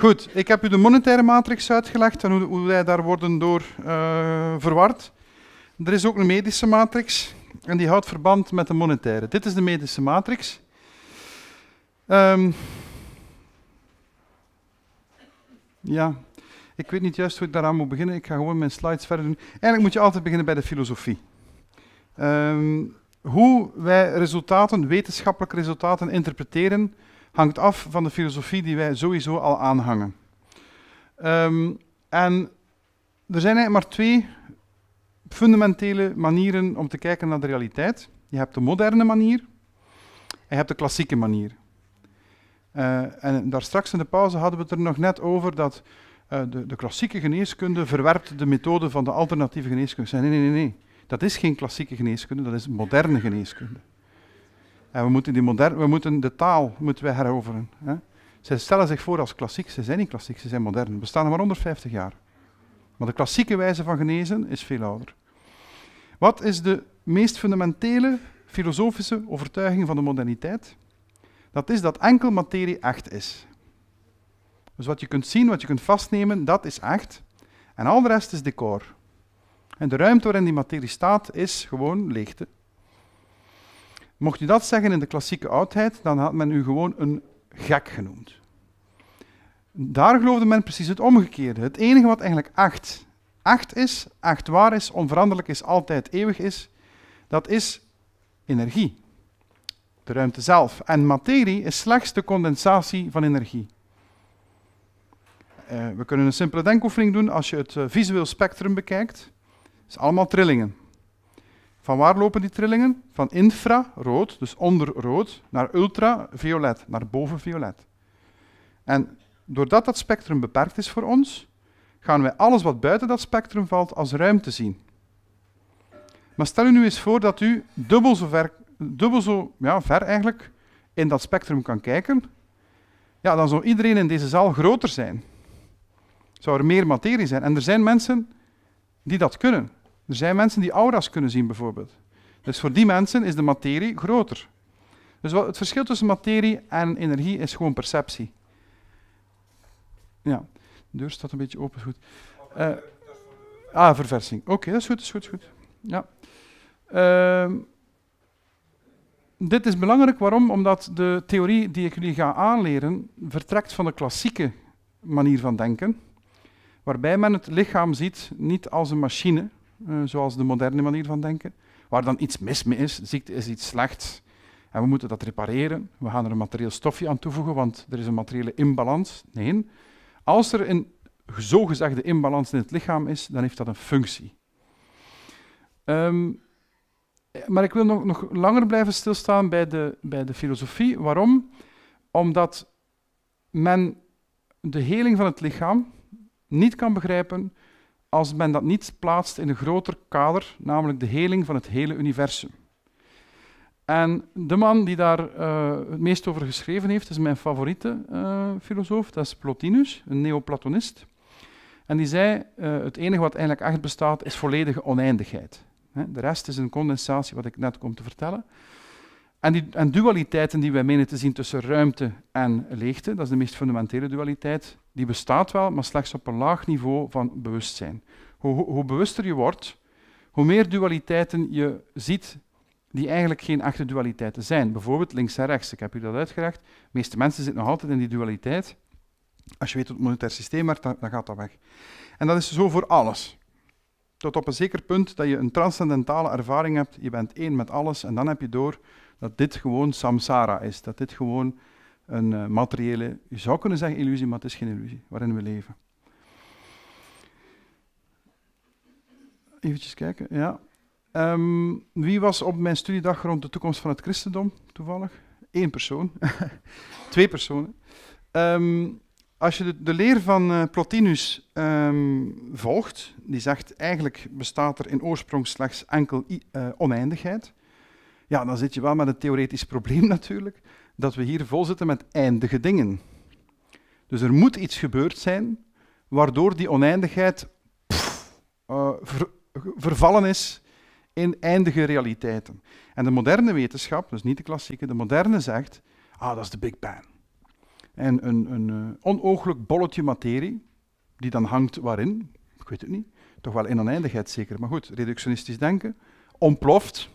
Goed, ik heb u de monetaire matrix uitgelegd en hoe, hoe wij daar worden door eh, verward. Er is ook een medische matrix en die houdt verband met de monetaire. Dit is de medische matrix. Ehm, ja, ik weet niet juist hoe ik daaraan moet beginnen. Ik ga gewoon mijn slides verder doen. Eigenlijk moet je altijd beginnen bij de filosofie. Ehm, hoe wij resultaten, wetenschappelijke resultaten interpreteren, hangt af van de filosofie die wij sowieso al aanhangen. Ehm, en er zijn eigenlijk maar twee fundamentele manieren om te kijken naar de realiteit. Je hebt de moderne manier en je hebt de klassieke manier. Eh, en daar straks in de pauze hadden we het er nog net over dat eh, de, de, klassieke geneeskunde verwerpt de methode van de alternatieve geneeskunde. Nee, nee, nee, nee. Dat is geen klassieke geneeskunde, dat is moderne geneeskunde. En we moeten, die we moeten de taal moeten we heroveren. Hè? stellen zich voor als klassiek, ze zijn niet klassiek, ze zijn modern. We er maar 150 jaar. Maar de klassieke wijze van genezen is veel ouder. Wat is de meest fundamentele filosofische overtuiging van de moderniteit? Dat is dat enkel materie echt is. Dus wat je kunt zien, wat je kunt vastnemen, dat is echt. En al de rest is decor. En de ruimte waarin die materie staat is gewoon leegte. Mocht u dat zeggen in de klassieke oudheid, dan had men u gewoon een gek genoemd. Daar geloofde men precies het omgekeerde. Het enige wat eigenlijk acht, acht is, acht waar is, onveranderlijk is, altijd eeuwig is, dat is energie. De ruimte zelf. En materie is slechts de condensatie van energie. Eh, we kunnen een simpele denkoefening doen als je het eh, visueel spectrum bekijkt. Het is allemaal trillingen. Van waar lopen die trillingen? Van infrarood, dus onder rood, naar ultraviolet, naar bovenviolet. En doordat dat spectrum beperkt is voor ons, gaan wij alles wat buiten dat spectrum valt als ruimte zien. Maar stel u nu eens voor dat u dubbel zo ver, dubbel zo, ja, ver eigenlijk in dat spectrum kan kijken. Ja, dan zou iedereen in deze zaal groter zijn. Zou er meer materie zijn. En er zijn mensen die dat kunnen. Er zijn mensen die auras kunnen zien bijvoorbeeld. Dus voor die mensen is de materie groter. Dus wat, het verschil tussen materie en energie is gewoon perceptie. Ja, de deur staat een beetje open, goed. Eh, ah, verversing. Oké, dat is goed, is goed, goed. Ja. Ehm, dit is belangrijk, waarom? Omdat de theorie die ik jullie ga aanleren vertrekt van de klassieke manier van denken, waarbij men het lichaam ziet niet als een machine, eh, zoals de moderne manier van denken. Waar dan iets mis mee is, ziekte is iets slechts en we moeten dat repareren. We gaan er een materieel stofje aan toevoegen, want er is een materiële imbalans. Nee, als er een zogezegde imbalans in het lichaam is, dan heeft dat een functie. Ehm, maar ik wil nog, nog langer blijven stilstaan bij de, bij de filosofie. Waarom? Omdat men de heling van het lichaam niet kan begrijpen als men dat niet plaatst in een groter kader, namelijk de heling van het hele universum. En de man die daar eh, het meest over geschreven heeft, is mijn favoriete eh, filosoof, dat is Plotinus, een neoplatonist. En die zei, eh, het enige wat eigenlijk echt bestaat is volledige oneindigheid. De rest is een condensatie, wat ik net kom te vertellen. En, die, en dualiteiten die wij menen te zien tussen ruimte en leegte, dat is de meest fundamentele dualiteit, die bestaat wel, maar slechts op een laag niveau van bewustzijn. Hoe, hoe, bewuster je wordt, hoe meer dualiteiten je ziet die eigenlijk geen echte dualiteiten zijn. Bijvoorbeeld links en rechts. Ik heb u dat uitgelegd. De meeste mensen zitten nog altijd in die dualiteit. Als je weet hoe het monetair systeem werkt, dan, dan gaat dat weg. En dat is zo voor alles. Tot op een zeker punt dat je een transcendentale ervaring hebt. Je bent één met alles en dan heb je door dat dit gewoon samsara is. Dat dit gewoon een eh, materiële, je zou kunnen zeggen illusie, maar het is geen illusie waarin we leven. Even kijken, ja. Ehm, wie was op mijn studiedag rond de toekomst van het christendom, toevallig? Eén persoon. Twee personen. Ehm, als je de, leer van eh, Plotinus ehm, volgt, die zegt eigenlijk bestaat er in oorsprong slechts enkel eh, oneindigheid. Ja, dan zit je wel met een theoretisch probleem natuurlijk dat we hier vol zitten met eindige dingen. Dus er moet iets gebeurd zijn waardoor die oneindigheid eh, vervallen is in eindige realiteiten. En de moderne wetenschap, dus niet de klassieke, de moderne zegt, ah, dat is de Big Bang. En een, een eh, onooglijk bolletje materie, die dan hangt waarin, ik weet het niet, toch wel in oneindigheid zeker, maar goed, reductionistisch denken, ontploft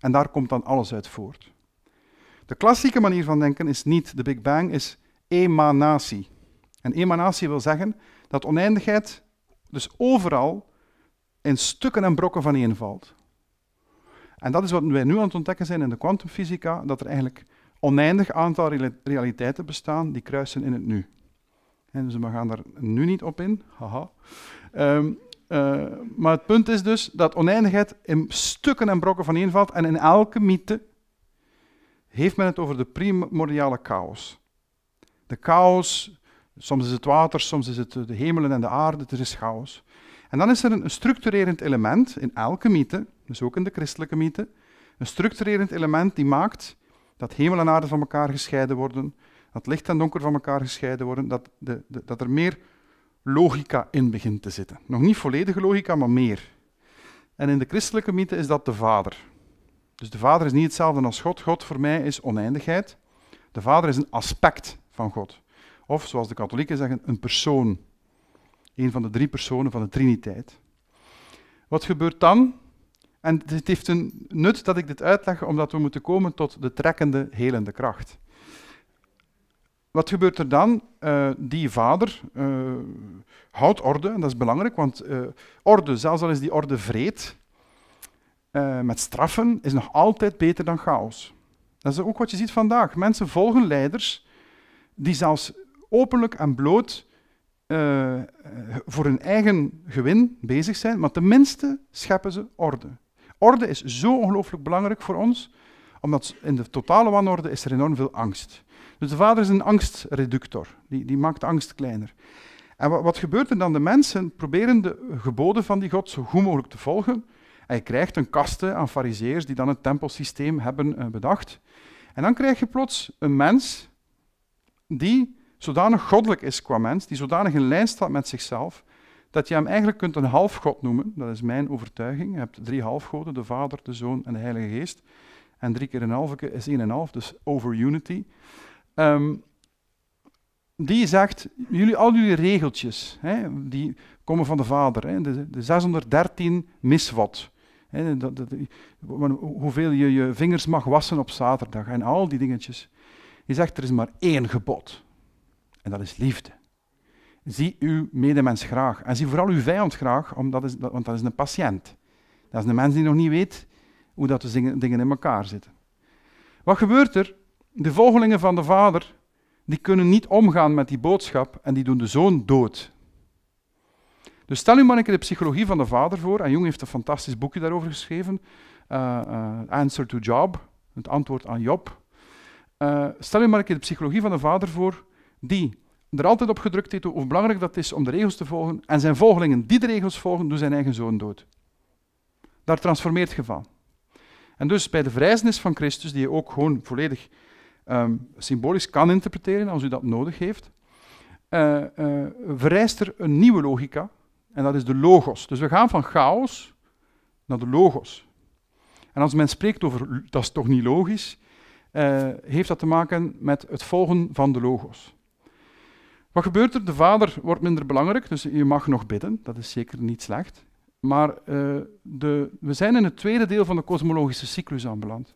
en daar komt dan alles uit voort. De klassieke manier van denken is niet de Big Bang, is emanatie. En emanatie wil zeggen dat oneindigheid dus overal in stukken en brokken vaneenvalt. En dat is wat wij nu aan het ontdekken zijn in de kwantumfysica, dat er eigenlijk oneindig aantal realiteiten bestaan die kruisen in het nu. En dus we gaan daar nu niet op in, haha. Um, maar het punt is dus dat oneindigheid in stukken en brokken van vaneenvalt en in elke mythe heeft men het over de primordiale chaos. De chaos, soms is het water, soms is het de hemelen en de aarde, er is chaos. En dan is er een structurerend element in elke mythe, dus ook in de christelijke mythe, een structurerend element die maakt dat hemel en aarde van elkaar gescheiden worden, dat licht en donker van elkaar gescheiden worden, dat, de, dat er meer logica in begint te zitten. Nog niet volledige logica, maar meer. En in de christelijke mythe is dat de vader. Dus de Vader is niet hetzelfde als God. God voor mij is oneindigheid. De Vader is een aspect van God. Of zoals de katholieken zeggen, een persoon. Een van de drie personen van de Triniteit. Wat gebeurt dan? En het heeft een nut dat ik dit uitleg, omdat we moeten komen tot de trekkende, helende kracht. Wat gebeurt er dan? Eh, die vader eh, houdt orde, en dat is belangrijk, want eh, orde, zelfs al is die orde vreed, eh, met straffen is nog altijd beter dan chaos. Dat is ook wat je ziet vandaag. Mensen volgen leiders die zelfs openlijk en bloot eh, voor hun eigen gewin bezig zijn, maar tenminste scheppen ze orde. Orde is zo ongelooflijk belangrijk voor ons, omdat in de totale wanorde is er enorm veel angst. Dus de vader is een angstreductor, die, die maakt angst kleiner. En wat gebeurt er dan? De mensen proberen de geboden van die God zo goed mogelijk te volgen, hij krijgt een kaste aan fariseers die dan het tempelsysteem hebben eh, bedacht. En dan krijg je plots een mens die zodanig goddelijk is qua mens, die zodanig in lijn staat met zichzelf, dat je hem eigenlijk kunt een halfgod noemen. Dat is mijn overtuiging. Je hebt drie halfgoden, de Vader, de Zoon en de Heilige Geest. En drie keer een halve is één en half, dus over unity. Ehm, die zegt, jullie, al jullie regeltjes, hè, die komen van de Vader. Hè, de, de 613 misvat dat, dat, hoeveel je je vingers mag wassen op zaterdag en al die dingetjes. Je zegt, er is maar één gebod. En dat is liefde. Zie uw medemens graag. En zie vooral uw vijand graag, omdat is, want dat is een patiënt. Dat is een mens die nog niet weet hoe dat de dingen in elkaar zitten. Wat gebeurt er? De volgelingen van de vader, die kunnen niet omgaan met die boodschap en die doen de zoon dood. Dus stel u maar een de psychologie van de vader voor. En Jung heeft een fantastisch boekje daarover geschreven. Uh, Answer to Job, het antwoord aan Job. Eh, stel u maar een de psychologie van de vader voor, die er altijd op gedrukt heeft hoe belangrijk dat is om de regels te volgen. En zijn volgelingen die de regels volgen, doen zijn eigen zoon dood. Daar transformeert geval. En dus bij de vrijzenis van Christus, die je ook gewoon volledig ehm, symbolisch kan interpreteren als u dat nodig heeft, vereist er een nieuwe logica, en dat is de logos. Dus we gaan van chaos naar de logos. En als men spreekt over dat is toch niet logisch, eh, heeft dat te maken met het volgen van de logos. Wat gebeurt er? De vader wordt minder belangrijk, dus je mag nog bidden, dat is zeker niet slecht. Maar eh, de, we zijn in het tweede deel van de kosmologische cyclus aanbeland.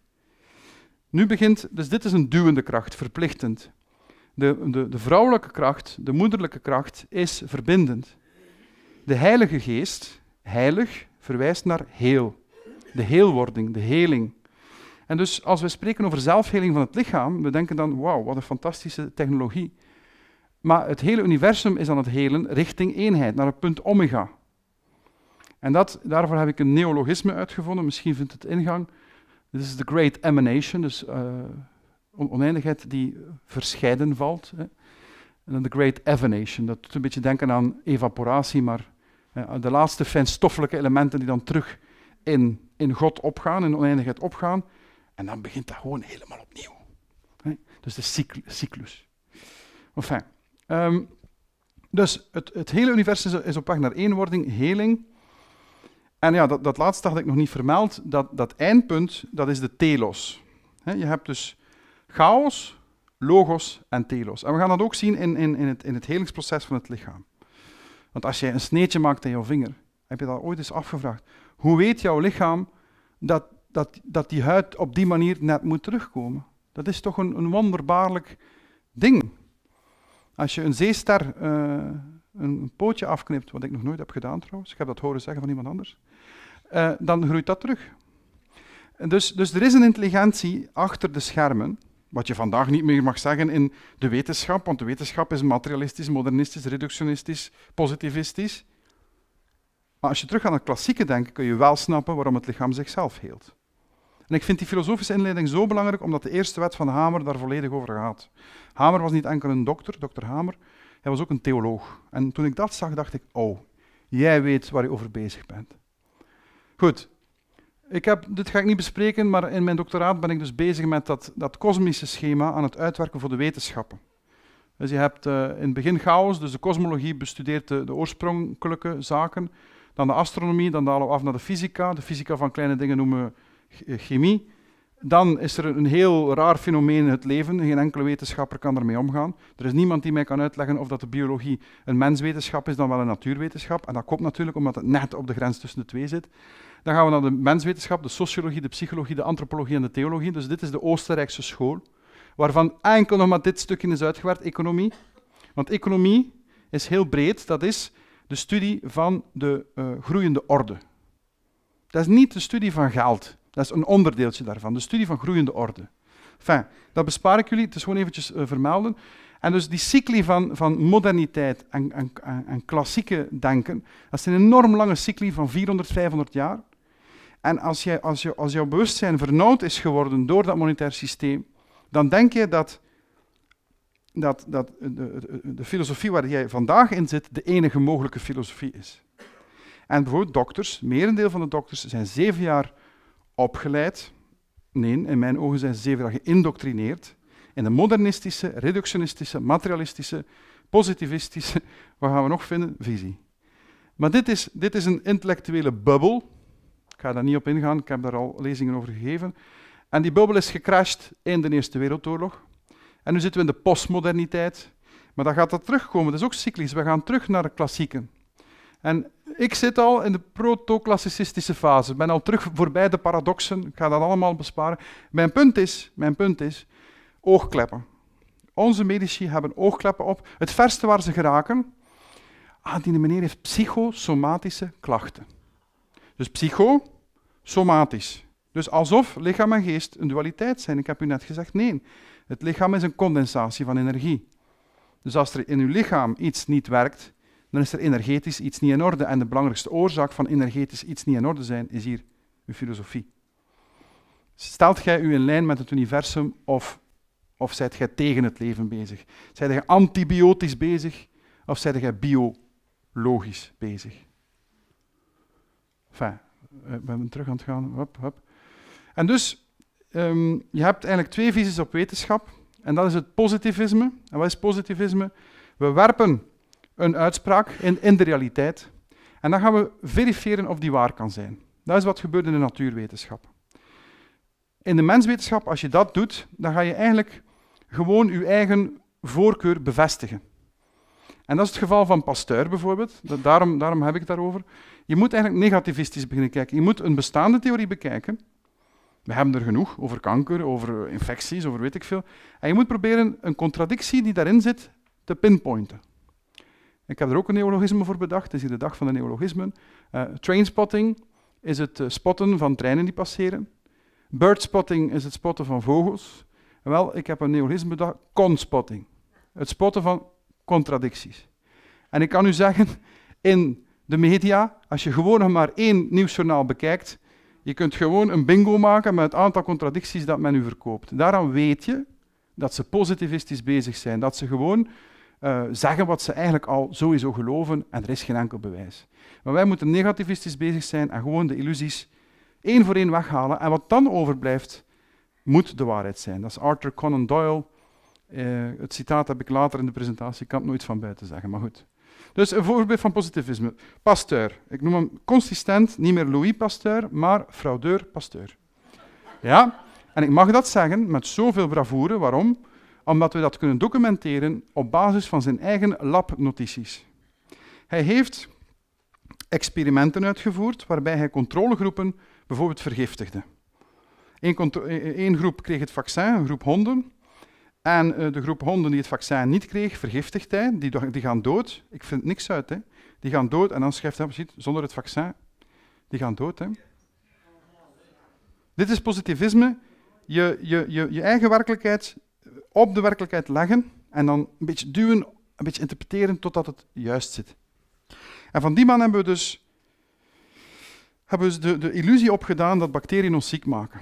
Nu begint, dus dit is een duwende kracht, verplichtend. De, de, de vrouwelijke kracht, de moederlijke kracht, is verbindend. De Heilige Geest, heilig, verwijst naar heel. De heelwording, de heling. En dus als we spreken over zelfheling van het lichaam, we denken dan, wauw, wat een fantastische technologie. Maar het hele universum is aan het helen richting eenheid, naar het punt omega. En dat, daarvoor heb ik een neologisme uitgevonden, misschien vindt het ingang. Dit is de great emanation, dus eh, oneindigheid die verscheiden valt. Hè. En de great evanation, dat doet een beetje denken aan evaporatie, maar eh, de laatste fijnstoffelijke elementen die dan terug in, in God opgaan, in oneindigheid opgaan. En dan begint dat gewoon helemaal opnieuw. Dus de cyclus. Enfin. Ehm, dus het, het, hele universum is, op weg naar eenwording, heling. En ja, dat, dat laatste had ik nog niet vermeld. Dat, dat eindpunt, dat is de telos. je hebt dus chaos, logos en telos. En we gaan dat ook zien in, in, in, het, in het helingsproces van het lichaam. Want als jij een sneetje maakt in jouw vinger, heb je dat ooit eens afgevraagd? Hoe weet jouw lichaam dat, dat, dat die huid op die manier net moet terugkomen? Dat is toch een, een wonderbaarlijk ding. Als je een zeester eh, een, pootje afknipt, wat ik nog nooit heb gedaan trouwens, ik heb dat horen zeggen van iemand anders, eh, dan groeit dat terug. Dus, dus er is een intelligentie achter de schermen wat je vandaag niet meer mag zeggen in de wetenschap, want de wetenschap is materialistisch, modernistisch, reductionistisch, positivistisch. Maar als je terug aan het klassieke denken, kun je wel snappen waarom het lichaam zichzelf heelt. En ik vind die filosofische inleiding zo belangrijk, omdat de eerste wet van Hamer daar volledig over gaat. Hamer was niet enkel een dokter, dokter Hamer, hij was ook een theoloog. En toen ik dat zag, dacht ik, oh, jij weet waar je over bezig bent. Goed, ik heb, dit ga ik niet bespreken, maar in mijn doctoraat ben ik dus bezig met dat, dat kosmische schema aan het uitwerken voor de wetenschappen. Dus je hebt eh, in het begin chaos, dus de kosmologie bestudeert de, oorspronkelijke zaken. Dan de astronomie, dan dalen we af naar de fysica. De fysica van kleine dingen noemen we eh, chemie. Dan is er een heel raar fenomeen, het leven. Geen enkele wetenschapper kan ermee omgaan. Er is niemand die mij kan uitleggen of dat de biologie een menswetenschap is dan wel een natuurwetenschap. En dat komt natuurlijk omdat het net op de grens tussen de twee zit. Dan gaan we naar de menswetenschap, de sociologie, de psychologie, de antropologie en de theologie. Dus dit is de Oostenrijkse school, waarvan enkel nog maar dit stukje is uitgewerkt, economie. Want economie is heel breed, dat is de studie van de eh, groeiende orde. Dat is niet de studie van geld, dat is een onderdeeltje daarvan, de studie van groeiende orde. Enfin, dat bespaar ik jullie, het is gewoon eventjes eh, vermelden. En dus die cycli van, van moderniteit en, klassieke denken, dat zijn enorm lange cycli van 400, 500 jaar. En als, jij, als, je, als jouw bewustzijn vernauwd is geworden door dat monetair systeem, dan denk je dat, dat, dat de, de filosofie waar jij vandaag in zit de enige mogelijke filosofie is. En bijvoorbeeld dokters, merendeel van de dokters zijn zeven jaar opgeleid. Nee, in mijn ogen zijn ze zeven jaar geïndoctrineerd. In de modernistische, reductionistische, materialistische, positivistische, wat gaan we nog vinden? Visie. Maar dit is, dit is een intellectuele bubbel ik ga daar niet op ingaan, ik heb daar al lezingen over gegeven. En die bubbel is gecrashed in de Eerste Wereldoorlog. En nu zitten we in de postmoderniteit. Maar dan gaat dat terugkomen, dat is ook cyclisch. We gaan terug naar de klassieken. En ik zit al in de proto-classicistische fase. Ik ben al terug voorbij de paradoxen. Ik ga dat allemaal besparen. Mijn punt is, mijn punt is oogkleppen. Onze medici hebben oogkleppen op. Het verste waar ze geraken, ah, die meneer heeft psychosomatische klachten. Dus psycho, somatisch. Dus alsof lichaam en geest een dualiteit zijn. Ik heb u net gezegd, nee. Het lichaam is een condensatie van energie. Dus als er in uw lichaam iets niet werkt, dan is er energetisch iets niet in orde. En de belangrijkste oorzaak van energetisch iets niet in orde zijn is hier uw filosofie. Stelt gij u in lijn met het universum of, of zijt gij tegen het leven bezig? Zijt gij antibiotisch bezig of zijt gij biologisch bezig? Enfin, we eh, zijn terug aan het gaan. Hop, hop. En dus, ehm, je hebt eigenlijk twee visies op wetenschap. En dat is het positivisme. En wat is positivisme? We werpen een uitspraak in, in de realiteit. En dan gaan we verifiëren of die waar kan zijn. Dat is wat gebeurt in de natuurwetenschap. In de menswetenschap, als je dat doet, dan ga je eigenlijk gewoon je eigen voorkeur bevestigen. En dat is het geval van Pasteur bijvoorbeeld, daarom, daarom heb ik het daarover. Je moet eigenlijk negativistisch beginnen kijken. Je moet een bestaande theorie bekijken. We hebben er genoeg over kanker, over infecties, over weet ik veel. En je moet proberen een contradictie die daarin zit te pinpointen. Ik heb er ook een neologisme voor bedacht. Het is hier de dag van de neologismen. Uh, trainspotting is het eh, spotten van treinen die passeren. Birdspotting is het spotten van vogels. En wel, ik heb een neologisme bedacht. Conspotting. Het spotten van contradicties. En ik kan u zeggen, in de media, als je gewoon nog maar één nieuwsjournaal bekijkt, je kunt gewoon een bingo maken met het aantal contradicties dat men u verkoopt. Daaraan weet je dat ze positivistisch bezig zijn, dat ze gewoon eh, zeggen wat ze eigenlijk al sowieso geloven en er is geen enkel bewijs. Maar wij moeten negativistisch bezig zijn en gewoon de illusies één voor één weghalen. En wat dan overblijft, moet de waarheid zijn. Dat is Arthur Conan Doyle, eh, het citaat heb ik later in de presentatie, ik kan het nooit van buiten zeggen, maar goed. Dus een voorbeeld van positivisme. Pasteur. Ik noem hem consistent niet meer Louis Pasteur, maar fraudeur Pasteur. Ja, en ik mag dat zeggen met zoveel bravoure. Waarom? Omdat we dat kunnen documenteren op basis van zijn eigen labnotities. Hij heeft experimenten uitgevoerd waarbij hij controlegroepen bijvoorbeeld vergiftigde. Eén, e- e- groep kreeg het vaccin, een groep honden. En eh, de groep honden die het vaccin niet kreeg, vergiftigd hij. Die, die gaan dood. Ik vind niks uit. Hè. Die gaan dood. En dan schrijft hij, ziet, zonder het vaccin, die gaan dood. Hè. Dit is positivisme. Je, je, je, je eigen werkelijkheid eh, op de werkelijkheid leggen en dan een beetje duwen, een beetje interpreteren totdat het juist zit. En van die man hebben we dus hebben we dus de, de illusie opgedaan dat bacteriën ons ziek maken.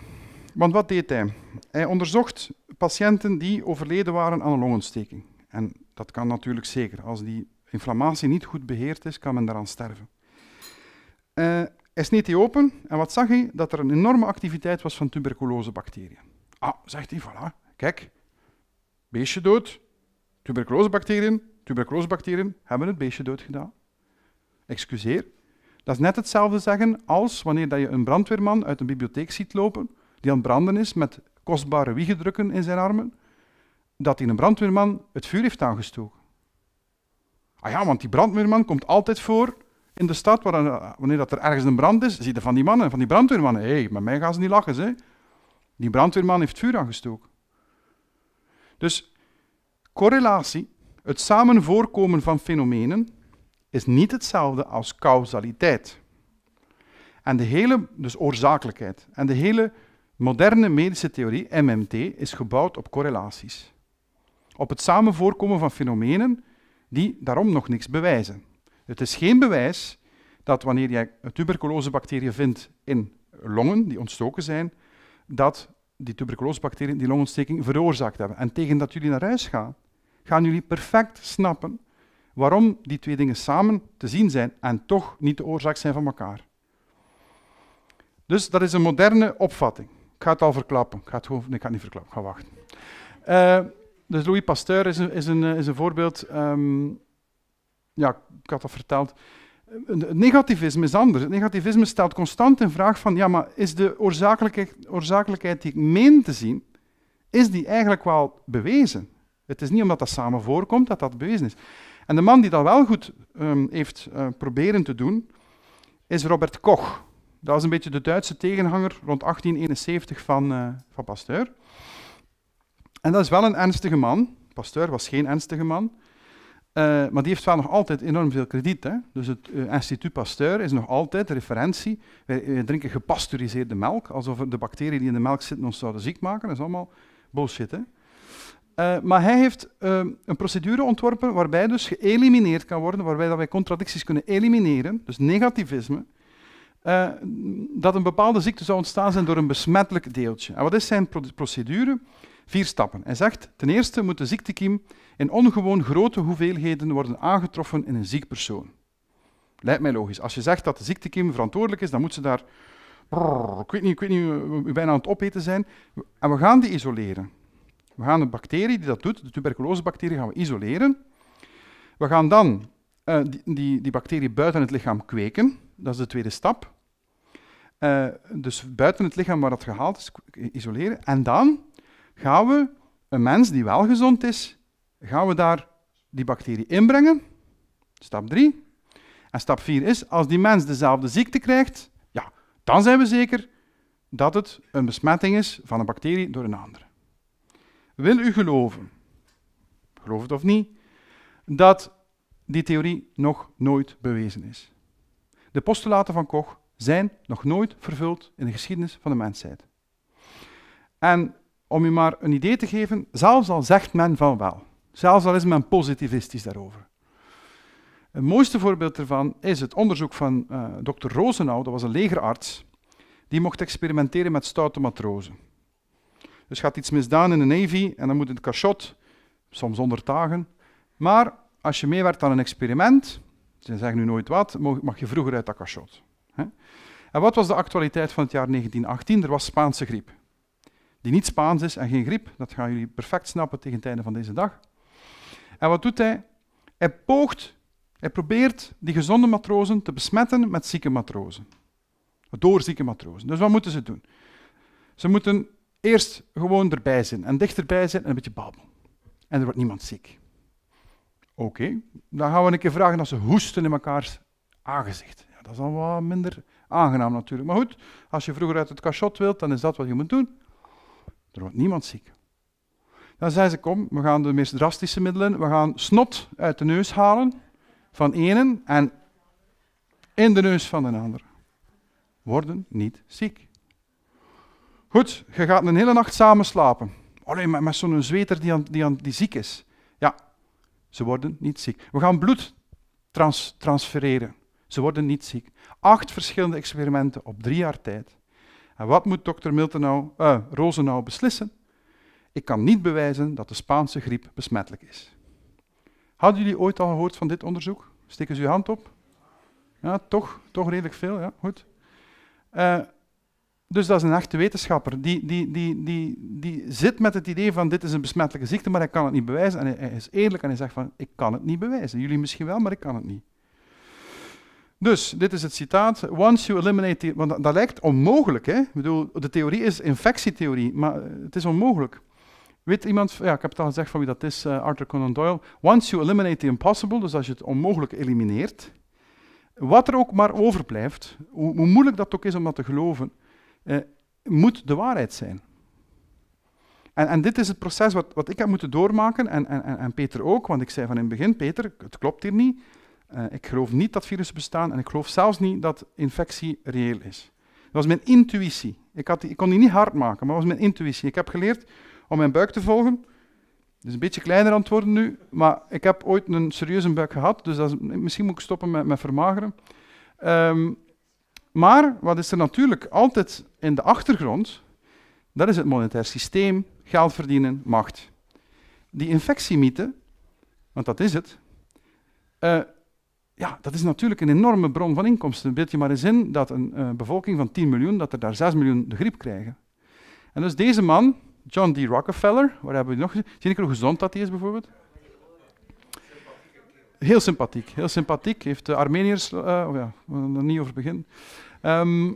Want wat deed hij? Hij onderzocht patiënten die overleden waren aan een longontsteking. En dat kan natuurlijk zeker. Als die inflammatie niet goed beheerd is, kan men daaraan sterven. Eh, hij sneed die open en wat zag hij? Dat er een enorme activiteit was van tuberculosebacteriën. Ah, zegt hij, voilà, kijk, beestje dood, tuberculosebacteriën, tuberculosebacteriën hebben het beestje dood gedaan. Excuseer, dat is net hetzelfde zeggen als wanneer je een brandweerman uit een bibliotheek ziet lopen die aan het branden is met kostbare wiegedrukken in zijn armen, dat die een brandweerman het vuur heeft aangestoken. Ah ja, want die brandweerman komt altijd voor in de stad, waar, eh, wanneer dat er ergens een brand is, zie je van die mannen, van die brandweermannen. Hé, hey, met mij gaan ze niet lachen, hè. Die brandweerman heeft vuur aangestoken. Dus correlatie, het samen voorkomen van fenomenen, is niet hetzelfde als causaliteit. En de hele, dus oorzakelijkheid, en de hele Moderne medische theorie, MMT, is gebouwd op correlaties. Op het samen voorkomen van fenomenen die daarom nog niks bewijzen. Het is geen bewijs dat wanneer je tuberculosebacteriën vindt in longen die ontstoken zijn, dat die tuberculosebacteriën die longontsteking veroorzaakt hebben. En tegen dat jullie naar huis gaan, gaan jullie perfect snappen waarom die twee dingen samen te zien zijn en toch niet de oorzaak zijn van elkaar. Dus dat is een moderne opvatting. Ik ga het al verklappen. Ik ga het, gewoon, nee, ik ga het niet verklappen. Ik ga wachten. Eh, dus Louis Pasteur is een, is een, eh, is een voorbeeld. Ehm, ja, ik had dat verteld. negativisme is anders. negativisme stelt constant in vraag van, ja, maar is de oorzakelijkheid, oorzakelijkheid die ik meen te zien, is die eigenlijk wel bewezen? Het is niet omdat dat samen voorkomt dat dat bewezen is. En de man die dat wel goed ehm, heeft eh, proberen te doen, is Robert Koch. Dat was een beetje de Duitse tegenhanger rond 1871 van, eh, van Pasteur. En dat is wel een ernstige man. Pasteur was geen ernstige man. Eh, maar die heeft wel nog altijd enorm veel krediet. Hè? Dus het uh, eh, instituut Pasteur is nog altijd de referentie. Wij, drinken gepasteuriseerde melk, alsof de bacteriën die in de melk zitten ons zouden ziek maken. Dat is allemaal bullshit. Hè? maar hij heeft een procedure ontworpen waarbij dus geëlimineerd kan worden, waarbij dat wij contradicties kunnen elimineren, dus negativisme, eh, dat een bepaalde ziekte zou ontstaan zijn door een besmettelijk deeltje. En wat is zijn procedure? Vier stappen. Hij zegt, ten eerste moet de ziektekiem in ongewoon grote hoeveelheden worden aangetroffen in een ziek persoon. Lijkt mij logisch. Als je zegt dat de ziektekiem verantwoordelijk is, dan moet ze daar, ik weet niet, ik weet niet, bijna aan het opeten zijn. En we gaan die isoleren. We gaan de bacterie die dat doet, de tuberculosebacterie, gaan we isoleren. We gaan dan eh, die, die, die bacterie buiten het lichaam kweken. Dat is de tweede stap. Eh, dus buiten het lichaam waar dat gehaald is, isoleren. En dan gaan we een mens die wel gezond is, gaan we daar die bacterie inbrengen. Stap 3. En stap 4 is, als die mens dezelfde ziekte krijgt, ja, dan zijn we zeker dat het een besmetting is van een bacterie door een andere. Wil u geloven, geloof het of niet, dat die theorie nog nooit bewezen is? De postulaten van Koch zijn nog nooit vervuld in de geschiedenis van de mensheid. En om u maar een idee te geven, zelfs al zegt men van wel, zelfs al is men positivistisch daarover. Het mooiste voorbeeld daarvan is het onderzoek van uh, dokter Rozenau, dat was een legerarts, die mocht experimenteren met stoute matrozen. Dus gaat iets misdaan in de Navy en dan moet in het cachot, soms ondertagen. Maar als je meewerkt aan een experiment, ze zeggen nu nooit wat, mag je vroeger uit dat cachot. En wat was de actualiteit van het jaar 1918? Er was Spaanse griep. Die niet Spaans is en geen griep, dat gaan jullie perfect snappen tegen het einde van deze dag. En wat doet hij? Hij poogt, hij probeert die gezonde matrozen te besmetten met zieke matrozen. Door zieke matrozen. Dus wat moeten ze doen? Ze moeten eerst gewoon erbij zijn en dichterbij zijn en een beetje babbelen. En er wordt niemand ziek. Oké, dan gaan we een keer vragen dat ze hoesten in mekaars aangezicht. Ja, dat is dan wat minder aangenaam natuurlijk. Maar goed, als je vroeger uit het cachot wilt, dan is dat wat je moet doen. Er wordt niemand ziek. Dan zei ze, kom, we gaan de meest drastische middelen, we gaan snot uit de neus halen van ene en in de neus van een ander. Worden niet ziek. Goed, je gaat een hele nacht samen slapen. Alleen met, met zo'n zweter die, die, aan, die ziek is. Ja, ze worden niet ziek. We gaan bloed transfereren. Ze worden niet ziek. Acht verschillende experimenten op drie jaar tijd. En wat moet dokter Miltenau, nou beslissen? Ik kan niet bewijzen dat de Spaanse griep besmettelijk is. Hadden jullie ooit al gehoord van dit onderzoek? Steken ze uw hand op. Ja, toch, toch redelijk veel. Ja, goed. Eh, dus dat is een echte wetenschapper. Die, die, die, die, die zit met het idee van dit is een besmettelijke ziekte, maar hij kan het niet bewijzen. En hij, is eerlijk en hij zegt van ik kan het niet bewijzen. Jullie misschien wel, maar ik kan het niet. Dus, dit is het citaat. Once you eliminate... The, want dat, lijkt onmogelijk, hè? Ik bedoel, de theorie is infectietheorie, maar eh, het is onmogelijk. Weet iemand... Ja, ik heb het al gezegd van wie dat is, eh, Arthur Conan Doyle. Once you eliminate the impossible, dus als je het onmogelijke elimineert, wat er ook maar overblijft, hoe moeilijk dat ook is om dat te geloven, uh, moet de waarheid zijn. En, en, dit is het proces wat, wat ik heb moeten doormaken, en, en, en, Peter ook, want ik zei van in het begin, Peter, het klopt hier niet. Eh, ik geloof niet dat virussen bestaan en ik geloof zelfs niet dat infectie reëel is. Dat was mijn intuïtie. Ik, had ik kon die niet hard maken, maar dat was mijn intuïtie. Ik heb geleerd om mijn buik te volgen. is een beetje kleiner antwoorden nu, maar ik heb ooit een serieuze buik gehad, dus dat misschien moet ik stoppen met, met vermageren. Um, maar wat is er natuurlijk altijd in de achtergrond? Dat is het monetair systeem, geld verdienen, macht. Die infectiemythe, want dat is het, eh, ja, dat is natuurlijk een enorme bron van inkomsten. Beeld je maar eens in dat een eh, bevolking van 10 miljoen, dat er daar 6 miljoen de griep krijgen. En dus deze man, John D. Rockefeller, waar hebben we nog gezien? Zie ik hoe gezond dat hij is bijvoorbeeld? Heel sympathiek, heel sympathiek. Heeft de eh, Armeniërs, oh ja, niet over begin. Um, ehm,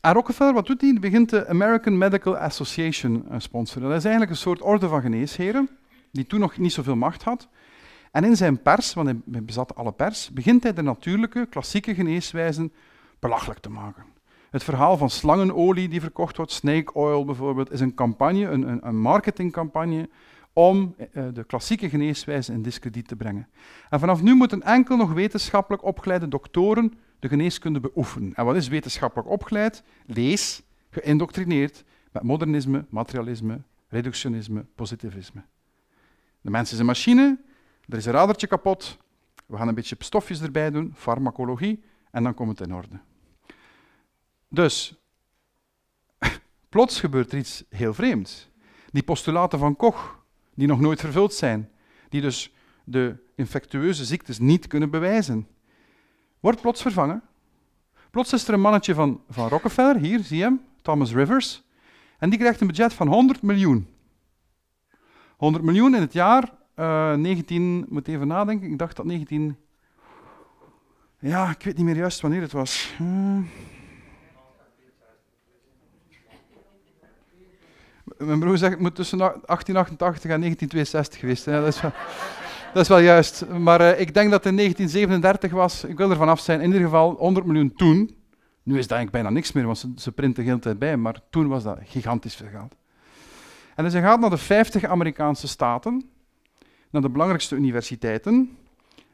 en Rockefeller, wat doet hij? begint de American Medical Association eh, sponsoren. Dat is eigenlijk een soort orde van geneesheren, die toen nog niet zoveel macht had. En in zijn pers, want hij bezat alle pers, begint hij de natuurlijke, klassieke geneeswijzen belachelijk te maken. Het verhaal van slangenolie die verkocht wordt, snake oil bijvoorbeeld, is een campagne, een, een, een marketingcampagne, om eh, eh, de klassieke geneeswijzen in discrediet te brengen. En vanaf nu moeten enkel nog wetenschappelijk opgeleide doktoren de geneeskunde beoefenen. En wat is wetenschappelijk opgeleid? Lees, geïndoctrineerd met modernisme, materialisme, reductionisme, positivisme. De mens is een machine, er is een radertje kapot, we gaan een beetje stofjes erbij doen, farmacologie, en dan komt het in orde. Dus, plots gebeurt er iets heel vreemds. Die postulaten van Koch, die nog nooit vervuld zijn, die dus de infectieuze ziektes niet kunnen bewijzen, wordt plots vervangen. Plots is er een mannetje van, van Rockefeller, hier zie je hem, Thomas Rivers, en die krijgt een budget van 100 miljoen. 100 miljoen in het jaar uh, eh, 19, moet even nadenken, ik dacht dat 19. Ja, ik weet niet meer juist wanneer het was. Eh. Mijn broer zegt het moet tussen 1888 en 1962 geweest zijn. Dat is dat is wel juist. Maar eh, ik denk dat het in 1937 was, ik wil er vanaf zijn, in ieder geval 100 miljoen toen. Nu is dat eigenlijk bijna niks meer, want ze, printen de hele tijd bij, maar toen was dat gigantisch veel geld. En dus gaat naar de 50 Amerikaanse staten, naar de belangrijkste universiteiten,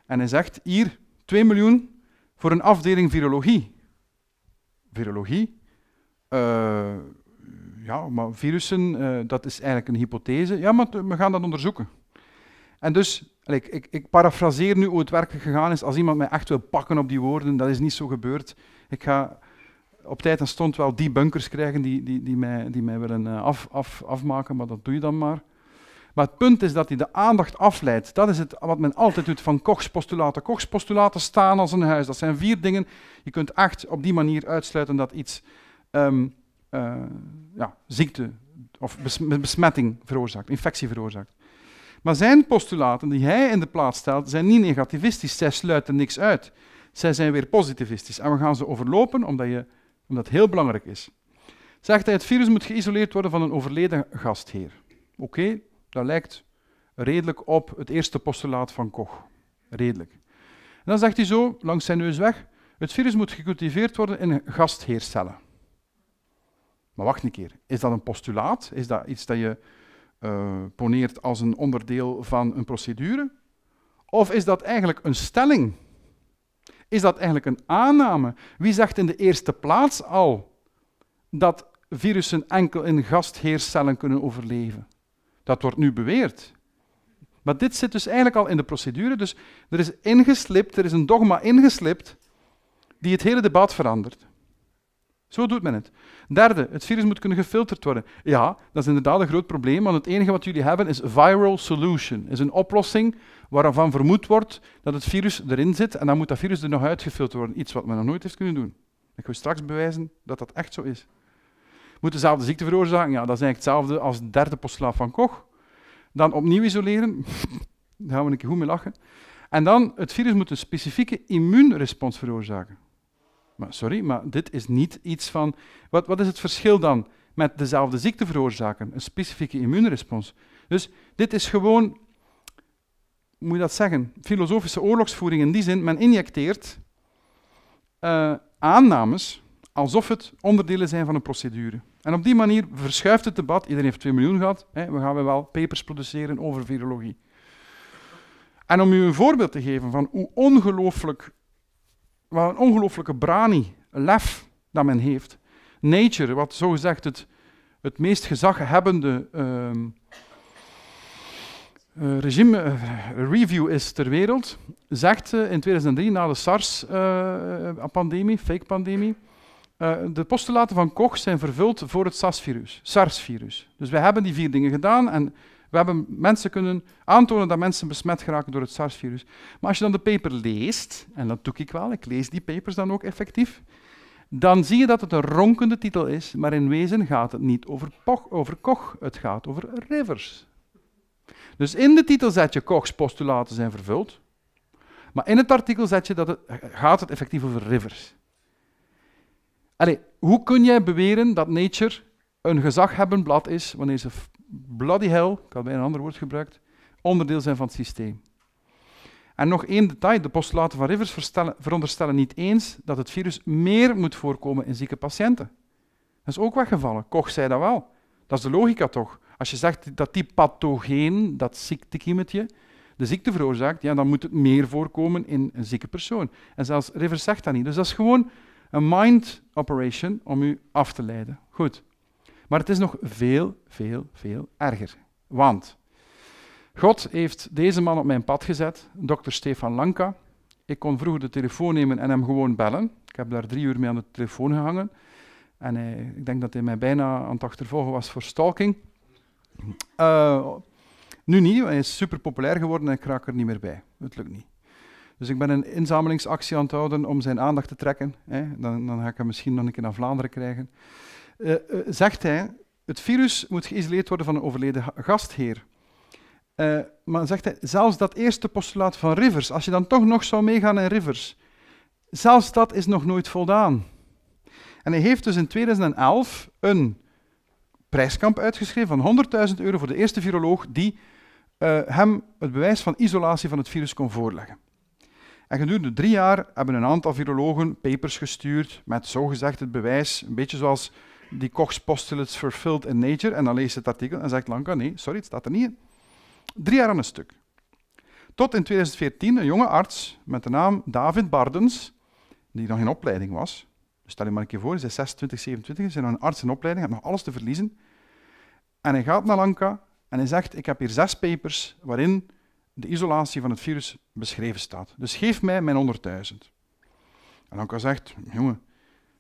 en hij zegt, hier, 2 miljoen voor een afdeling virologie. Virologie? Eh, ja, maar virussen, eh, dat is eigenlijk een hypothese. Ja, maar we gaan dat onderzoeken. En dus, ik, ik, ik parafraseer nu hoe het werkelijk gegaan is. Als iemand mij echt wil pakken op die woorden, dat is niet zo gebeurd. Ik ga op tijd en stond wel die bunkers krijgen die, die, die, mij, die mij willen eh, af, af, afmaken, maar dat doe je dan maar. Maar het punt is dat hij de aandacht afleidt. Dat is het wat men altijd doet van Kochs postulaten. Kochs postulaten staan als een huis. Dat zijn vier dingen. Je kunt echt op die manier uitsluiten dat iets ehm, eh, ja, ziekte of besmetting veroorzaakt, infectie veroorzaakt. Maar zijn postulaten die hij in de plaats stelt, zijn niet negativistisch. Zij sluiten niks uit. Zij zijn weer positivistisch. En we gaan ze overlopen omdat, je, omdat het heel belangrijk is. Zegt hij, het virus moet geïsoleerd worden van een overleden gastheer. Oké, dat lijkt redelijk op het eerste postulaat van Koch. Redelijk. En dan zegt hij zo, langs zijn neus weg, het virus moet gecultiveerd worden in gastheercellen. Maar wacht een keer, is dat een postulaat? Is dat iets dat je eh, poneert als een onderdeel van een procedure? Of is dat eigenlijk een stelling? Is dat eigenlijk een aanname? Wie zegt in de eerste plaats al dat virussen enkel in gastheercellen kunnen overleven? Dat wordt nu beweerd. Maar dit zit dus eigenlijk al in de procedure. Dus er is ingeslipt, er is een dogma ingeslipt die het hele debat verandert. Zo doet men het. Derde, het virus moet kunnen gefilterd worden. Ja, dat is inderdaad een groot probleem, want het enige wat jullie hebben is viral solution. Is een oplossing waarvan vermoed wordt dat het virus erin zit en dan moet dat virus er nog uitgefilterd worden. Iets wat men nog nooit heeft kunnen doen. Ik wil straks bewijzen dat dat echt zo is. Moet dezelfde ziekte veroorzaken? Ja, dat is eigenlijk hetzelfde als de derde postulaat van Koch. Dan opnieuw isoleren. Daar gaan we een keer goed mee lachen. En dan, het virus moet een specifieke immuunrespons veroorzaken. Maar sorry, maar dit is niet iets van. Wat, wat is het verschil dan met dezelfde ziekte veroorzaken? Een specifieke immuunrespons. Dus dit is gewoon, moet je dat zeggen, filosofische oorlogsvoering in die zin. Men injecteert eh, aannames alsof het onderdelen zijn van een procedure. En op die manier verschuift het debat. Iedereen heeft 2 miljoen gehad. Hè, we gaan wel papers produceren over virologie. En om u een voorbeeld te geven van hoe ongelooflijk wat een ongelooflijke brani, lef dat men heeft. Nature, wat zogezegd het, het meest gezaghebbende ehm, eh, regime eh, review is ter wereld, zegt eh, in 2003 na de SARS-pandemie, fake pandemie, de postulaten van Koch zijn vervuld voor het SARS-virus. SARS-virus. Dus we hebben die vier dingen gedaan en we hebben mensen kunnen aantonen dat mensen besmet geraken door het SARS-virus. Maar als je dan de paper leest, en dat doe ik wel, ik lees die papers dan ook effectief, dan zie je dat het een ronkende titel is, maar in wezen gaat het niet over, Poch, over Koch, het gaat over Rivers. Dus in de titel zet je Kochs postulaten zijn vervuld, maar in het artikel zet je dat het, gaat het effectief over Rivers. Allee, hoe kun jij beweren dat Nature een gezaghebbend blad is wanneer ze bloody hell, ik had bijna een ander woord gebruikt, onderdeel zijn van het systeem. En nog één detail, de postulaten van Rivers veronderstellen niet eens dat het virus meer moet voorkomen in zieke patiënten. Dat is ook weggevallen. Koch zei dat wel. Dat is de logica toch? Als je zegt dat die pathogeen, dat ziektekiemetje, de ziekte veroorzaakt, ja, dan moet het meer voorkomen in een zieke persoon. En zelfs Rivers zegt dat niet. Dus dat is gewoon een mind operation om u af te leiden. Goed. Maar het is nog veel, veel, veel erger. Want God heeft deze man op mijn pad gezet, dokter Stefan Lanka. Ik kon vroeger de telefoon nemen en hem gewoon bellen. Ik heb daar drie uur mee aan de telefoon gehangen. En ik denk dat hij mij bijna aan het achtervolgen was voor stalking. Eh, nu niet, hij is super populair geworden en ik raak er niet meer bij. Het lukt niet. Dus ik ben een inzamelingsactie aan het houden om zijn aandacht te trekken. Dan, dan, ga ik hem misschien nog een keer naar Vlaanderen krijgen. Eh, eh, zegt hij, het virus moet geïsoleerd worden van een overleden gastheer. Uh, maar zegt hij, zelfs dat eerste postulaat van Rivers, als je dan toch nog zou meegaan in Rivers, zelfs dat is nog nooit voldaan. En hij heeft dus in 2011 een prijskamp uitgeschreven van 100.000 euro voor de eerste viroloog die hem het bewijs van isolatie van het virus kon voorleggen. En gedurende drie jaar hebben een aantal virologen papers gestuurd met zogezegd het bewijs, een beetje zoals die Koch's postulates fulfilled in nature, en dan leest het artikel en zegt Lanka, nee, sorry, het staat er niet in. Drie jaar aan een stuk. Tot in 2014 een jonge arts met de naam David Bardens, die nog in opleiding was. Dus stel je maar een keer voor, hij is 26, 27, hij is nog een arts in opleiding, heeft nog alles te verliezen. En hij gaat naar Lanka en hij zegt, ik heb hier zes papers waarin de isolatie van het virus beschreven staat. Dus geef mij mijn 100.000. En Lanka zegt, jongen,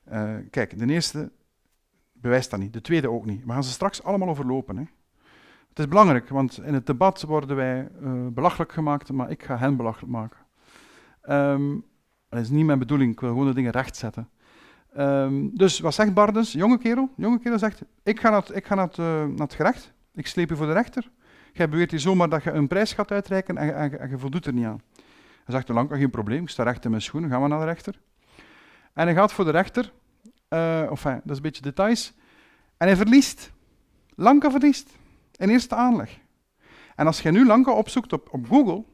eh, kijk, de eerste bewijst dat niet. De tweede ook niet. We gaan ze straks allemaal overlopen. Hè. Het is belangrijk, want in het debat worden wij eh, belachelijk gemaakt, maar ik ga hen belachelijk maken. Ehm, dat is niet mijn bedoeling, ik wil gewoon de dingen rechtzetten. Um, ehm, dus wat zegt Bardens? Jonge kerel, jonge kerel zegt, ik ga, naar het, ik ga naar het eh, gerecht, ik sleep je voor de rechter. Jij beweert hier zomaar dat je een prijs gaat uitreiken en, en, je voldoet er niet aan. Hij zegt, lang geen probleem, ik sta recht in mijn schoenen, gaan we naar de rechter. En hij gaat voor de rechter uh, eh, of enfin, dat is een beetje details. En hij verliest. Lanka verliest. In eerste aanleg. En als je nu Lanka opzoekt op, op Google,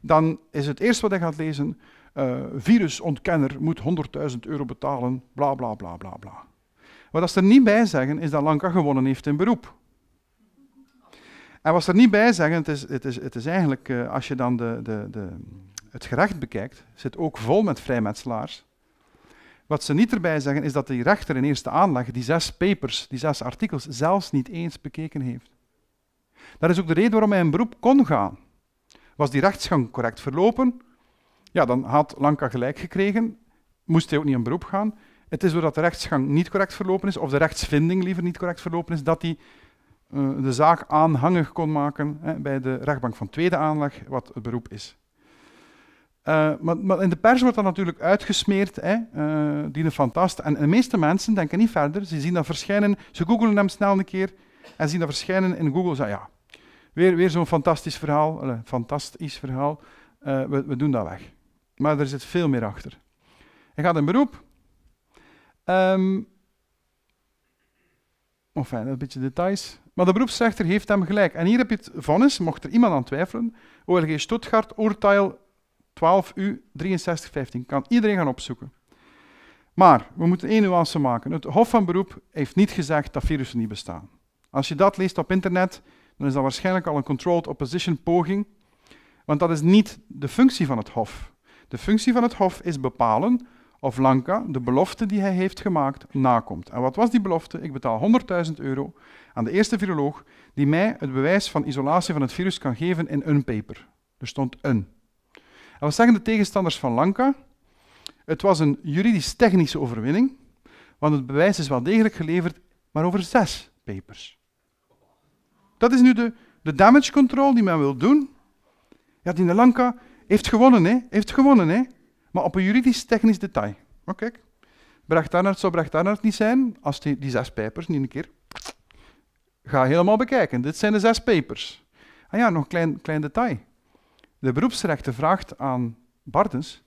dan is het eerste wat hij gaat lezen, uh, virusontkenner moet 100.000 euro betalen, bla bla bla bla bla. Wat ze er niet bij zeggen, is dat Lanka gewonnen heeft in beroep. En wat ze er niet bij zeggen, het is, het is, het is eigenlijk, eh, als je dan de, de, de, het gerecht bekijkt, zit ook vol met vrijmetselaars wat ze niet erbij zeggen is dat die rechter in eerste aanleg die zes papers, die zes artikels, zelfs niet eens bekeken heeft. Dat is ook de reden waarom hij in beroep kon gaan. Was die rechtsgang correct verlopen? Ja, dan had Lanka gelijk gekregen, moest hij ook niet in beroep gaan. Het is doordat de rechtsgang niet correct verlopen is, of de rechtsvinding liever niet correct verlopen is, dat hij eh, de zaak aanhangig kon maken hè, bij de rechtbank van tweede aanleg, wat het beroep is. Eh, maar, maar, in de pers wordt dat natuurlijk uitgesmeerd, hè, uh, die fantast. En de meeste mensen denken niet verder. Ze zien dat verschijnen, ze googelen hem snel een keer en zien dat verschijnen in Google. Ze ja, weer, weer zo'n fantastisch verhaal. fantastisch verhaal. Eh, we, we, doen dat weg. Maar er zit veel meer achter. Hij gaat in beroep. Um, enfin, een beetje details. Maar de beroepsrechter heeft hem gelijk. En hier heb je het vonnis, mocht er iemand aan twijfelen. OLG Stuttgart, oortijl. 12U6315. Kan iedereen gaan opzoeken. Maar we moeten één nuance maken. Het Hof van Beroep heeft niet gezegd dat virussen niet bestaan. Als je dat leest op internet, dan is dat waarschijnlijk al een controlled opposition poging. Want dat is niet de functie van het Hof. De functie van het Hof is bepalen of Lanka de belofte die hij heeft gemaakt nakomt. En wat was die belofte? Ik betaal 100.000 euro aan de eerste viroloog die mij het bewijs van isolatie van het virus kan geven in een paper. Er stond een. En wat zeggen de tegenstanders van Lanka? Het was een juridisch-technische overwinning, want het bewijs is wel degelijk geleverd, maar over zes papers. Dat is nu de, de damage control die men wil doen. Ja, in Lanka heeft gewonnen, hè? heeft gewonnen, hè? maar op een juridisch-technisch detail. Oké? Oh, kijk, zou Bracht niet zijn als die, die zes papers niet een keer. Ga helemaal bekijken. Dit zijn de zes papers. Ah ja, nog een klein, klein detail de beroepsrechter vraagt aan Bardens,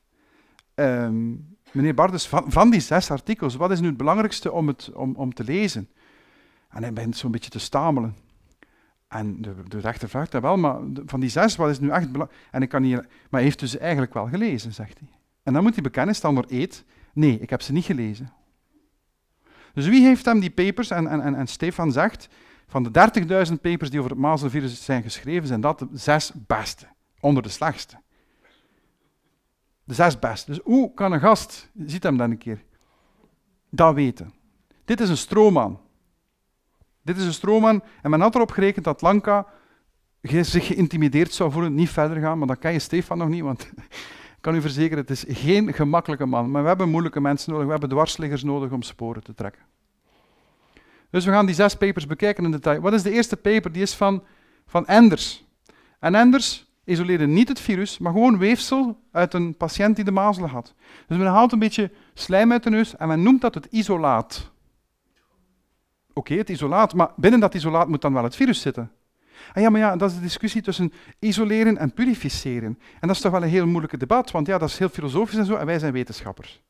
ehm, meneer Bardens, van, van, die zes artikels, wat is nu het belangrijkste om, het, om, om te lezen? En hij begint zo'n beetje te stamelen. En de, rechter vraagt dat wel, maar van die zes, wat is nu echt belangrijk? En ik kan hier, maar heeft u dus ze eigenlijk wel gelezen, zegt hij. En dan moet hij bekennen, door eet, nee, ik heb ze niet gelezen. Dus wie heeft hem die papers? En, en, en, en Stefan zegt, van de 30.000 papers die over het mazelvirus zijn geschreven, zijn dat de zes beste onder de slechtste. De zes best. Dus hoe kan een gast, ziet hem dan een keer, dat weten? Dit is een stroomman. Dit is een stroomman en men had erop gerekend dat Lanka zich geïntimideerd zou voelen, niet verder gaan, maar dat kan je Stefan nog niet, want ik kan u verzekeren, het is geen gemakkelijke man. Maar we hebben moeilijke mensen nodig, we hebben dwarsliggers nodig om sporen te trekken. Dus we gaan die zes papers bekijken in detail. Wat is de eerste paper? Die is van, van Enders. En Enders isoleerde niet het virus, maar gewoon weefsel uit een patiënt die de mazelen had. Dus men haalt een beetje slijm uit de neus en men noemt dat het isolaat. Oké, het isolaat, maar binnen dat isolaat moet dan wel het virus zitten. En ah ja, maar ja, dat is de discussie tussen isoleren en purificeren. En dat is toch wel een heel moeilijke debat, want ja, dat is heel filosofisch en zo, en wij zijn wetenschappers.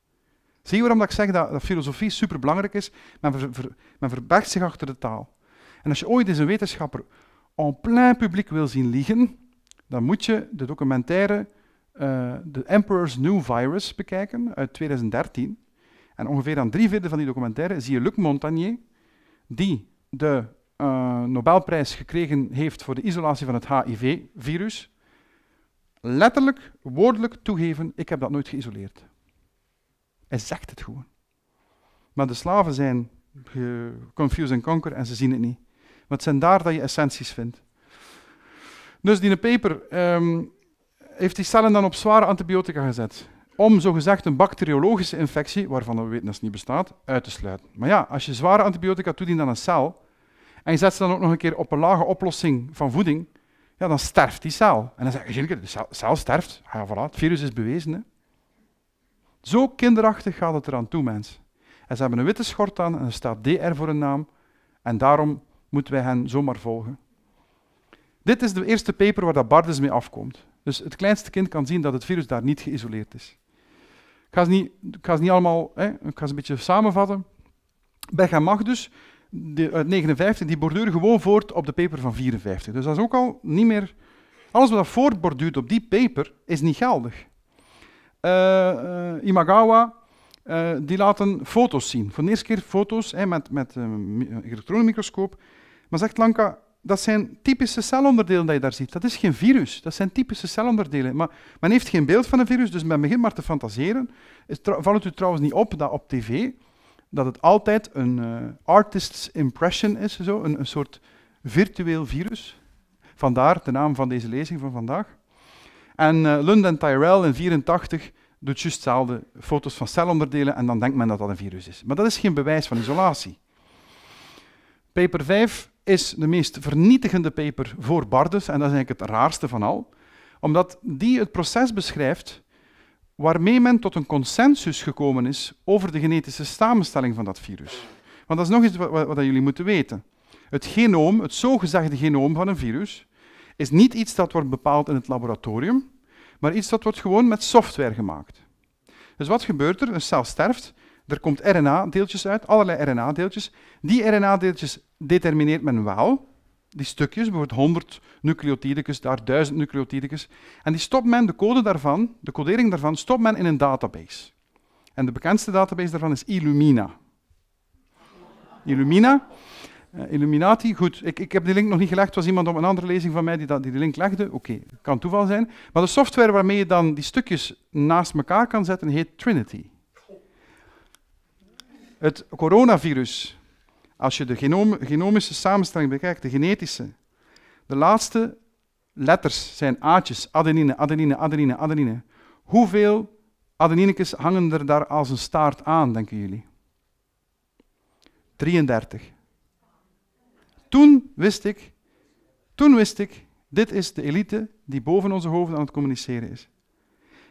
Zie je waarom dat ik zeg dat, dat filosofie superbelangrijk is? Men, men verbergt zich achter de taal. En als je ooit eens een wetenschapper en plein publiek wil zien liegen, dan moet je de documentaire The eh, Emperor's New Virus bekijken uit 2013. En ongeveer aan drie vierde van die documentaire zie je Luc Montagnier, die de eh, Nobelprijs gekregen heeft voor de isolatie van het HIV-virus, letterlijk, woordelijk toegeven, ik heb dat nooit geïsoleerd. Hij zegt het gewoon. Maar de slaven zijn confused en conquer en ze zien het niet. Want het zijn daar dat je essenties vindt. Dus die Paper ehm, heeft die cellen dan op zware antibiotica gezet. Om zogezegd een bacteriologische infectie, waarvan we weten dat het niet bestaat, uit te sluiten. Maar ja, als je zware antibiotica toedient aan een cel, en je zet ze dan ook nog een keer op een lage oplossing van voeding, ja, dan sterft die cel. En dan zeg je, de cel, sterft. Ja, voilà, het virus is bewezen. Hè. Zo kinderachtig gaat het eraan toe, mensen. En ze hebben een witte schort aan en er staat DR voor hun naam. En daarom moeten wij hen zomaar volgen. Dit is de eerste paper waar dat Bardes mee afkomt. Dus het kleinste kind kan zien dat het virus daar niet geïsoleerd is. Ik ga ze niet, ik niet allemaal, hè, ik een beetje samenvatten. Beckham mag dus de, uit 59, die borduur gewoon voort op de paper van 54. Dus dat is ook al niet meer... Alles wat voortborduurt op die paper is niet geldig. Eh, eh, Imagawa, uh, die laten foto's zien. Voor de eerste keer foto's hè, met, met een elektronenmicroscoop. Maar zegt Lanka, dat zijn typische celonderdelen die je daar ziet. Dat is geen virus, dat zijn typische celonderdelen. Maar men heeft geen beeld van een virus, dus men begint maar te fantaseren. Valt het u trouwens niet op dat op tv dat het altijd een eh, artist's impression is, zo, een, een soort virtueel virus? Vandaar de naam van deze lezing van vandaag. En eh, Lund en Tyrell in 84 doet juist hetzelfde, foto's van celonderdelen, en dan denkt men dat dat een virus is. Maar dat is geen bewijs van isolatie. Paper 5 is de meest vernietigende paper voor Bardes, en dat is eigenlijk het raarste van al, omdat die het proces beschrijft waarmee men tot een consensus gekomen is over de genetische samenstelling van dat virus. Want dat is nog iets wat, wat jullie moeten weten. Het genoom, het zogezegde genoom van een virus, is niet iets dat wordt bepaald in het laboratorium, maar iets dat wordt gewoon met software gemaakt. Dus wat gebeurt er? Een cel sterft er komt RNA-deeltjes uit, allerlei RNA-deeltjes. Die RNA-deeltjes determineert men wel. Die stukjes, bijvoorbeeld 100 nucleotidicus, daar 1000 nucleotidicus. En die stopt men, de code daarvan, de codering daarvan, stopt men in een database. En de bekendste database daarvan is Illumina. Illumina. Eh, Illuminati, goed, ik, ik heb die link nog niet gelegd. Het was iemand op een andere lezing van mij die die, link legde. Oké, okay, kan toeval zijn. Maar de software waarmee je dan die stukjes naast elkaar kan zetten, heet Trinity. Het coronavirus, als je de genomische samenstelling bekijkt, de genetische, de laatste letters zijn A'tjes, adenine, adenine, adenine, adenine. Hoeveel adeninekes hangen er daar als een staart aan, denken jullie? 33. Toen wist ik, toen wist ik, dit is de elite die boven onze hoofden aan het communiceren is.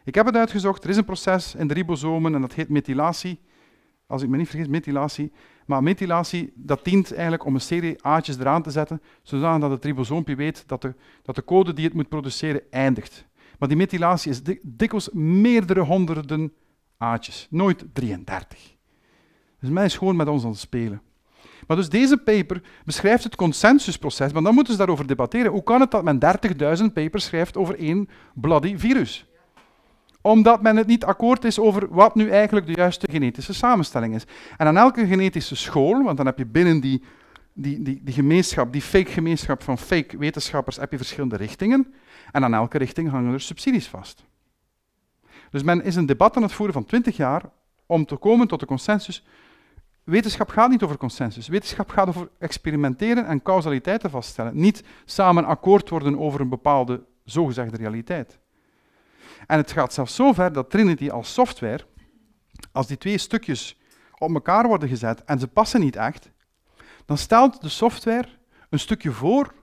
Ik heb het uitgezocht, er is een proces in de ribosomen en dat heet methylatie als ik me niet vergis, methylatie. Maar methylatie, dat dient eigenlijk om een serie A'tjes eraan te zetten, zodat het ribosoompje weet dat de, dat de code die het moet produceren eindigt. Maar die methylatie is dikwijls meerdere honderden A'tjes, nooit 33. Dus men is gewoon met ons aan het spelen. Maar dus deze paper beschrijft het consensusproces, maar dan moeten ze daarover debatteren. Hoe kan het dat men 30.000 papers schrijft over één bloody virus? Omdat men het niet akkoord is over wat nu eigenlijk de juiste genetische samenstelling is. En aan elke genetische school, want dan heb je binnen die, die, die, gemeenschap, die fake gemeenschap van fake wetenschappers, heb je verschillende richtingen. En aan elke richting hangen er subsidies vast. Dus men is een debat aan het voeren van 20 jaar om te komen tot de consensus. Wetenschap gaat niet over consensus. Wetenschap gaat over experimenteren en causaliteiten vaststellen. Niet samen akkoord worden over een bepaalde zogezegde realiteit. En het gaat zelfs zo ver dat Trinity als software, als die twee stukjes op elkaar worden gezet en ze passen niet echt, dan stelt de software een stukje voor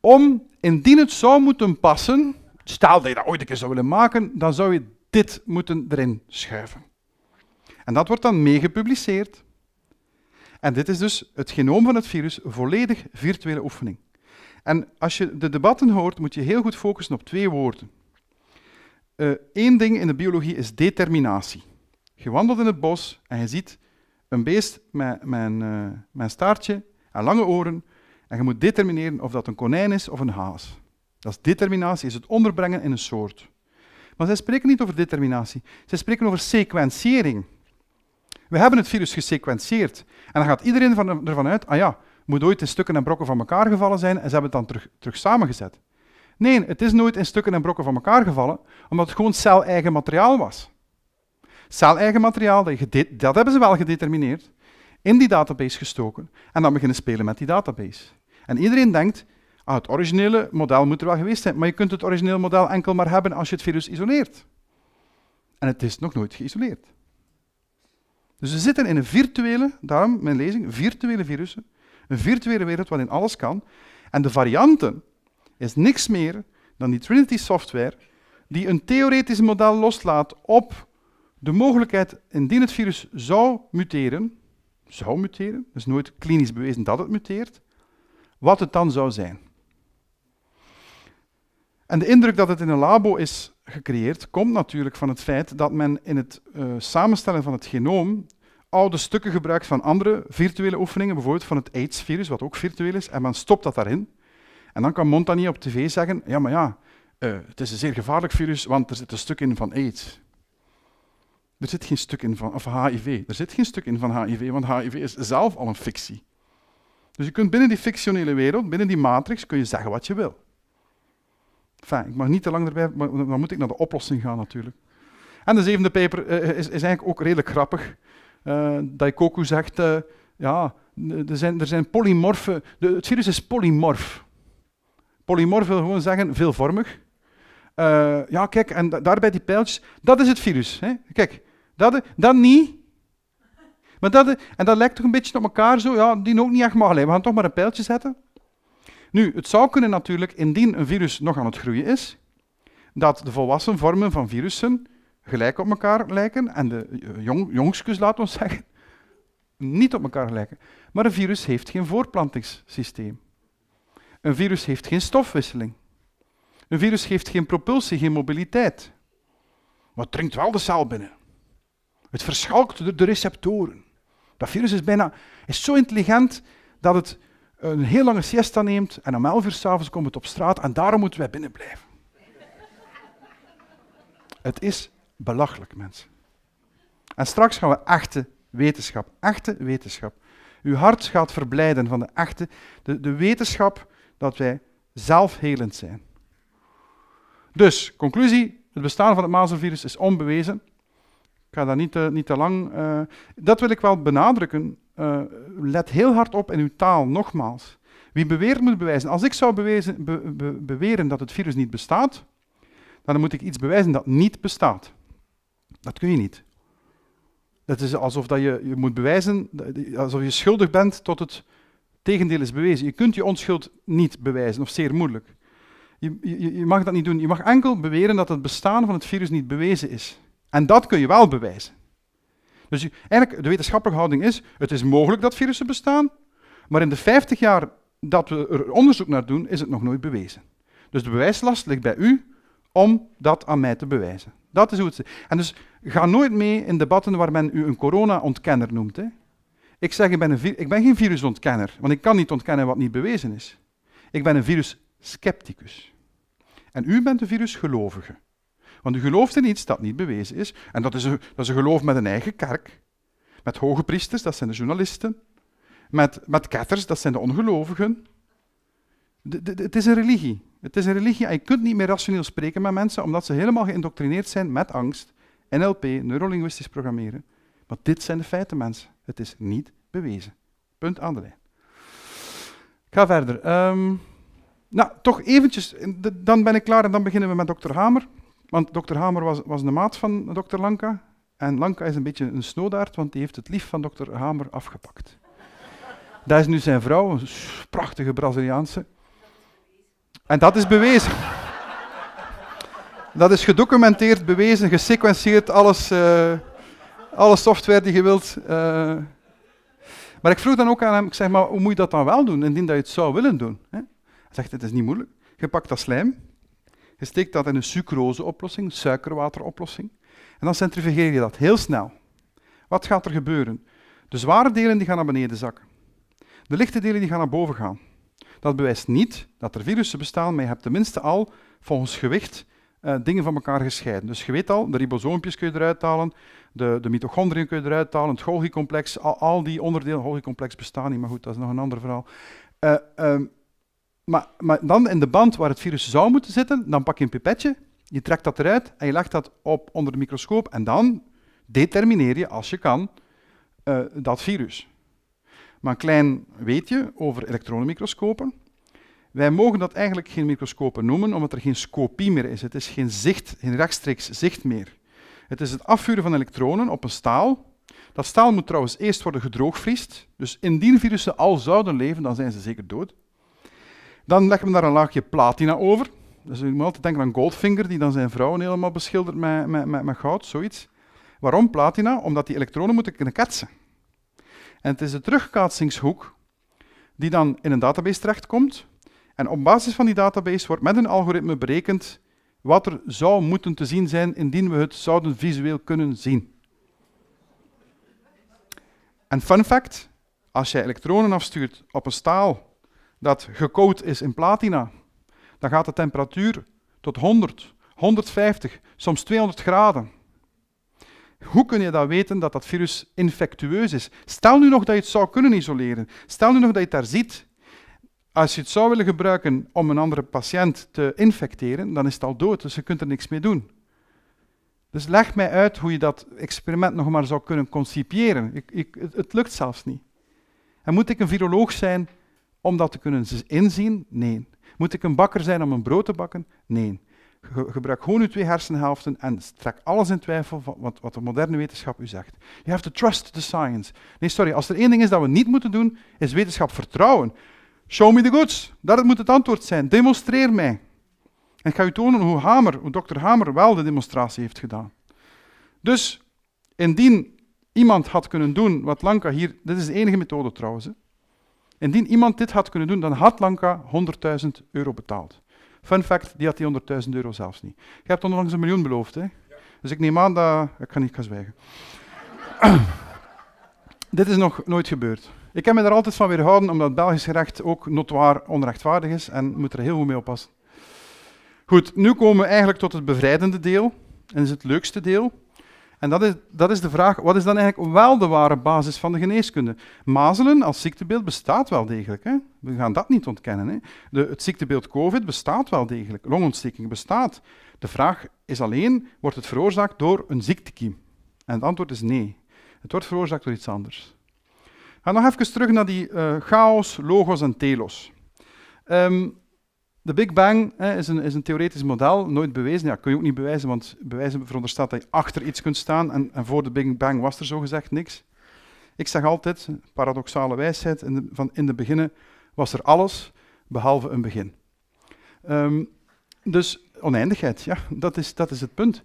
om, indien het zou moeten passen, stel dat je dat ooit een keer zou willen maken, dan zou je dit moeten erin schuiven. En dat wordt dan meegepubliceerd. En dit is dus het genoom van het virus, volledig virtuele oefening. En als je de debatten hoort, moet je heel goed focussen op twee woorden. Eén eh, ding in de biologie is determinatie. Je wandelt in het bos en je ziet een beest met, met, een, eh, met een staartje en lange oren. En je moet determineren of dat een konijn is of een haas. Dat is determinatie, is het onderbrengen in een soort. Maar zij spreken niet over determinatie. Zij spreken over sequentiering. We hebben het virus gesequentieerd. En dan gaat iedereen ervan uit, ah ja, moet ooit in stukken en brokken van elkaar gevallen zijn en ze hebben het dan terug, terug samengezet. Nee, het is nooit in stukken en brokken van elkaar gevallen, omdat het gewoon cel-eigen materiaal was. Cel-eigen materiaal, dat hebben ze wel gedetermineerd, in die database gestoken en dan beginnen spelen met die database. En iedereen denkt, ah, het originele model moet er wel geweest zijn, maar je kunt het originele model enkel maar hebben als je het virus isoleert. En het is nog nooit geïsoleerd. Dus we zitten in een virtuele, daarom mijn lezing, virtuele virussen, een virtuele wereld waarin alles kan. En de varianten is niks meer dan die Trinity software die een theoretisch model loslaat op de mogelijkheid, indien het virus zou muteren, zou muteren, dus nooit klinisch bewezen dat het muteert, wat het dan zou zijn. En de indruk dat het in een labo is gecreëerd, komt natuurlijk van het feit dat men in het eh, samenstellen van het genoom oude stukken gebruikt van andere virtuele oefeningen, bijvoorbeeld van het AIDS-virus, wat ook virtueel is, en men stopt dat daarin. En dan kan Montagnier op tv zeggen, ja maar ja, eh, het is een zeer gevaarlijk virus, want er zit een stuk in van AIDS. Er zit geen stuk in van, of HIV. Er zit geen stuk in van HIV, want HIV is zelf al een fictie. Dus je kunt binnen die fictionele wereld, binnen die matrix, kun je zeggen wat je wil. Fijn, ik mag niet te lang erbij, maar dan moet ik naar de oplossing gaan natuurlijk. En de zevende paper eh, eh, is, is, eigenlijk ook redelijk grappig. Uh, Daikoku zegt, uh, ja, er zijn, er zijn polymorfe, de, het virus is polymorf. Polymorf wil gewoon zeggen veelvormig. Uh, ja, kijk, en daarbij die pijltjes, dat is het virus. Hè? Kijk, dat, dat niet. Maar dat, en dat lijkt toch een beetje op elkaar zo, ja, die ook niet echt mag We gaan toch maar een pijltje zetten. Nu, het zou kunnen natuurlijk, indien een virus nog aan het groeien is, dat de volwassen vormen van virussen gelijk op elkaar lijken en de eh, jong, laten we zeggen, niet op elkaar lijken. Maar een virus heeft geen voortplantingssysteem. Een virus heeft geen stofwisseling. Een virus heeft geen propulsie, geen mobiliteit. Maar het dringt wel de cel binnen. Het verschalkt de receptoren. Dat virus is bijna is zo intelligent dat het een heel lange siesta neemt en om elf uur s'avonds komt het op straat en daarom moeten wij binnen blijven. het is belachelijk, mensen. En straks gaan we echte wetenschap, echte wetenschap. Uw hart gaat verblijden van de echte, de, de wetenschap dat wij zelfhelend zijn. Dus, conclusie, het bestaan van het mazelvirus is onbewezen. Ik ga daar niet te, niet te lang... Eh, dat wil ik wel benadrukken. Eh, let heel hard op in uw taal, nogmaals. Wie beweert moet bewijzen. Als ik zou bewezen, beweren dat het virus niet bestaat, dan moet ik iets bewijzen dat niet bestaat. Dat kun je niet. Dat is alsof dat je, je moet bewijzen, alsof je schuldig bent tot het Tegendeel is bewezen. Je kunt je onschuld niet bewijzen, of zeer moeilijk. Je, mag dat niet doen. Je mag enkel beweren dat het bestaan van het virus niet bewezen is. En dat kun je wel bewijzen. Dus eigenlijk, de wetenschappelijke houding is, het is mogelijk dat virussen bestaan, maar in de 50 jaar dat we er onderzoek naar doen, is het nog nooit bewezen. Dus de bewijslast ligt bij u om dat aan mij te bewijzen. Dat is hoe het is. En dus ga nooit mee in debatten waar men u een corona-ontkenner noemt. Hè. Ik zeg, ik ben, een, ik ben geen virusontkenner, want ik kan niet ontkennen wat niet bewezen is. Ik ben een virus scepticus. En u bent een virusgelovige. Want u gelooft in iets dat niet bewezen is. En dat is een, dat is een geloof met een eigen kerk. Met hoge priesters, dat zijn de journalisten. Met, met ketters, dat zijn de ongelovigen. het is een religie. Het is een religie en je kunt niet meer rationeel spreken met mensen omdat ze helemaal geïndoctrineerd zijn met angst, NLP, neurolinguistisch programmeren. Want dit zijn de feiten, mensen. Het is niet bewezen. Punt aan de lijn. Ik ga verder. Ehm, nou, toch eventjes, dan ben ik klaar en dan beginnen we met dokter Hamer. Want dokter Hamer was, was de maat van dokter Lanka. En Lanka is een beetje een snoodaart, want die heeft het lief van dokter Hamer afgepakt. Daar is nu zijn vrouw, een prachtige Braziliaanse. En dat is bewezen. Dat is gedocumenteerd, bewezen, gesequenceerd, alles. Eh, alle software die je wilt. Eh. Maar ik vroeg dan ook aan hem, ik zeg maar, hoe moet je dat dan wel doen, indien dat je het zou willen doen? Hè? Hij zegt, het is niet moeilijk. Je pakt dat slijm, je steekt dat in een sucroseoplossing, suikerwateroplossing, en dan centrifugeer je dat heel snel. Wat gaat er gebeuren? De zware delen die gaan naar beneden zakken. De lichte delen die gaan naar boven gaan. Dat bewijst niet dat er virussen bestaan, maar je hebt tenminste al, volgens gewicht, eh, dingen van elkaar gescheiden. Dus je weet al, de ribosoompjes kun je eruit halen, de, de mitochondriën kun je eruit halen, het Golgi-complex, al, die onderdelen, Golgi-complex bestaan niet, maar goed, dat is nog een ander verhaal. Eh, ehm, maar, maar, dan in de band waar het virus zou moeten zitten, dan pak je een pipetje, je trekt dat eruit en je legt dat op onder de microscoop en dan determineer je, als je kan, eh, dat virus. Maar een klein weetje over elektronenmicroscopen. Wij mogen dat eigenlijk geen microscopen noemen, omdat er geen scopie meer is. Het is geen zicht, geen rechtstreeks zicht meer. Het is het afvuren van elektronen op een staal. Dat staal moet trouwens eerst worden gedroogvriest. Dus indien virussen al zouden leven, dan zijn ze zeker dood. Dan leggen we daar een laagje platina over. Dus je moet altijd denken aan Goldfinger, die dan zijn vrouwen helemaal beschildert met, met, met, met goud, zoiets. Waarom platina? Omdat die elektronen moeten kunnen ketsen. En het is de terugkaatsingshoek die dan in een database terechtkomt, en op basis van die database wordt met een algoritme berekend wat er zou moeten te zien zijn indien we het zouden visueel kunnen zien. En fun fact, als je elektronen afstuurt op een staal dat gecoat is in platina, dan gaat de temperatuur tot 100, 150, soms 200 graden. Hoe kun je dan weten dat dat virus infectieus is? Stel nu nog dat je het zou kunnen isoleren. Stel nu nog dat je het daar ziet. Als je het zou willen gebruiken om een andere patiënt te infecteren, dan is het al dood, dus je kunt er niks mee doen. Dus leg mij uit hoe je dat experiment nog maar zou kunnen concipiëren. Ik, ik, het, lukt zelfs niet. En moet ik een viroloog zijn om dat te kunnen inzien? Nee. Moet ik een bakker zijn om een brood te bakken? Nee. gebruik gewoon uw twee hersenhelften en trek alles in twijfel van wat, wat, de moderne wetenschap u zegt. You have to trust the science. Nee, sorry, als er één ding is dat we niet moeten doen, is wetenschap vertrouwen. Show me the goods. Dat moet het antwoord zijn. Demonstreer mij. En ik ga u tonen hoe Hamer, hoe dokter Hamer wel de demonstratie heeft gedaan. Dus indien iemand had kunnen doen wat Lanka hier, dit is de enige methode trouwens. Indien iemand dit had kunnen doen, dan had Lanka 100.000 euro betaald. Fun fact, die had die 100.000 euro zelfs niet. Je hebt onlangs een miljoen beloofd, hè? Dus ik neem aan dat... Ik ga niet gaan zwijgen. dit is nog nooit gebeurd. Ik heb me daar altijd van weerhouden, omdat Belgisch recht ook notwaar onrechtvaardig is en moet er heel goed mee oppassen. Goed, nu komen we eigenlijk tot het bevrijdende deel. En is het leukste deel. En dat is, dat is de vraag, wat is dan eigenlijk wel de ware basis van de geneeskunde? Mazelen als ziektebeeld bestaat wel degelijk. Hè? We gaan dat niet ontkennen. Hè? De, het ziektebeeld COVID bestaat wel degelijk. Longontsteking bestaat. De vraag is alleen, wordt het veroorzaakt door een ziektekiem? En het antwoord is nee. Het wordt veroorzaakt door iets anders ga nog even terug naar die eh, chaos, logos en telos. Ehm, de Big Bang hè, is, een, is, een, theoretisch model, nooit bewezen. Ja, kun je ook niet bewijzen, want bewijzen veronderstelt dat je achter iets kunt staan. En, en voor de Big Bang was er zogezegd niks. Ik zeg altijd, paradoxale wijsheid, in de, van in het beginnen was er alles, behalve een begin. Ehm, dus oneindigheid, ja, dat is, dat is het punt.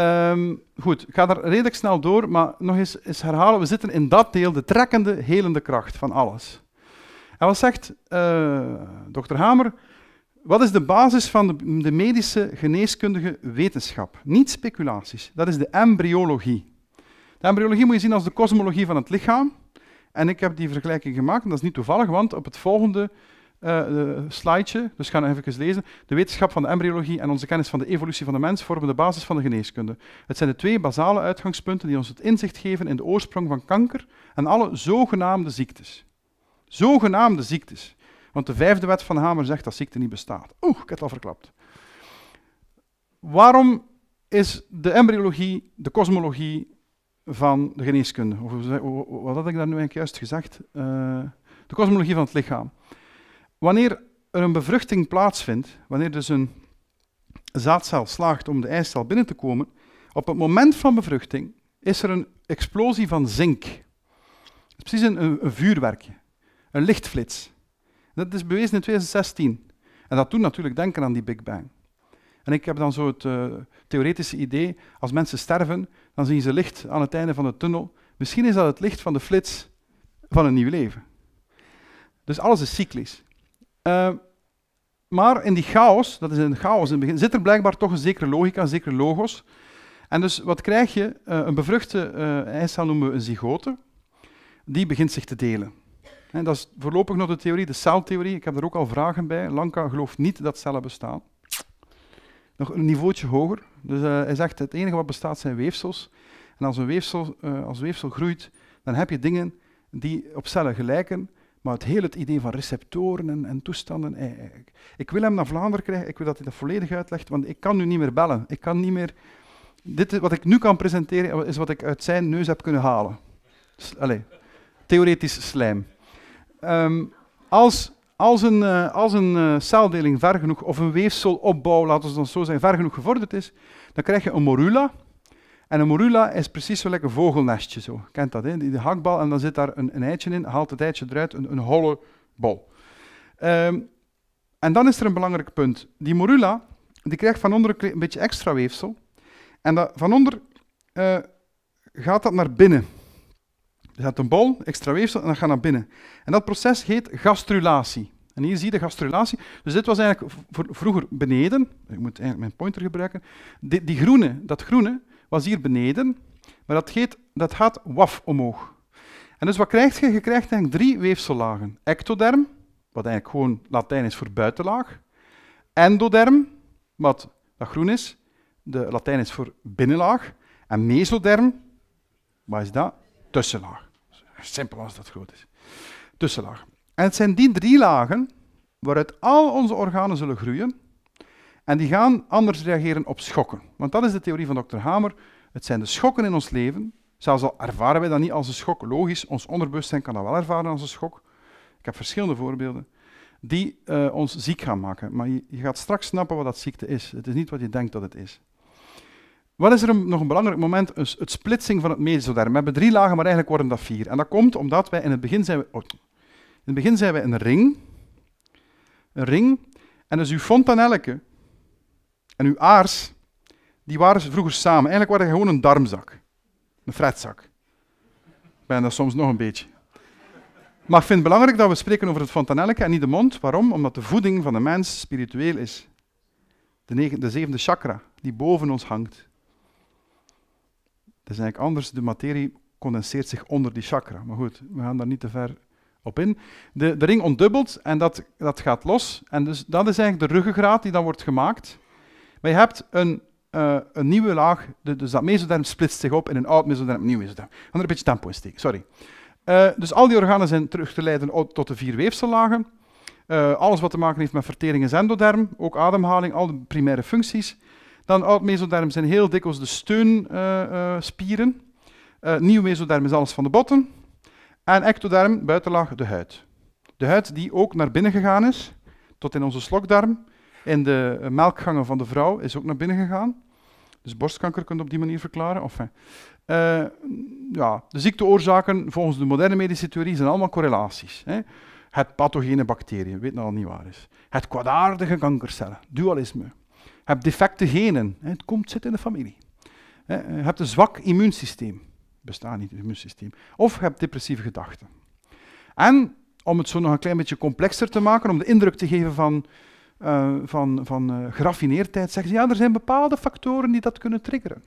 Ehm, goed, ik ga daar redelijk snel door, maar nog eens, herhalen. We zitten in dat deel, de trekkende, helende kracht van alles. En wat zegt eh, dokter Hamer? Wat is de basis van de, de medische geneeskundige wetenschap? Niet speculaties, dat is de embryologie. De embryologie moet je zien als de kosmologie van het lichaam. En ik heb die vergelijking gemaakt, en dat is niet toevallig, want op het volgende uh, eh, eh, slideje, dus gaan we even lezen. De wetenschap van de embryologie en onze kennis van de evolutie van de mens vormen de basis van de geneeskunde. Het zijn de twee basale uitgangspunten die ons het inzicht geven in de oorsprong van kanker en alle zogenaamde ziektes. Zogenaamde ziektes. Want de vijfde wet van Hamer zegt dat ziekte niet bestaat. Oeh, ik heb het al verklapt. Waarom is de embryologie, de kosmologie van de geneeskunde? Of eh, wat had ik daar nu eigenlijk juist gezegd? de kosmologie van het lichaam. Wanneer er een bevruchting plaatsvindt, wanneer dus een zaadcel slaagt om de eicel binnen te komen, op het moment van bevruchting is er een explosie van zink. Dat is precies een, een vuurwerkje, een lichtflits. Dat is bewezen in 2016. En dat doet natuurlijk denken aan die Big Bang. En ik heb dan zo het eh, theoretische idee, als mensen sterven, dan zien ze licht aan het einde van de tunnel. Misschien is dat het licht van de flits van een nieuw leven. Dus alles is cyclisch. Eh, maar in die chaos, dat is een chaos in het begin, zit er blijkbaar toch een zekere logica, een zekere logos. En dus wat krijg je? Eh, een bevruchte uh, eicel noemen we een zygote, die begint zich te delen. dat is voorlopig nog de theorie, de celtheorie. Ik heb er ook al vragen bij. Lanka gelooft niet dat cellen bestaan. Nog een niveautje hoger. Dus uh, hij zegt, het enige wat bestaat zijn weefsels. En als een weefsel, als weefsel groeit, dan heb je dingen die op cellen gelijken, maar het hele het idee van receptoren en, toestanden. Eh, eh, ik, wil hem naar Vlaanderen krijgen, ik wil dat hij dat volledig uitlegt, want ik kan nu niet meer bellen. Ik kan niet meer. Dit wat ik nu kan presenteren, is wat ik uit zijn neus heb kunnen halen. Allee, theoretisch slijm. Ehm, als, als een, eh, als een celdeling ver genoeg, of een weefselopbouw, laten we dan zo zeggen, ver genoeg gevorderd is, dan krijg je een morula. En een morula is precies zo lekker een vogelnestje, zo. kent dat, hè? Die, hakbal, en dan zit daar een, een eitje in, haalt het eitje eruit, een, een holle bol. Ehm, en dan is er een belangrijk punt. Die morula die krijgt van onder een beetje extra weefsel. En dat, van onder eh, gaat dat naar binnen. Je hebt een bol, extra weefsel, en dat gaat naar binnen. En dat proces heet gastrulatie. En hier zie je de gastrulatie. Dus dit was eigenlijk vroeger beneden. Ik moet eigenlijk mijn pointer gebruiken. die groene, dat groene, was hier beneden, maar dat, dat gaat waf omhoog. En dus wat krijg je? Je krijgt eigenlijk drie weefsellagen. Ectoderm, wat eigenlijk gewoon Latijn is voor buitenlaag. Endoderm, wat dat groen is, de Latijn is voor binnenlaag. En mesoderm, wat is dat? Tussenlaag. Simpel als dat groot is. Tussenlaag. En het zijn die drie lagen waaruit al onze organen zullen groeien, en die gaan anders reageren op schokken. Want dat is de theorie van Dr. Hamer. Het zijn de schokken in ons leven. Zelfs al ervaren wij dat niet als een schok, logisch, ons onderbewustzijn kan dat wel ervaren als een schok. Ik heb verschillende voorbeelden die eh, ons ziek gaan maken. Maar je, gaat straks snappen wat dat ziekte is. Het is niet wat je denkt dat het is. Wat is er nog een belangrijk moment? het splitsing van het mesoderm. We hebben drie lagen, maar eigenlijk worden dat vier. En dat komt omdat wij in het begin zijn... We, oh, in het begin zijn we een ring. Een ring. En dus uw elke en uw aars, die waren vroeger samen. Eigenlijk waren gewoon een darmzak. Een fretzak. Ik ben dat soms nog een beetje. Maar ik vind het belangrijk dat we spreken over het fontanelleke en niet de mond. Waarom? Omdat de voeding van de mens spiritueel is. De, zevende chakra, die boven ons hangt. Het is eigenlijk anders, de materie condenseert zich onder die chakra. Maar goed, we gaan daar niet te ver op in. De, de ring ontdubbelt en dat, dat gaat los. En dus, dat is eigenlijk de ruggengraat die dan wordt gemaakt. Maar je hebt een, eh, een nieuwe laag, dus dat mesoderm splitst zich op in een oud mesoderm, nieuw mesoderm. Ik ga een beetje tempo steken, sorry. Eh, dus al die organen zijn terug te leiden tot de vier weefsellagen. Eh, alles wat te maken heeft met vertering is endoderm, ook ademhaling, al de primaire functies. Dan oud mesoderm zijn heel dikwijls de steunspieren. nieuw mesoderm is alles van de botten. En ectoderm, buitenlaag, de huid. De huid die ook naar binnen gegaan is, tot in onze slokdarm, en de eh, melkgangen van de vrouw is ook naar binnen gegaan. Dus borstkanker kunt op die manier verklaren. Of, eh, ja, de ziekteoorzaken volgens de moderne medische theorie zijn allemaal correlaties. Hè. Het pathogene bacteriën, weet nou al niet waar is. Het kwaadaardige kankercellen, dualisme. Heb defecte genen, hè, het komt zit in de familie. Hè, eh, heb een zwak immuunsysteem, bestaat niet het immuunsysteem. Of heb depressieve gedachten. En om het zo nog een klein beetje complexer te maken, om de indruk te geven van eh, van, van eh, geraffineerdheid zeggen ze, ja, er zijn bepaalde factoren die dat kunnen triggeren.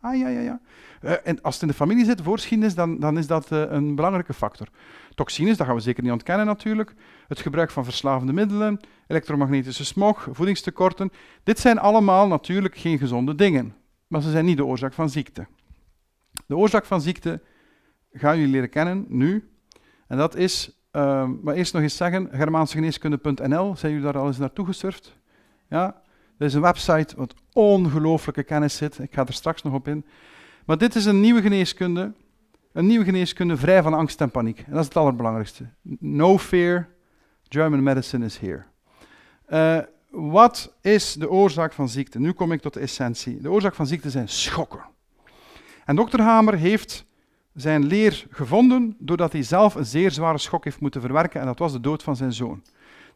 Ah, ja, ja, ja. Eh, en als het in de familie zit, voorschiedenis, dan, dan is dat een belangrijke factor. Toxines, dat gaan we zeker niet ontkennen natuurlijk. Het gebruik van verslavende middelen, elektromagnetische smog, voedingstekorten. Dit zijn allemaal natuurlijk geen gezonde dingen. Maar ze zijn niet de oorzaak van ziekte. De oorzaak van ziekte gaan jullie leren kennen nu. En dat is Ehm, maar eerst nog eens zeggen, germaansegeneeskunde.nl, zijn jullie daar al eens naartoe gesurfd? Ja? Dat is een website wat ongelooflijke kennis zit, ik ga er straks nog op in. Maar dit is een nieuwe geneeskunde, een nieuwe geneeskunde vrij van angst en paniek. En dat is het allerbelangrijkste. No fear, German medicine is here. Eh, wat is de oorzaak van ziekte? Nu kom ik tot de essentie. De oorzaak van ziekte zijn schokken. En dokter Hamer heeft zijn leer gevonden doordat hij zelf een zeer zware schok heeft moeten verwerken en dat was de dood van zijn zoon.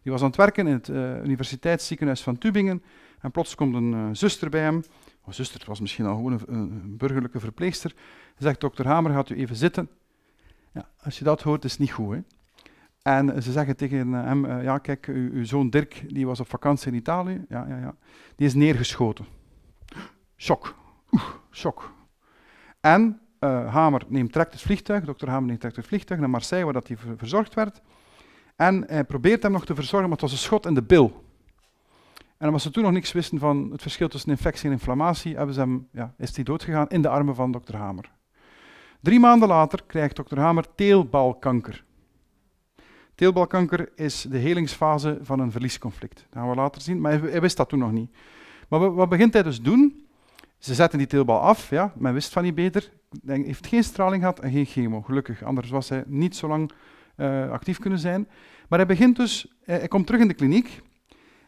Die was aan het werken in het eh, universiteitsziekenhuis van Tübingen en plots komt een eh, zuster bij hem. Oh, zuster, het was misschien al gewoon een, burgerlijke verpleegster. Hij zegt, dokter Hamer, gaat u even zitten? Ja, als je dat hoort, is het niet goed. Hè? En eh, ze zeggen tegen hem, ja kijk, uw, zoon Dirk, die was op vakantie in Italië, ja, ja, ja. die is neergeschoten. Schok. Oeh, shock. En uh, Hamer neemt direct het vliegtuig, dokter Hamer neemt direct het vliegtuig naar Marseille, waar dat hij verzorgd werd. En hij probeert hem nog te verzorgen, maar het was een schot in de bil. En omdat ze toen nog niks wisten van het verschil tussen infectie en inflammatie, hebben ze hem, ja, is hij doodgegaan in de armen van dokter Hamer. Drie maanden later krijgt dokter Hamer teelbalkanker. Teelbalkanker is de helingsfase van een verliesconflict. Dat gaan we later zien, maar hij wist dat toen nog niet. Maar wat begint hij dus doen? Ze zetten die teelbal af, ja, men wist van niet beter. Hij heeft geen straling gehad en geen chemo, gelukkig. Anders was hij niet zo lang eh, actief kunnen zijn. Maar hij begint dus, hij komt terug in de kliniek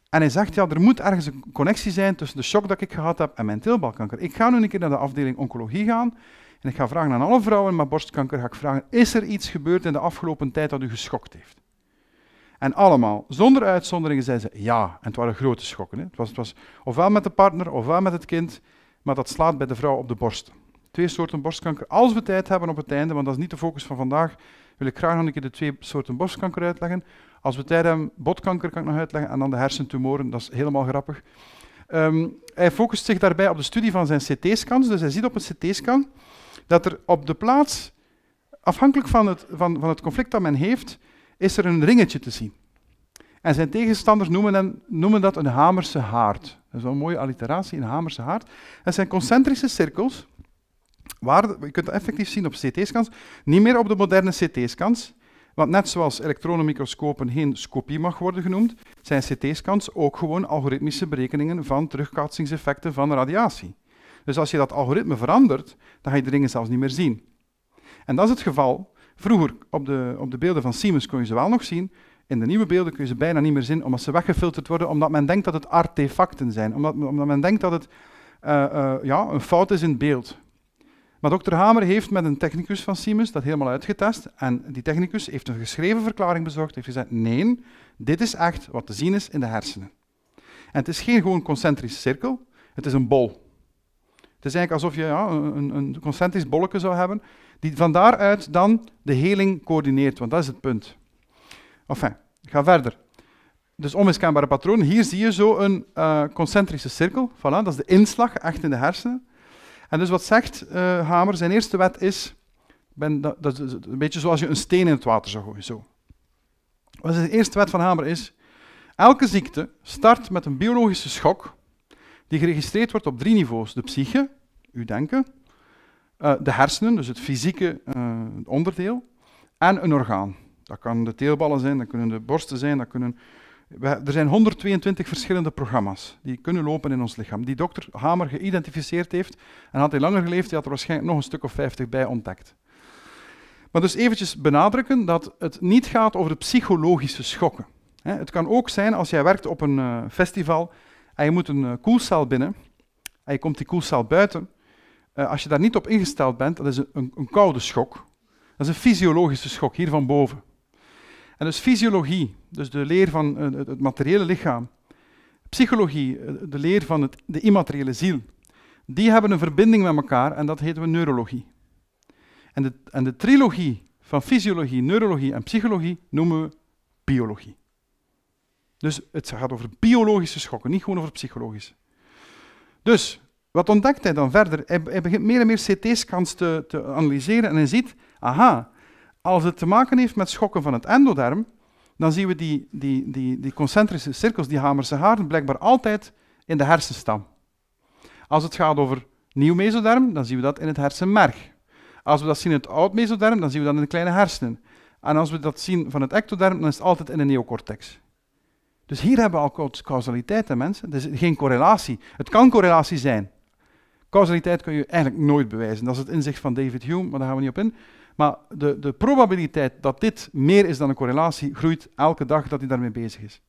en hij zegt, ja, er moet ergens een connectie zijn tussen de shock dat ik gehad heb en mijn teelbalkanker. Ik ga nu een keer naar de afdeling oncologie gaan en ik ga vragen aan alle vrouwen met borstkanker, ga ik vragen, is er iets gebeurd in de afgelopen tijd dat u geschokt heeft? En allemaal, zonder uitzonderingen, zeiden ze ja. En het waren grote schokken. Hè. Het, was, het was ofwel met de partner, ofwel met het kind, maar dat slaat bij de vrouw op de borsten. Twee soorten borstkanker. Als we tijd hebben op het einde, want dat is niet de focus van vandaag, wil ik graag nog een keer de twee soorten borstkanker uitleggen. Als we tijd hebben, botkanker kan ik nog uitleggen, en dan de hersentumoren, dat is helemaal grappig. Ehm, hij focust zich daarbij op de studie van zijn CT-scans. Dus hij ziet op een CT-scan dat er op de plaats, afhankelijk van het, van, van het conflict dat men heeft, is er een ringetje te zien. En zijn tegenstanders noemen, noemen, dat een hamerse haard. Dat is wel een mooie alliteratie, een hamerse haard. Het zijn concentrische cirkels je kunt dat effectief zien op CT-scans, niet meer op de moderne CT-scans. Want net zoals elektronenmicroscopen geen scopie mag worden genoemd, zijn CT-scans ook gewoon algoritmische berekeningen van terugkaatsingseffecten van radiatie. Dus als je dat algoritme verandert, dan ga je de dingen zelfs niet meer zien. En dat is het geval. Vroeger, op de, op de beelden van Siemens kon je ze wel nog zien. In de nieuwe beelden kun je ze bijna niet meer zien, omdat ze weggefilterd worden, omdat men denkt dat het artefacten zijn. Omdat, omdat men denkt dat het eh, eh, ja, een fout is in beeld. Maar dokter Hamer heeft met een technicus van Siemens dat helemaal uitgetest. En die technicus heeft een geschreven verklaring bezorgd. Heeft gezegd: nee, dit is echt wat te zien is in de hersenen. En het is geen gewoon concentrische cirkel, het is een bol. Het is eigenlijk alsof je ja, een, een concentrisch bolletje zou hebben, die van daaruit dan de heling coördineert, want dat is het punt. Enfin, ga verder. Dus onmiskenbare patroon. Hier zie je zo een uh, concentrische cirkel. Voilà, dat is de inslag echt in de hersenen. En dus wat zegt eh, Hamer? Zijn eerste wet is, ben, dat, is een beetje zoals je een steen in het water zou gooien. Zo. Wat de eerste wet van Hamer is, elke ziekte start met een biologische schok die geregistreerd wordt op drie niveaus. De psyche, uw denken, eh, de hersenen, dus het fysieke uh, onderdeel, en een orgaan. Dat kan de teelballen zijn, dat kunnen de borsten zijn, dat kunnen er zijn 122 verschillende programma's die kunnen lopen in ons lichaam. Die dokter Hamer geïdentificeerd heeft. En had hij langer geleefd, hij had er waarschijnlijk nog een stuk of 50 bij ontdekt. Maar dus eventjes benadrukken dat het niet gaat over de psychologische schokken. Het kan ook zijn als jij werkt op een eh, festival en je moet een eh, koelzaal binnen en je komt die koelzaal buiten. Eh, als je daar niet op ingesteld bent, dat is een, een, een koude schok. Dat is een fysiologische schok, hier van boven. En dus fysiologie, dus de leer van eh, het materiële lichaam, psychologie, eh, de leer van het, de immateriële ziel, die hebben een verbinding met elkaar en dat heten we neurologie. En de, en de trilogie van fysiologie, neurologie en psychologie noemen we biologie. Dus het gaat over biologische schokken, niet gewoon over psychologische. Dus, wat ontdekt hij dan verder? Hij, hij begint meer en meer CT-scans te, te, analyseren en hij ziet, aha, als het te maken heeft met schokken van het endoderm, dan zien we die, die, die, die concentrische cirkels, die hamerse haren, blijkbaar altijd in de hersenstam. Als het gaat over nieuw mesoderm, dan zien we dat in het hersenmerg. Als we dat zien in het oud mesoderm, dan zien we dat in de kleine hersenen. En als we dat zien van het ectoderm, dan is het altijd in de neocortex. Dus hier hebben we al causaliteit, mensen. Er is geen correlatie. Het kan correlatie zijn. Causaliteit kun je eigenlijk nooit bewijzen. Dat is het inzicht van David Hume, maar daar gaan we niet op in. Maar de, de probabiliteit dat dit meer is dan een correlatie groeit elke dag dat hij daarmee bezig is.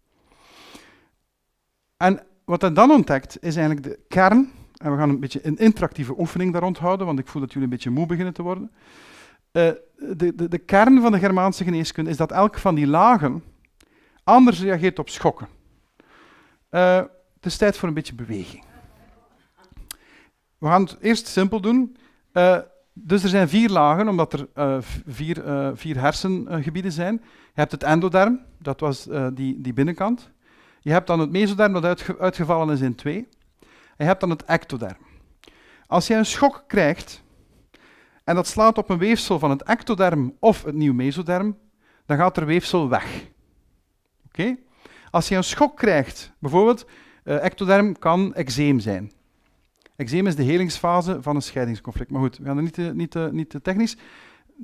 En wat hij dan ontdekt is eigenlijk de kern. En we gaan een beetje een interactieve oefening daar rondhouden, want ik voel dat jullie een beetje moe beginnen te worden. Eh, de, de, de kern van de Germaanse geneeskunde is dat elk van die lagen anders reageert op schokken. Eh, het is tijd voor een beetje beweging. We gaan het eerst simpel doen. Eh, dus er zijn vier lagen, omdat er eh, vier, eh, vier, hersengebieden zijn. Je hebt het endoderm, dat was eh, die, die, binnenkant. Je hebt dan het mesoderm, dat uitgevallen is in twee. En je hebt dan het ectoderm. Als je een schok krijgt en dat slaat op een weefsel van het ectoderm of het nieuw mesoderm, dan gaat er weefsel weg. Oké? Als je een schok krijgt, bijvoorbeeld, ectoderm kan eczeem zijn Eczeem is de helingsfase van een scheidingsconflict. Maar goed, we gaan er niet te, niet niet technisch.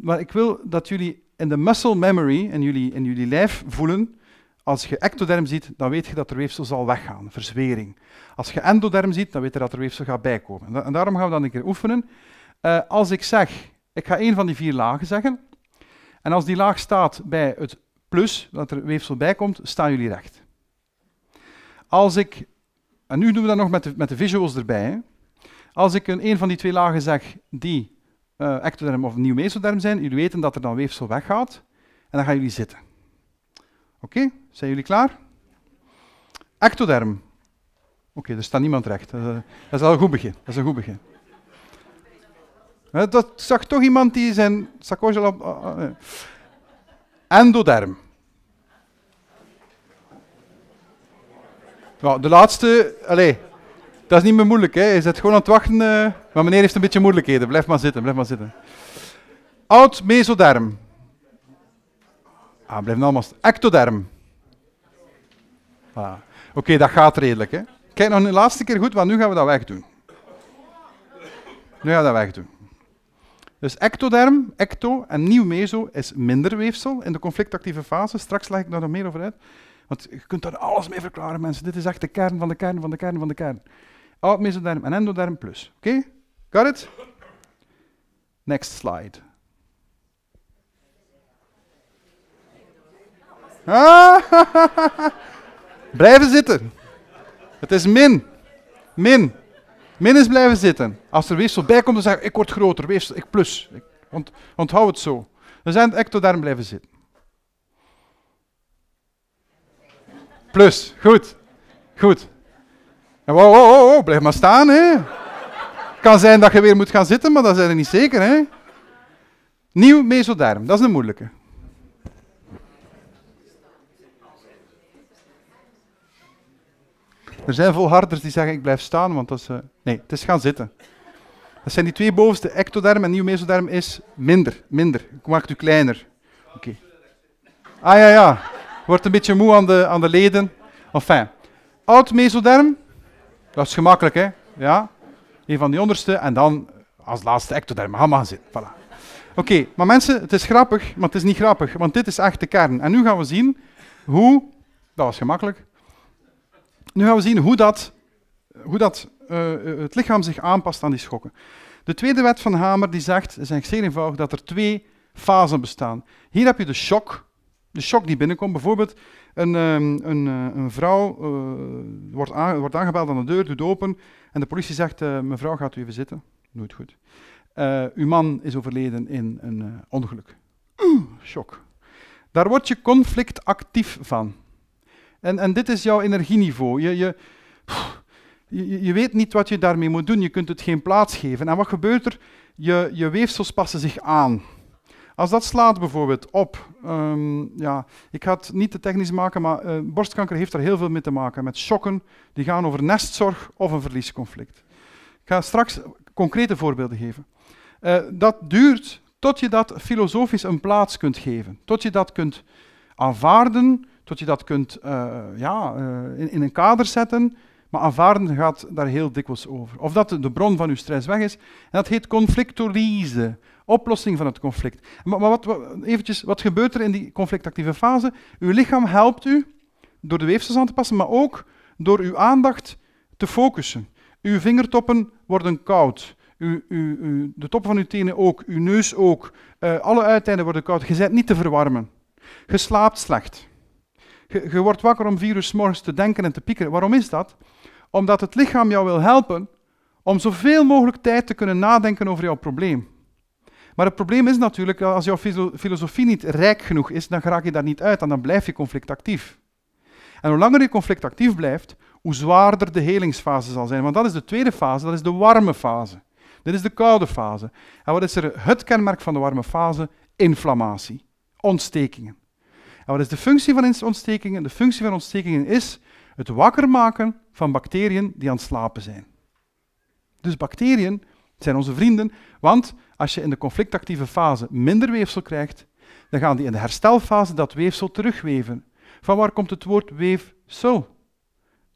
Maar ik wil dat jullie in de muscle memory, in jullie, in jullie lijf voelen, als je ectoderm ziet, dan weet je dat er weefsel zal weggaan, verzwering. Als je endoderm ziet, dan weet je dat er weefsel gaat bijkomen. En daarom gaan we dan een keer oefenen. Eh, als ik zeg, ik ga één van die vier lagen zeggen, en als die laag staat bij het plus, dat er weefsel bijkomt, staan jullie recht. Als ik, en nu doen we dat nog met met de visuals erbij, als ik een, een van die twee lagen zeg die eh, ectoderm of nieuw mesoderm zijn, jullie weten dat er dan weefsel weggaat en dan gaan jullie zitten. Oké, zijn jullie klaar? Ectoderm. Oké, okay, er staat niemand recht. Eh, dat is, wel al een goed begin. Dat is een goed begin. Eh, dat zag toch iemand die zijn sacoche op. Endoderm. Nou, de laatste, allez, dat is niet meer moeilijk, hè? Is het gewoon aan het wachten? Eh. Maar meneer heeft een beetje moeilijkheden. Blijf maar zitten, blijf maar zitten. Oud mesoderm. Ah, blijf allemaal nou Ectoderm. Ah, oké, dat gaat redelijk, hè? Kijk nog een laatste keer goed, want nu gaan we dat wegdoen. Nu gaan we dat wegdoen. Dus ectoderm, ecto en nieuw meso is minder weefsel in de conflictactieve fase. Straks leg ik daar nog meer over uit. Want je kunt daar alles mee verklaren, mensen. Dit is echt de kern van de kern van de kern van de kern. Oud mesoderm en endoderm plus. Oké? Got it? Next slide. blijven zitten. Het is min. Min. Min is blijven zitten. Als er weefsel bij komt, dan zeg ik, ik word groter, weefsel, ik plus. Ik ont, onthoud het zo. Dan zijn het ectoderm blijven zitten. Plus, goed. Goed wow, blijf maar staan, hè. Het kan zijn dat je weer moet gaan zitten, maar dat zijn er niet zeker, hè. Nieuw mesoderm. dat is een moeilijke. Er zijn volharders die zeggen ik blijf staan, want dat is... Eh, nee, het is gaan zitten. Dat zijn die twee bovenste, ectoderm en nieuw mesoderm is minder, minder. Ik maak het u kleiner. Oké. Ah ja, ja. Wordt een beetje moe aan de, aan de leden. Enfin. Oud mesoderm, dat is gemakkelijk, hè? Ja? Een van die onderste en dan als laatste ectoderm. Ga maar zitten. Voilà. Oké, maar mensen, het is grappig, maar het is niet grappig, want dit is echt de kern. En nu gaan we zien hoe. Dat was gemakkelijk. Nu gaan we zien hoe dat, hoe dat eh, eh, het lichaam zich aanpast aan die schokken. De tweede wet van Hamer die zegt, is eigenlijk zeer eenvoudig, dat er twee fasen bestaan. Hier heb je de shock, de shock die binnenkomt. Bijvoorbeeld, een, ehm, eh, een vrouw eh, wordt, aan, aangebeld aan de deur, doet open en de politie zegt, eh, mevrouw gaat u even zitten. Nooit goed. Uh, uw man is overleden in een ongeluk. shock. Daar word je conflictactief van. En, en dit is jouw energieniveau. Je, je, je, weet niet wat je daarmee moet doen. Je kunt het geen plaats geven. En wat gebeurt er? Je, je weefsels passen zich aan. Als dat slaat bijvoorbeeld op, ehm, ja, ik ga het niet te technisch maken, maar eh, borstkanker heeft er heel veel mee te maken. Met shocken die gaan over nestzorg of een verliesconflict. Ik ga straks concrete voorbeelden geven. Eh, dat duurt tot je dat filosofisch een plaats kunt geven. Tot je dat kunt aanvaarden, tot je dat kunt eh, ja, in, in een kader zetten. Maar aanvaarden gaat daar heel dikwijls over. Of dat de bron van uw stress weg is. En dat heet conflictolyse oplossing van het conflict. Maar, maar wat, eventjes, wat gebeurt er in die conflictactieve fase? Uw lichaam helpt u door de weefsels aan te passen, maar ook door uw aandacht te focussen. Uw vingertoppen worden koud. u, de toppen van uw tenen ook, uw neus ook. Eh, alle uiteinden worden koud. Je bent niet te verwarmen. Je slaapt slecht. Je, wordt wakker om vier uur s morgens te denken en te piekeren. Waarom is dat? Omdat het lichaam jou wil helpen om zoveel mogelijk tijd te kunnen nadenken over jouw probleem. Maar het probleem is natuurlijk, als jouw filosofie niet rijk genoeg is, dan raak je daar niet uit en dan blijf je conflictactief. En hoe langer je conflictactief blijft, hoe zwaarder de helingsfase zal zijn. Want dat is de tweede fase, dat is de warme fase. Dit is de koude fase. En wat is er het kenmerk van de warme fase? Inflammatie, ontstekingen. En wat is de functie van ontstekingen? De functie van ontstekingen is het wakker maken van bacteriën die aan het slapen zijn. Dus bacteriën zijn onze vrienden, want als je in de conflictactieve fase minder weefsel krijgt, dan gaan die in de herstelfase dat weefsel terugweven. Van waar komt het woord weefsel?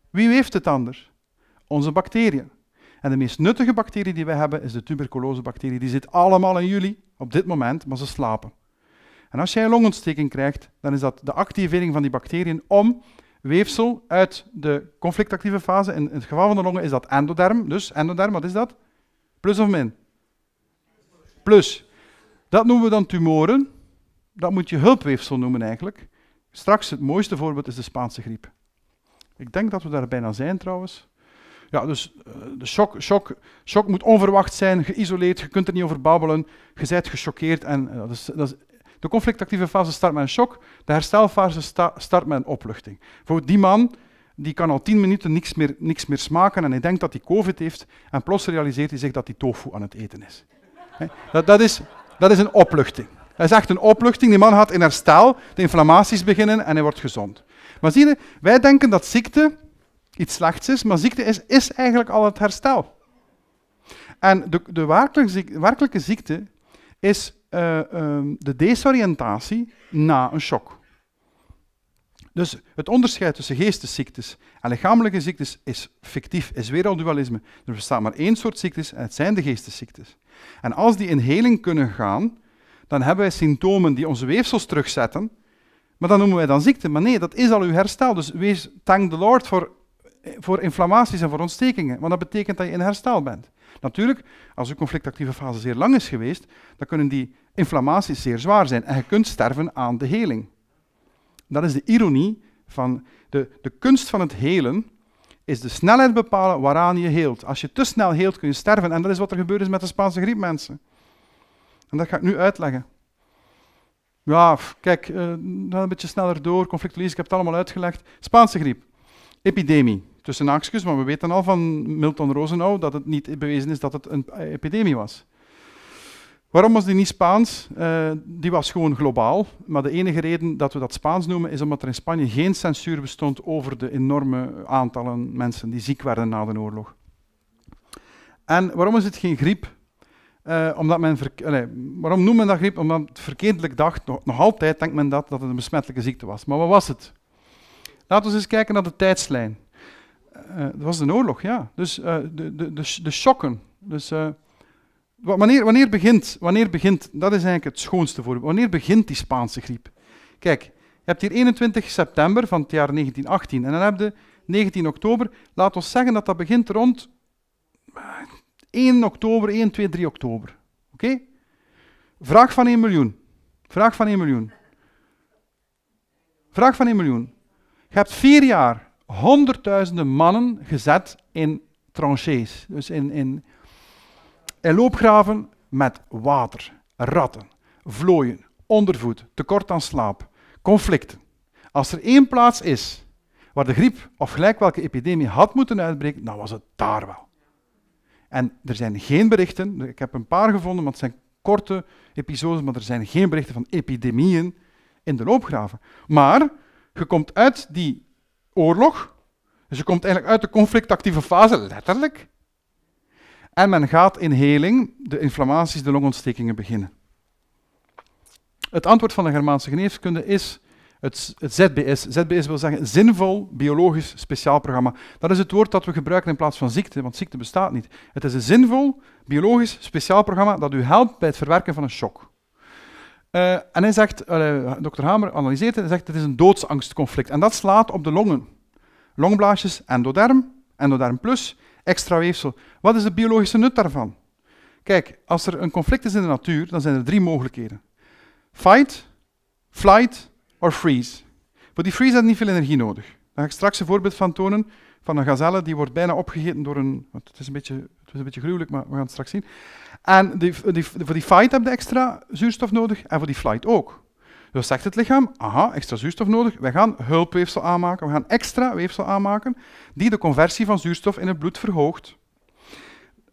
Wie weeft het anders? Onze bacteriën. En de meest nuttige bacterie die we hebben is de tuberculosebacterie. Die zit allemaal in jullie op dit moment, maar ze slapen. En als jij een longontsteking krijgt, dan is dat de activering van die bacteriën om weefsel uit de conflictactieve fase. In, het geval van de longen is dat endoderm. Dus endoderm, wat is dat? Plus of min? plus. Dat noemen we dan tumoren. Dat moet je hulpweefsel noemen eigenlijk. Straks het mooiste voorbeeld is de Spaanse griep. Ik denk dat we daar bijna zijn trouwens. Ja, dus eh, de shock, shock, shock moet onverwacht zijn, geïsoleerd, je kunt er niet over babbelen, je bent gechoqueerd. En, eh, dat is, dat de conflictactieve fase start met een shock, de herstelfase start met een opluchting. Voor die man, die kan al tien minuten niks meer, niks meer smaken en hij denkt dat hij COVID heeft en plots realiseert hij zich dat hij tofu aan het eten is. Dat, dat, is, dat is een opluchting. Dat is echt een opluchting. Die man gaat in herstel, de inflammaties beginnen en hij wordt gezond. Maar zie je, wij denken dat ziekte iets slechts is, maar ziekte is, is eigenlijk al het herstel. En de, de werkelijke, ziekte is eh, ehm, de desoriëntatie na een shock. Dus het onderscheid tussen geestesziektes en lichamelijke ziektes is fictief, is werelddualisme. Er bestaat maar één soort ziektes en het zijn de geestesziektes. En als die in heling kunnen gaan, dan hebben wij symptomen die onze weefsels terugzetten, maar dan noemen wij dan ziekte. Maar nee, dat is al uw herstel. Dus wees thank the Lord voor, voor inflammaties en voor ontstekingen, want dat betekent dat je in herstel bent. Natuurlijk, als uw conflictactieve fase zeer lang is geweest, dan kunnen die inflammaties zeer zwaar zijn en je kunt sterven aan de heling. Dat is de ironie van de, de kunst van het helen is de snelheid bepalen waaraan je heelt. Als je te snel heelt, kun je sterven. En dat is wat er gebeurd is met de Spaanse griep, mensen. En dat ga ik nu uitleggen. Ja, kijk, uh, dan een beetje sneller door, conflictverlies, ik heb het allemaal uitgelegd. Spaanse griep, epidemie, tussen haakjes, maar we weten al van Milton Rosenau dat het niet bewezen is dat het een epidemie was. Waarom was die niet Spaans? Eh, die was gewoon globaal. Maar de enige reden dat we dat Spaans noemen is omdat er in Spanje geen censuur bestond over de enorme aantallen mensen die ziek werden na de oorlog. En waarom is het geen griep? Eh, omdat men eh, nee, waarom noemt men dat griep? Omdat men verkeerdelijk dacht, nog, altijd denkt men dat, dat het een besmettelijke ziekte was. Maar wat was het? Laten we eens kijken naar de tijdslijn. Uh, dat was een oorlog, ja. Dus de, de, de, de shocken. Dus Wanneer, wanneer, begint, wanneer begint, dat is eigenlijk het schoonste voorbeeld, wanneer begint die Spaanse griep? Kijk, je hebt hier 21 september van het jaar 1918 en dan heb je 19 oktober. Laat ons zeggen dat dat begint rond 1 eh, oktober, 1, 2, 3 oktober. Oké? Vraag van 1 miljoen. Vraag van 1 miljoen. Vraag van 1 miljoen. Je hebt vier jaar honderdduizenden mannen gezet in tranchées, dus in, in en loopgraven met water, ratten, vlooien, ondervoed, tekort aan slaap, conflicten. Als er één plaats is waar de griep of gelijk welke epidemie had moeten uitbreken, dan was het daar wel. En er zijn geen berichten, ik heb een paar gevonden, want het zijn korte episodes, maar er zijn geen berichten van epidemieën in de loopgraven. Maar je komt uit die oorlog, dus je komt eigenlijk uit de conflictactieve fase, letterlijk, en men gaat in heling de inflammaties, de longontstekingen beginnen. Het antwoord van de Germaanse geneeskunde is het, het, ZBS. ZBS wil zeggen zinvol biologisch speciaal programma. Dat is het woord dat we gebruiken in plaats van ziekte, want ziekte bestaat niet. Het is een zinvol biologisch speciaal programma dat u helpt bij het verwerken van een shock. Uh, en hij zegt, eh, dokter Hamer analyseert het en zegt, het is een doodsangstconflict. En dat slaat op de longen. Longblaasjes, endoderm, endoderm plus, extra weefsel. Wat is de biologische nut daarvan? Kijk, als er een conflict is in de natuur, dan zijn er drie mogelijkheden. Fight, flight of freeze. Voor die freeze je niet veel energie nodig. Daar ga ik straks een voorbeeld van tonen, van een gazelle die wordt bijna opgegeten door een... Het is een beetje, het is een beetje gruwelijk, maar we gaan het straks zien. En die, die, voor die fight heb je extra zuurstof nodig en voor die flight ook. Dus zegt het lichaam, aha, extra zuurstof nodig, we gaan hulpweefsel aanmaken, we gaan extra weefsel aanmaken, die de conversie van zuurstof in het bloed verhoogt.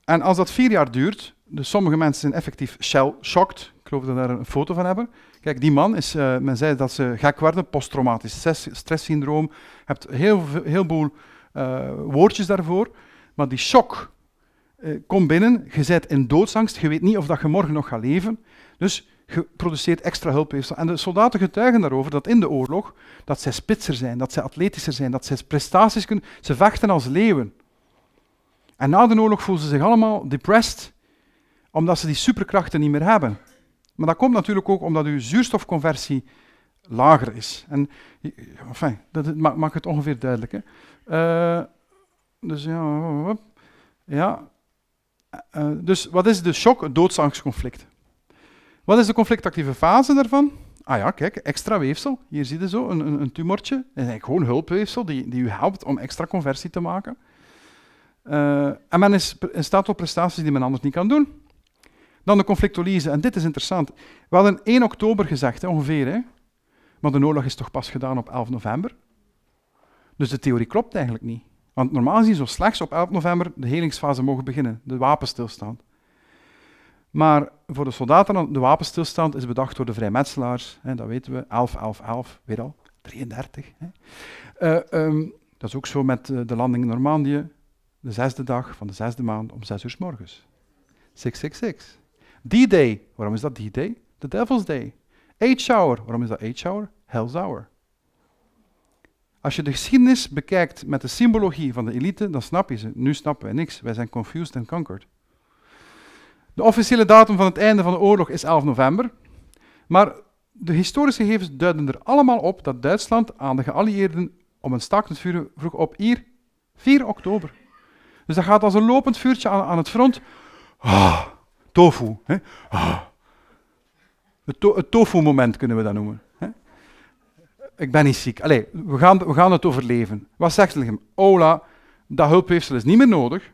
En als dat vier jaar duurt, dus sommige mensen zijn effectief shell-shocked, ik geloof dat we daar een foto van hebben. Kijk, die man is, eh, men zei dat ze gek werden, posttraumatisch stresssyndroom, je hebt heel heel boel eh, woordjes daarvoor, maar die shock eh, komt binnen, je bent in doodsangst, je weet niet of dat je morgen nog gaat leven. Dus geproduceerd extra hulpweefsel. En de soldaten getuigen daarover dat in de oorlog dat zij spitser zijn, dat zij atletischer zijn, dat zij prestaties kunnen. Ze vechten als leeuwen. En na de oorlog voelen ze zich allemaal depressed, omdat ze die superkrachten niet meer hebben. Maar dat komt natuurlijk ook omdat uw zuurstofconversie lager is. En, enfin, dat maakt het ongeveer duidelijk. Hè? Eh, dus ja, ja. Eh, eh, dus wat is de shock? Een doodsangstconflict. Wat is de conflictactieve fase daarvan? Ah ja, kijk, extra weefsel. Hier zie je zo een, een, een tumortje. Dat is gewoon hulpweefsel die, die u helpt om extra conversie te maken. Eh, en men is in staat op prestaties die men anders niet kan doen. Dan de conflictolyse, en dit is interessant. We hadden 1 oktober gezegd, hè, ongeveer. Hè? Maar de oorlog is toch pas gedaan op 11 november? Dus de theorie klopt eigenlijk niet. Want normaal is zo slechts op 11 november de helingsfase mogen beginnen, de wapenstilstand. Maar voor de soldaten, de wapenstilstand is bedacht door de vrijmetselaars. Hè, dat weten we, 11, 11, 11, weer al, 33. Hè. Eh, ehm, dat is ook zo met eh, de landing in Normandië, de zesde dag van de zesde maand om zes uur s morgens. 666. Die day, waarom is dat die day? The Devil's Day. Eight hour. waarom is dat Eight hour? Hell's Hour. Als je de geschiedenis bekijkt met de symbologie van de elite, dan snap je ze. Nu snappen wij niks. Wij zijn confused and conquered. De officiële datum van het einde van de oorlog is 11 november, maar de historische gegevens duiden er allemaal op dat Duitsland aan de geallieerden om een stak te vuren vroeg op hier 4 oktober. Dus dat gaat als een lopend vuurtje aan, aan het front. Ah, tofu. Hè? Ah. Het, tofu-moment kunnen we dat noemen. Hè? Ik ben niet ziek. Allee, we gaan, we gaan het overleven. Wat zegt hem? Ola, dat hulpweefsel is niet meer nodig.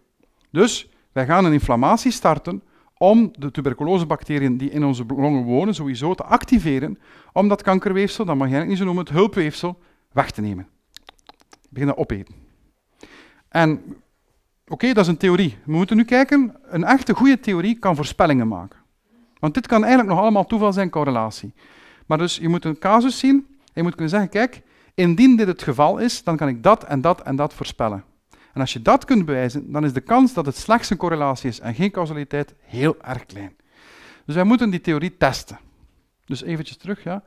Dus wij gaan een inflammatie starten om de tuberculosebacteriën die in onze longen wonen sowieso te activeren om dat kankerweefsel, dat mag je eigenlijk niet zo noemen, het hulpweefsel, weg te nemen. beginnen begin opeten. En oké, dat is een theorie. We moeten nu kijken, een echte goede theorie kan voorspellingen maken. Want dit kan eigenlijk nog allemaal toeval zijn, correlatie. Maar dus je moet een casus zien en je moet kunnen zeggen, kijk, indien dit het geval is, dan kan ik dat en dat en dat voorspellen. En als je dat kunt bewijzen, dan is de kans dat het slechts een correlatie is en geen causaliteit heel erg klein. Dus wij moeten die theorie testen. Dus eventjes terug, ja.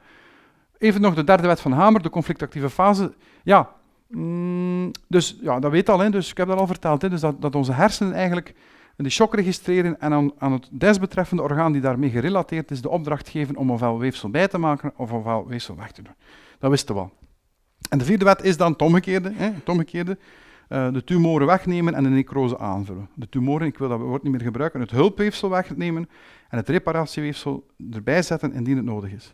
Even nog de derde wet van Hamer, de conflictactieve fase. Ja, mm, dus ja, dat weet al, hè, dus ik heb dat al verteld. Hè, dus dat, dat onze hersenen eigenlijk die shock registreren en aan, aan, het desbetreffende orgaan die daarmee gerelateerd is de opdracht geven om ofwel weefsel bij te maken of ofwel weefsel weg te doen. Dat wisten we al. En de vierde wet is dan omgekeerde. Hè, het omgekeerde. Eh, de tumoren wegnemen en de necrose aanvullen. De tumoren, ik wil dat woord niet meer gebruiken, het hulpweefsel wegnemen en het reparatieweefsel erbij zetten indien het nodig is.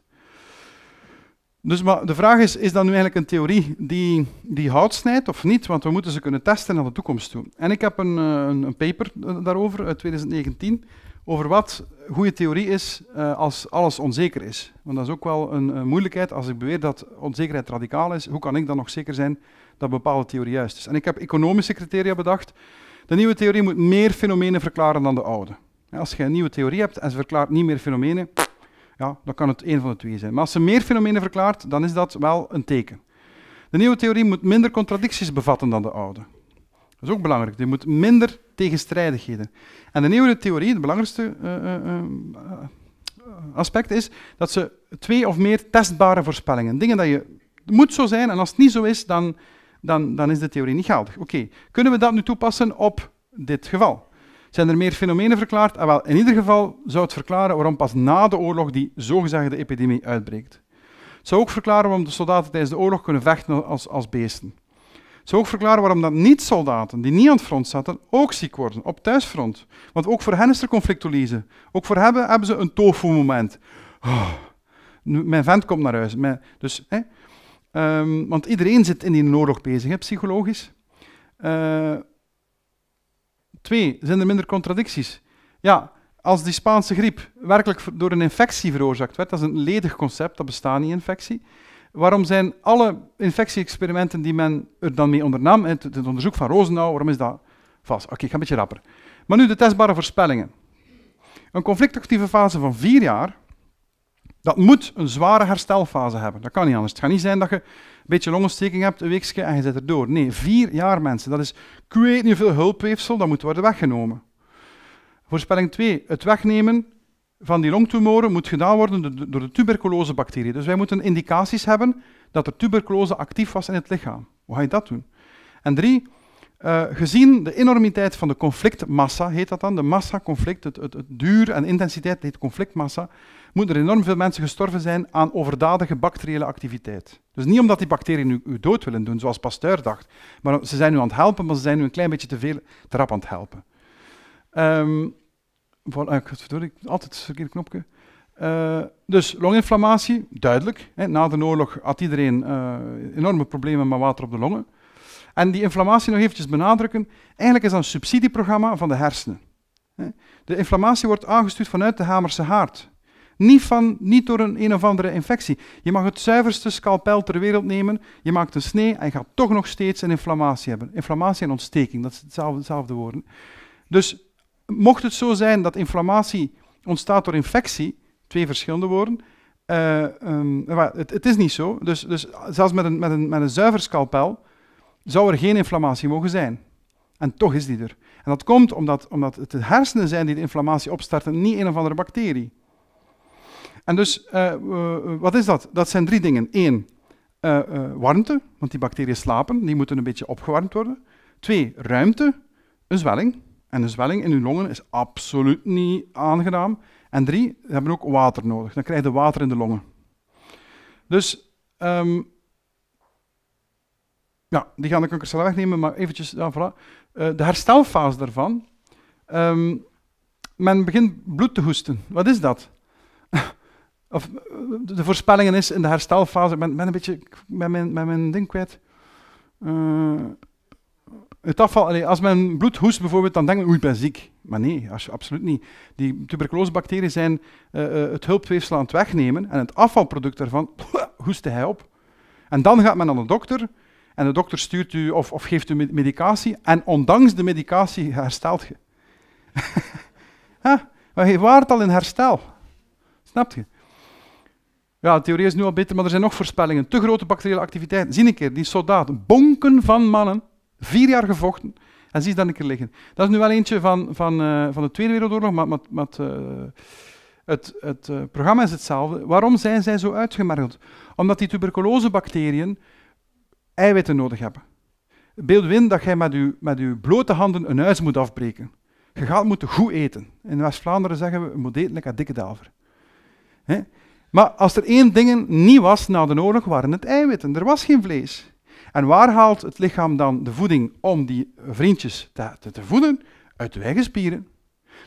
Dus maar de vraag is, is dat nu eigenlijk een theorie die, die hout snijdt of niet? Want we moeten ze kunnen testen naar de toekomst toe. En ik heb een, eh, een, een paper daarover uit 2019 over wat goede theorie is eh, als alles onzeker is. Want dat is ook wel een, een moeilijkheid. Als ik beweer dat onzekerheid radicaal is, hoe kan ik dan nog zeker zijn dat bepaalde theorie juist is. En ik heb economische criteria bedacht. De nieuwe theorie moet meer fenomenen verklaren dan de oude. Als je een nieuwe theorie hebt en ze verklaart niet meer fenomenen, ja, dan kan het één van de twee zijn. Maar als ze meer fenomenen verklaart, dan is dat wel een teken. De nieuwe theorie moet minder contradicties bevatten dan de oude. Dat is ook belangrijk. Die moet minder tegenstrijdigheden. En de nieuwe theorie, het belangrijkste eh, eh, eh, aspect is dat ze twee of meer testbare voorspellingen, dingen dat je moet zo zijn en als het niet zo is, dan dan, dan is de theorie niet geldig. Oké, kunnen we dat nu toepassen op dit geval? Zijn er meer fenomenen verklaard? Ah, wel, in ieder geval zou het verklaren waarom pas na de oorlog die zogezegde epidemie uitbreekt. Het zou ook verklaren waarom de soldaten tijdens de oorlog kunnen vechten als, als beesten. Het zou ook verklaren waarom dat niet-soldaten, die niet aan het front zaten, ook ziek worden, op thuisfront. Want ook voor hen is er lezen, Ook voor hebben hebben ze een tofu-moment. Oh, mijn vent komt naar huis. dus, hè, Um, want iedereen zit in die oorlog bezig, psychologisch. Uh, twee, zijn er minder contradicties? Ja, als die Spaanse griep werkelijk door een infectie veroorzaakt werd, dat is een ledig concept, dat bestaat niet, infectie. Waarom zijn alle infectie-experimenten die men er dan mee ondernam, het, het onderzoek van Rosenau, waarom is dat vast? Oké, ik ga een beetje rapper. Maar nu de testbare voorspellingen. Een conflictactieve fase van vier jaar dat moet een zware herstelfase hebben. Dat kan niet anders. Het gaat niet zijn dat je een beetje longontsteking hebt, een weekje en je zit erdoor. Nee, vier jaar mensen. Dat is kweet niet veel hulpweefsel, dat moet worden weggenomen. Voorspelling 2. Het wegnemen van die longtumoren moet gedaan worden door de tuberculosebacterie. Dus wij moeten indicaties hebben dat er tuberculose actief was in het lichaam. Hoe ga je dat doen? En drie, eh, gezien de enormiteit van de conflictmassa, heet dat dan, de massa-conflict, het, het, het duur en intensiteit, heet conflictmassa, moeten er enorm veel mensen gestorven zijn aan overdadige bacteriële activiteit. Dus niet omdat die bacteriën u, u dood willen doen, zoals Pasteur dacht, maar ze zijn u aan het helpen, maar ze zijn u een klein beetje te, veel, te rap aan het helpen. Um, bedoel ik altijd het verkeerde knopje. Uh, dus longinflammatie, duidelijk. Hè. Na de oorlog had iedereen eh, enorme problemen met water op de longen. En die inflammatie nog eventjes benadrukken. Eigenlijk is dat een subsidieprogramma van de hersenen. De inflammatie wordt aangestuurd vanuit de Hamerse haard. Niet, van, niet door een een of andere infectie. Je mag het zuiverste scalpel ter wereld nemen, je maakt een snee en je gaat toch nog steeds een inflammatie hebben. Inflammatie en ontsteking, dat zijn hetzelfde, woorden. Dus mocht het zo zijn dat inflammatie ontstaat door infectie, twee verschillende woorden, eh, ehm, het, het, is niet zo. Dus, dus zelfs met een, met, een, met een zuiver scalpel zou er geen inflammatie mogen zijn. En toch is die er. En dat komt omdat, omdat het de hersenen zijn die de inflammatie opstarten, niet een of andere bacterie. En dus, eh, eh, wat is dat? Dat zijn drie dingen. Eén, uh, warmte, want die bacteriën slapen, die moeten een beetje opgewarmd worden. Twee, ruimte, een zwelling. En een zwelling in uw longen is absoluut niet aangenaam. En drie, ze hebben ook water nodig. Dan krijg je water in de longen. Dus, um, ja, die gaan de kankercellen wegnemen, maar eventjes, ja, voilà. de herstelfase daarvan. Ehm, men begint bloed te hoesten. Wat is dat? Of de voorspellingen is in de herstelfase. Ik ben, ben een beetje met mijn, met mijn ding kwijt. Eh, het afval, als men bloed hoest bijvoorbeeld, dan denkt men, oei, ik ben ziek. Maar nee, als je, absoluut niet. Die tuberculosebacteriën zijn eh, eh, het hulpweefsel aan het wegnemen en het afvalproduct daarvan hoest hij op. En dan gaat men naar de dokter en de dokter stuurt u of, of geeft u medicatie en ondanks de medicatie herstelt je. huh? Maar je waart al in herstel. Snap je? Ja, de theorie is nu al beter, maar er zijn nog voorspellingen. Te grote bacteriële activiteiten. Zie een keer, die soldaat, bonken van mannen, vier jaar gevochten, en zie ze dan een keer liggen. Dat is nu wel eentje van, van, eh, van de Tweede Wereldoorlog, maar, maar, eh, het, het eh, programma is hetzelfde. Waarom zijn zij zo uitgemergeld? Omdat die tuberculosebacteriën eiwitten nodig hebben. Beeld win dat jij met je, met uw blote handen een huis moet afbreken. Je gaat moeten goed eten. In West-Vlaanderen zeggen we, je moet eten lekker dikke delver. Hè? Maar als er één ding niet was na de oorlog, waren het eiwitten. Er was geen vlees. En waar haalt het lichaam dan de voeding om die vriendjes te, te, te voeden? Uit de eigen spieren.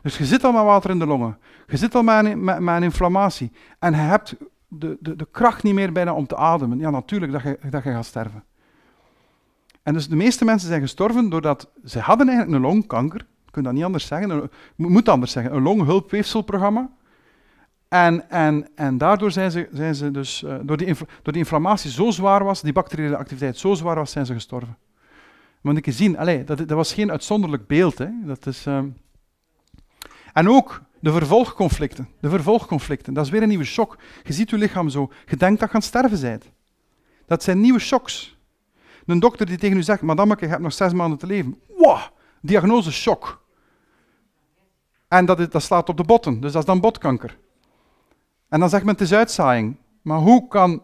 Dus je zit al met water in de longen. Je zit al met met, een inflammatie. En je hebt de, de, de, kracht niet meer bijna om te ademen. Ja, natuurlijk dat je, dat je gaat sterven. En dus de meeste mensen zijn gestorven doordat ze hadden eigenlijk een longkanker. Ik kan dat niet anders zeggen. moet anders zeggen. Een longhulpweefselprogramma en, en, en daardoor zijn ze, zijn ze dus, uh, door, die door die inflammatie zo zwaar was, die bacteriële activiteit zo zwaar was, zijn ze gestorven. Moet ik je zien, allez, dat, dat was geen uitzonderlijk beeld. Hè. Dat is, uh... En ook de vervolgconflicten. De vervolgconflicten, dat is weer een nieuwe shock. Je ziet uw lichaam zo, je denkt dat je aan sterven bent. Dat zijn nieuwe shocks. Een dokter die tegen u zegt, madameke, je hebt nog zes maanden te leven. Wow, diagnose shock. En dat, is, dat slaat op de botten, dus dat is dan botkanker. En dan zegt men het is uitzaaiing. Maar hoe kan,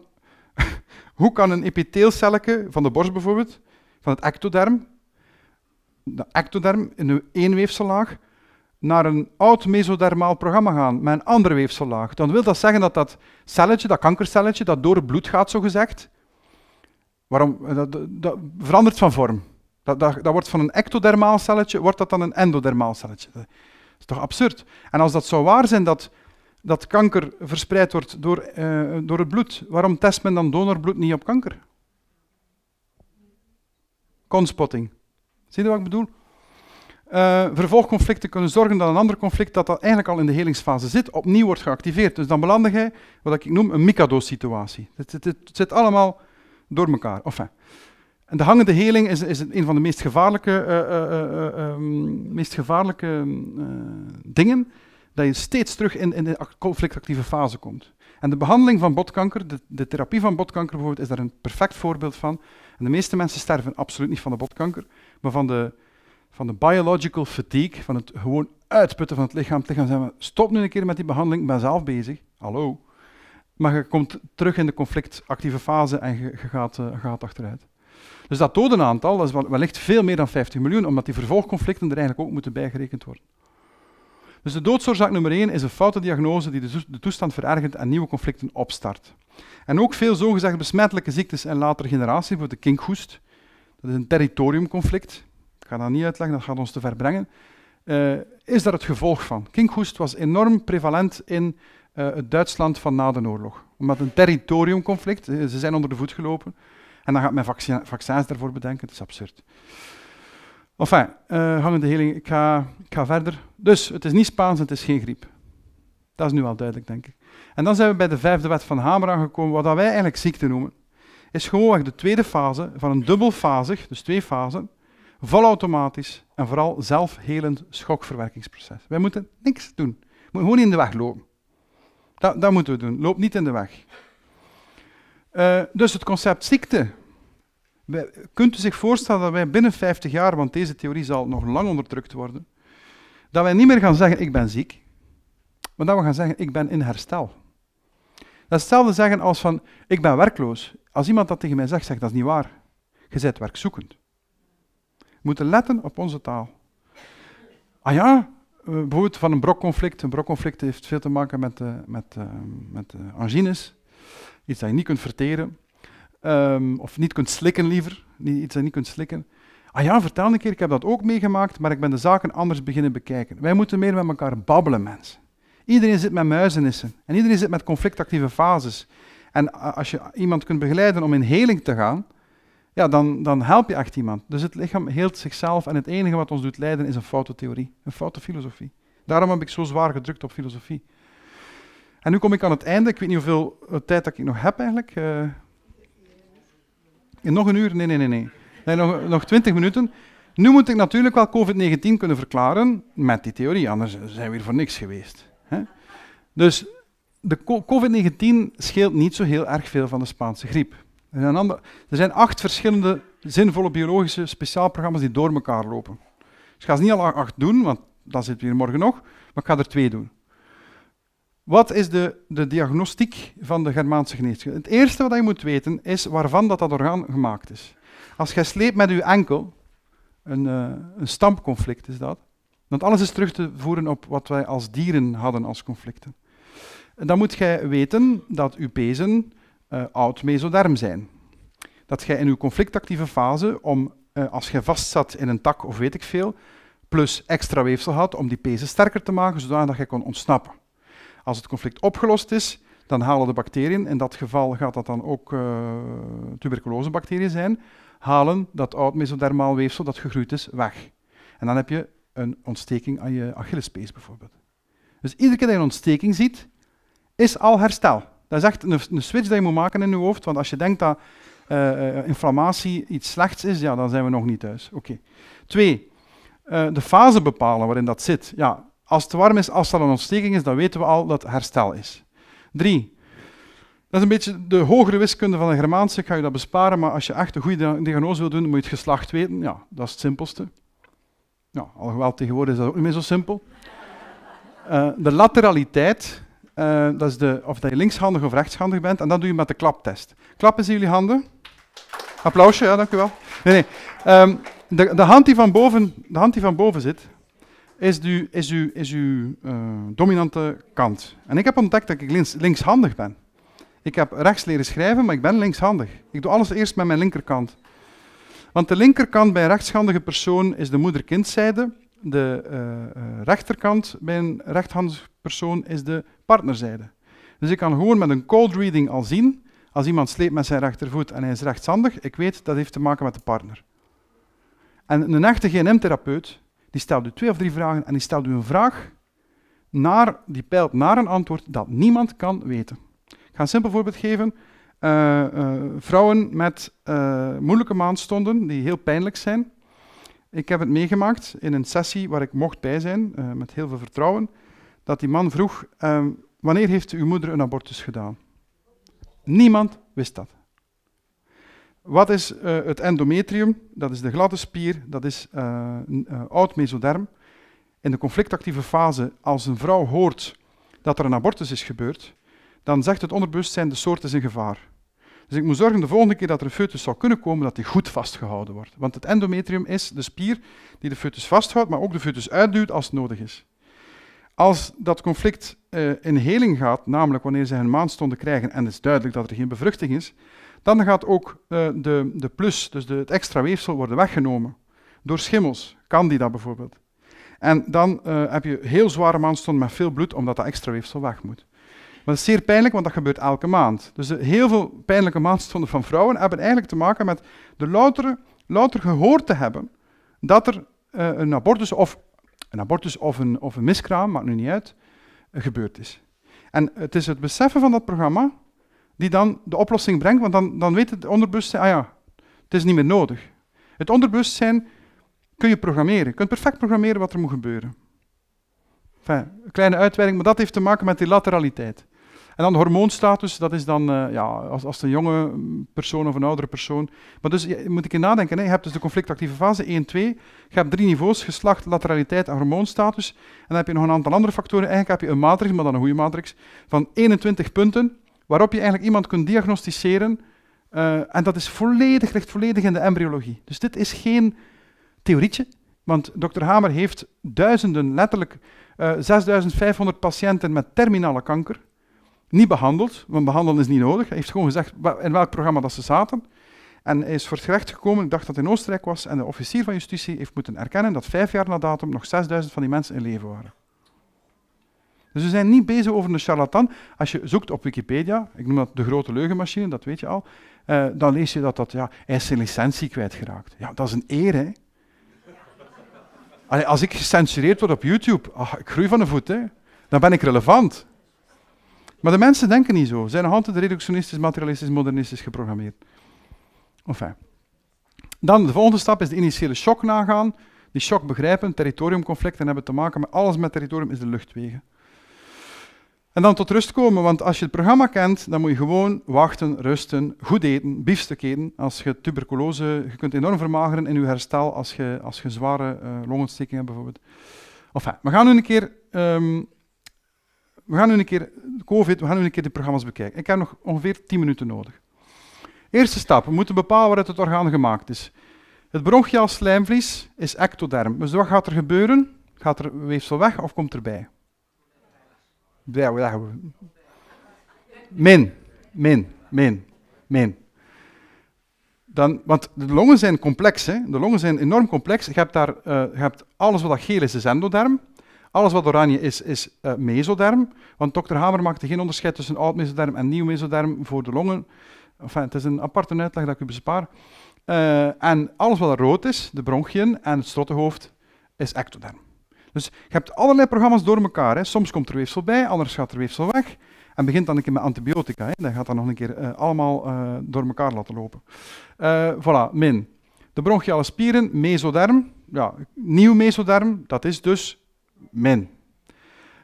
hoe kan een epiteelcelletje van de borst bijvoorbeeld, van het ectoderm, de ectoderm in de één weefsellaag, naar een oud mesodermaal programma gaan met een andere weefsellaag, dan wil dat zeggen dat dat celletje, dat kankercelletje, dat door het bloed gaat, zogezegd, waarom, dat, verandert van vorm. Dat, dat, dat, wordt van een ectodermaal celletje, wordt dat dan een endodermaal celletje. Dat is toch absurd? En als dat zou waar zijn dat dat kanker verspreid wordt door, eh, door het bloed. Waarom test men dan donorbloed niet op kanker? Conspotting. Zie je wat ik bedoel? Eh, vervolgconflicten kunnen zorgen dat een ander conflict dat, dat eigenlijk al in de helingsfase zit, opnieuw wordt geactiveerd. Dus dan beland je wat ik noem een Mikado-situatie. Het, het, zit allemaal door elkaar. En de hangende heling is, is een van de meest gevaarlijke, eh, mm, meest gevaarlijke mm, dingen dat je steeds terug in, in de conflictactieve fase komt. En de behandeling van botkanker, de, therapie van botkanker bijvoorbeeld, is daar een perfect voorbeeld van. En de meeste mensen sterven absoluut niet van de botkanker, maar van de, van de biological fatigue, van het gewoon uitputten van het lichaam. Het lichaam zegt, stop nu een keer met die behandeling, ik ben zelf bezig, hallo. Maar je komt terug in de conflictactieve fase en je, gaat, eh, gaat achteruit. Dus dat dodenaantal dat is wellicht veel meer dan 50 miljoen, omdat die vervolgconflicten er eigenlijk ook moeten bijgerekend worden. Dus de doodsoorzaak nummer één is een foute diagnose die de toestand verergert en nieuwe conflicten opstart. En ook veel zogezegd besmettelijke ziektes en later generatie, bijvoorbeeld de kinkhoest. Dat is een territoriumconflict. Ik ga dat niet uitleggen, dat gaat ons te ver brengen. Eh, is daar het gevolg van? Kinkhoest was enorm prevalent in eh, het Duitsland van na de oorlog. Omdat een territoriumconflict, eh, ze zijn onder de voet gelopen. En dan gaat men vaccins daarvoor bedenken, het is absurd. Enfin, uh, hangende heling, ik ga verder. Dus het is niet Spaans, het is geen griep. Dat is nu al duidelijk, denk ik. En dan zijn we bij de vijfde wet van Hamer aangekomen, wat wij eigenlijk ziekte noemen. Is gewoonweg de tweede fase van een dubbelfazig, dus twee fasen, volautomatisch en vooral zelfhelend schokverwerkingsproces. Wij moeten niks doen. We moeten gewoon in de weg lopen. Dat, dat moeten we doen. Loop niet in de weg. Eh, dus het concept ziekte. Wij, kunt u zich voorstellen dat wij binnen 50 jaar, want deze theorie zal nog lang onderdrukt worden, dat wij niet meer gaan zeggen, ik ben ziek, maar dat we gaan zeggen, ik ben in herstel. Dat is hetzelfde zeggen als van, ik ben werkloos. Als iemand dat tegen mij zegt, zeg dat is niet waar. Je bent werkzoekend. We moeten letten op onze taal. Ah ja, bijvoorbeeld van een brokconflict. Een brokconflict heeft veel te maken met, de, eh, met, eh, met eh, angines. Iets dat je niet kunt verteren. Ehm, of niet kunt slikken liever. Iets dat je niet kunt slikken. Ah ja, vertel een keer, ik heb dat ook meegemaakt, maar ik ben de zaken anders beginnen bekijken. Wij moeten meer met elkaar babbelen, mensen. Iedereen zit met muizenissen en iedereen zit met conflictactieve fases. En als je iemand kunt begeleiden om in heling te gaan, ja, dan, dan help je echt iemand. Dus het lichaam heelt zichzelf en het enige wat ons doet lijden is een foute theorie, een foute filosofie. Daarom heb ik zo zwaar gedrukt op filosofie. En nu kom ik aan het einde. Ik weet niet hoeveel eh, tijd dat ik nog heb eigenlijk. Eh, in nog een uur? Nee, nee, nee, nee. Nee, nog, nog 20 minuten. Nu moet ik natuurlijk wel COVID-19 kunnen verklaren met die theorie, anders zijn we hier voor niks geweest. Hè? Dus de COVID-19 scheelt niet zo heel erg veel van de Spaanse griep. Er zijn, ander, er zijn acht verschillende zinvolle biologische speciaalprogramma's die door elkaar lopen. Dus ik ga ze niet al acht doen, want dat zit weer morgen nog, maar ik ga er twee doen. Wat is de, de diagnostiek van de Germaanse geneeskunde? Het eerste wat je moet weten is waarvan dat, dat orgaan gemaakt is. Als jij sleept met uw enkel, een, uh, een stampconflict is dat. Want alles is terug te voeren op wat wij als dieren hadden als conflicten. dan moet jij weten dat uw pezen eh, oud mesoderm zijn. Dat jij in uw conflictactieve fase, om, eh, als jij vastzat in een tak of weet ik veel, plus extra weefsel had om die pezen sterker te maken, zodat jij kon ontsnappen. Als het conflict opgelost is, dan halen de bacteriën, in dat geval gaat dat dan ook tuberculosebacteriën zijn, halen dat oud mesodermaal weefsel dat gegroeid is weg. En dan heb je een ontsteking aan je Achillespees bijvoorbeeld. Dus iedere keer dat je een ontsteking ziet, is al herstel. Dat is echt een, een switch die je moet maken in je hoofd, want als je denkt dat uh, inflammatie iets slechts is, ja, dan zijn we nog niet thuis. Oké. Twee, eh, de fase bepalen waarin dat zit. Ja, als het warm is, als er een ontsteking is, dan weten we al dat herstel is. Drie, dat is een beetje de hogere wiskunde van de Germaanse. Ik ga je dat besparen, maar als je echt een goede diagnose wil doen, moet je het geslacht weten. Ja, dat is het simpelste. Ja, alhoewel tegenwoordig is dat ook niet meer zo simpel. Eh, de lateraliteit, eh, dat is de, of dat je linkshandig of rechtshandig bent, en dat doe je met de klaptest. Klappen ze jullie handen? Applausje, ja, dank u wel. Nee, nee. Ehm, de, de, hand die van boven, de hand die van boven zit, is, uw is, u, is uw eh, dominante kant. En ik heb ontdekt dat ik links, linkshandig ben. Ik heb rechts leren schrijven, maar ik ben linkshandig. Ik doe alles eerst met mijn linkerkant. Want de linkerkant bij een rechtshandige persoon is de moeder-kindzijde. De eh, eh, rechterkant bij een rechthandig persoon is de partnerzijde. Dus ik kan gewoon met een cold reading al zien, als iemand sleept met zijn rechtervoet en hij is rechtshandig, ik weet dat heeft te maken met de partner. En een echte GNM-therapeut, die stelt u twee of drie vragen en die stelt u een vraag naar, die peilt naar een antwoord dat niemand kan weten ga een simpel voorbeeld geven. Eh, eh, vrouwen met eh, moeilijke maandstonden die heel pijnlijk zijn. Ik heb het meegemaakt in een sessie waar ik mocht bij zijn, met heel veel vertrouwen, dat die man vroeg, ehm, wanneer heeft uw moeder een abortus gedaan? Niemand wist dat. Wat is het endometrium? Dat is de gladde spier, dat is oud mesoderm. In de conflictactieve fase, als een vrouw hoort dat er een abortus is gebeurd, dan zegt het onderbewustzijn de soort is in gevaar. Dus ik moet zorgen de volgende keer dat er een foetus zou kunnen komen, dat die goed vastgehouden wordt. Want het endometrium is de spier die de foetus vasthoudt, maar ook de foetus uitduwt als het nodig is. Als dat conflict eh, in heling gaat, namelijk wanneer ze hun maandstonden krijgen en het is duidelijk dat er geen bevruchting is, dan gaat ook eh, de, de plus, dus de, het extra weefsel, worden weggenomen. Door schimmels, candida bijvoorbeeld. En dan eh, heb je heel zware maandstonden met veel bloed, omdat dat extra weefsel weg moet dat is zeer pijnlijk, want dat gebeurt elke maand. Dus heel veel pijnlijke maandstonden van vrouwen hebben eigenlijk te maken met de louter, louter gehoord te hebben dat er eh, een abortus of een abortus of een, of een miskraam, maakt nu niet uit, gebeurd is. En het is het beseffen van dat programma die dan de oplossing brengt, want dan, dan weet het onderbewustzijn, ah ja, het is niet meer nodig. Het onderbewustzijn kun je programmeren. Je kunt perfect programmeren wat er moet gebeuren. Enfin, een kleine uitwerking, maar dat heeft te maken met die lateraliteit. En dan de hormoonstatus, dat is dan eh, ja, als, als een jonge persoon of een oudere persoon. Maar dus je, moet ik in nadenken, hè? je hebt dus de conflictactieve fase 1, 2. Je hebt drie niveaus, geslacht, lateraliteit en hormoonstatus. En dan heb je nog een aantal andere factoren. Eigenlijk heb je een matrix, maar dan een goede matrix, van 21 punten, waarop je eigenlijk iemand kunt diagnosticeren. Eh, en dat is volledig, ligt volledig in de embryologie. Dus dit is geen theorietje, want dokter Hamer heeft duizenden, letterlijk uh, eh, 6500 patiënten met terminale kanker niet behandeld, want behandelen is niet nodig. Hij heeft gewoon gezegd in welk programma dat ze zaten. En hij is voor het gerecht gekomen, ik dacht dat hij in Oostenrijk was, en de officier van justitie heeft moeten erkennen dat vijf jaar na datum nog 6000 van die mensen in leven waren. Dus we zijn niet bezig over een charlatan. Als je zoekt op Wikipedia, ik noem dat de grote leugenmachine, dat weet je al, eh, dan lees je dat, dat ja, hij zijn licentie kwijtgeraakt. Ja, dat is een eer, hè. als ik gecensureerd word op YouTube, ach, ik groei van de voet, hè. Dan ben ik relevant. Maar de mensen denken niet zo. Ze zijn nog altijd reductionistisch, materialistisch, modernistisch geprogrammeerd. Enfin. Dan de volgende stap is de initiële shock nagaan. Die shock begrijpen, territoriumconflicten hebben te maken met alles met territorium is de luchtwegen. En dan tot rust komen, want als je het programma kent, dan moet je gewoon wachten, rusten, goed eten, biefstuk eten. Als je tuberculose, je kunt enorm vermageren in je herstel als je, als je zware uh, longontsteking hebt bijvoorbeeld. Enfin, we gaan nu een keer ehm, we gaan nu een keer, COVID, we gaan nu een keer de programma's bekijken. Ik heb nog ongeveer 10 minuten nodig. Eerste stap, we moeten bepalen waaruit het orgaan gemaakt is. Het bronchiaal slijmvlies is ectoderm. Dus wat gaat er gebeuren? Gaat er weefsel weg of komt erbij? Ja, we leggen. Min, min, min, min. Dan, want de longen zijn complex, hè? de longen zijn enorm complex. Je hebt, daar, eh, je hebt alles wat geel is, is endoderm. Alles wat oranje is, is eh, mesoderm. Want dokter Hamer maakte geen onderscheid tussen oud mesoderm en nieuw mesoderm voor de longen. het is een aparte uitleg dat ik u bespaar. Eh, en alles wat rood is, de bronchiën en het strottenhoofd, is ectoderm. Dus je hebt allerlei programma's door elkaar. Hè. Soms komt er weefsel bij, anders gaat er weefsel weg. En begint dan een keer met antibiotica. Hè. Dat gaat dat nog een keer eh, allemaal door elkaar laten lopen. Uh, voilà, min. De bronchiale spieren, mesoderm. Ja, nieuw mesoderm, dat is dus min.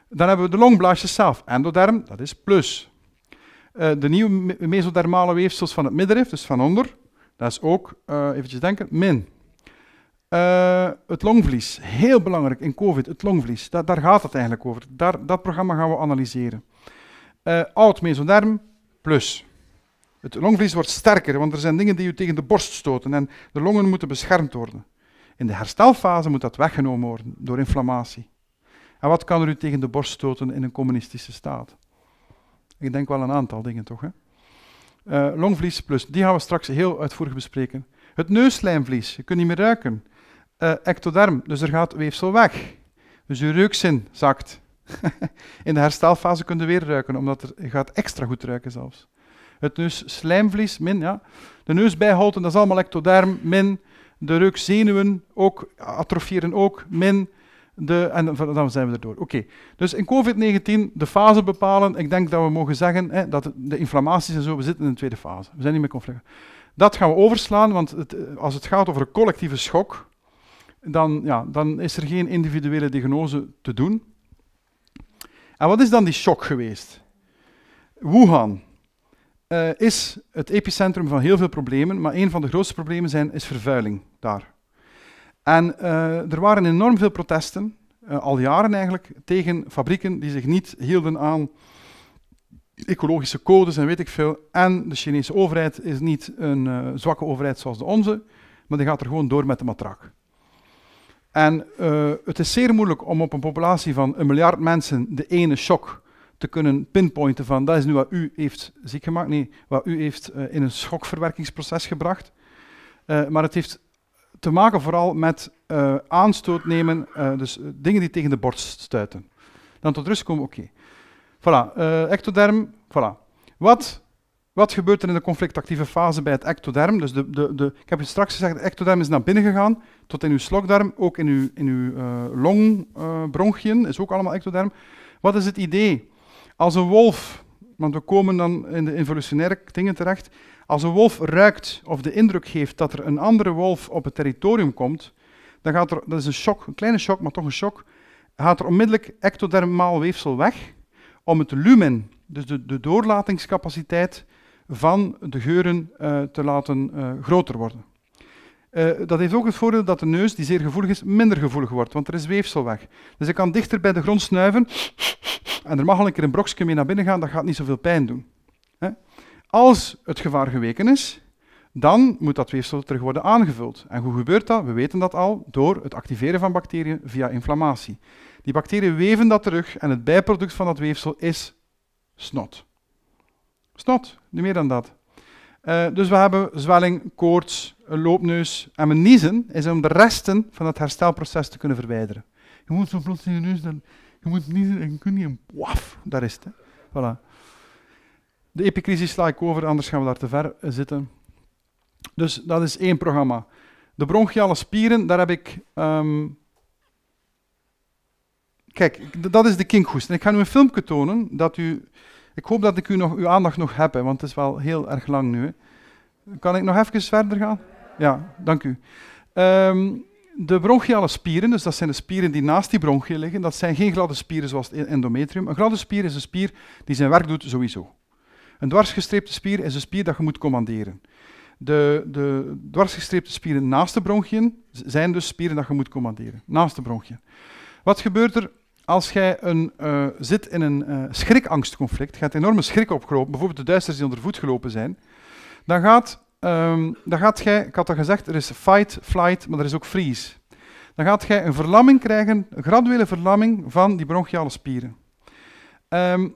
Dan hebben we de longblaasjes zelf. Endoderm, dat is plus. Eh, de nieuwe mesodermale weefsels van het middenrif, dus van onder, dat is ook, eh, eventjes denken, min. Eh, het longvlies, heel belangrijk in COVID, het longvlies, daar gaat het eigenlijk over. Daar, dat programma gaan we analyseren. oud mesoderm, plus. Het longvlies wordt sterker, want er zijn dingen die u tegen de borst stoten en de longen moeten beschermd worden. In de herstelfase moet dat weggenomen worden door inflammatie. En wat kan er u tegen de borst stoten in een communistische staat? Ik denk wel een aantal dingen, toch? Hè? Eh, longvlies plus, die gaan we straks heel uitvoerig bespreken. Het neuslijmvlies, je kunt niet meer ruiken. Uh, ectoderm, dus er gaat weefsel weg. Dus je reukzin zakt. in de herstelfase kun je weer ruiken, omdat er, je gaat extra goed ruiken zelfs. Het neusslijmvlies, min, ja. De neusbijholten, dat is allemaal ectoderm, min. De reukzenuwen ook, atrofieren ook, min. De, en dan zijn we erdoor. Oké, dus in COVID-19 de fase bepalen. Ik denk dat we mogen zeggen hè, dat de inflammaties en zo, we zitten in de tweede fase. We zijn niet meer conflicten. Dat gaan we overslaan, want het, eh, als het gaat over een collectieve schok, dan, ja, dan is er geen individuele diagnose te doen. En wat is dan die shock geweest? Wuhan eh, is het epicentrum van heel veel problemen, maar een van de grootste problemen zijn, is vervuiling daar. En eh, er waren enorm veel protesten, uh, al jaren eigenlijk, tegen fabrieken die zich niet hielden aan ecologische codes en weet ik veel. En de Chinese overheid is niet een eh, zwakke overheid zoals de onze, maar die gaat er gewoon door met de matrak. En het is zeer moeilijk om op een populatie van een miljard mensen de ene shock te kunnen pinpointen van dat is nu wat u heeft ziek gemaakt, nee, wat u heeft in een schokverwerkingsproces gebracht. maar het heeft te maken vooral met uh, aanstoot nemen, eh, dus eh, dingen die tegen de borst stuiten. Dan tot rust komen, oké. Okay. Voilà, ectoderm, voilà. Wat, wat gebeurt er in de conflictactieve fase bij het ectoderm? Dus de, de, de, ik heb je straks gezegd, het ectoderm is naar binnen gegaan, tot in uw slokdarm, ook in uw, in uw long, is ook allemaal ectoderm. Wat is het idee? Als een wolf, want we komen dan in de evolutionaire dingen terecht, als een wolf ruikt of de indruk geeft dat er een andere wolf op het territorium komt, dan gaat er, dat is een shock, een kleine shock, maar toch een shock, gaat er onmiddellijk ectodermaal weefsel weg om het lumen, dus de, de doorlatingscapaciteit van de geuren eh, te laten eh, groter worden. Eh, dat heeft ook het voordeel dat de neus, die zeer gevoelig is, minder gevoelig wordt, want er is weefsel weg. Dus ik kan dichter bij de grond snuiven en er mag al een keer een broksje mee naar binnen gaan, dat gaat niet zoveel pijn doen. Als het gevaar geweken is, dan moet dat weefsel terug worden aangevuld. En hoe gebeurt dat? We weten dat al door het activeren van bacteriën via inflammatie. Die bacteriën weven dat terug en het bijproduct van dat weefsel is snot. Snot, niet meer dan dat. Eh, dus we hebben zwelling, koorts, loopneus en mijn niezen is om de resten van het herstelproces te kunnen verwijderen. Je moet zo plots in je neus, dan, je moet niezen en kun je kunt niet waf, daar is het. Voilà. De epicrisis sla ik over, anders gaan we daar te ver eh, zitten. Dus dat is één programma. De bronchiale spieren, daar heb ik. Ehm, kijk, dat is de kinkhoest. En ik ga nu een filmpje tonen dat u. Ik hoop dat ik u nog, uw aandacht nog heb, want het is wel heel erg lang nu. Hè. Kan ik nog even verder gaan? Ja, dank u. Ehm, de bronchiale spieren, dus dat zijn de spieren die naast die bronchie liggen, dat zijn geen gladde spieren zoals het e-, endometrium. Een gladde spier is een spier die zijn werk doet sowieso. Een dwarsgestreepte spier is een spier dat je moet commanderen. De, de dwarsgestreepte spieren naast de bronchien zijn dus spieren dat je moet commanderen, naast de bronchien. Wat gebeurt er als jij een, eh, zit in een uh, schrikangstconflict, gaat enorme schrik opgelopen, bijvoorbeeld de Duitsers die onder voet gelopen zijn, dan gaat, ehm, dan gaat jij, ik had al gezegd, er is fight, flight, maar er is ook freeze. Dan gaat gij een verlamming krijgen, een graduele verlamming van die bronchiale spieren. Um,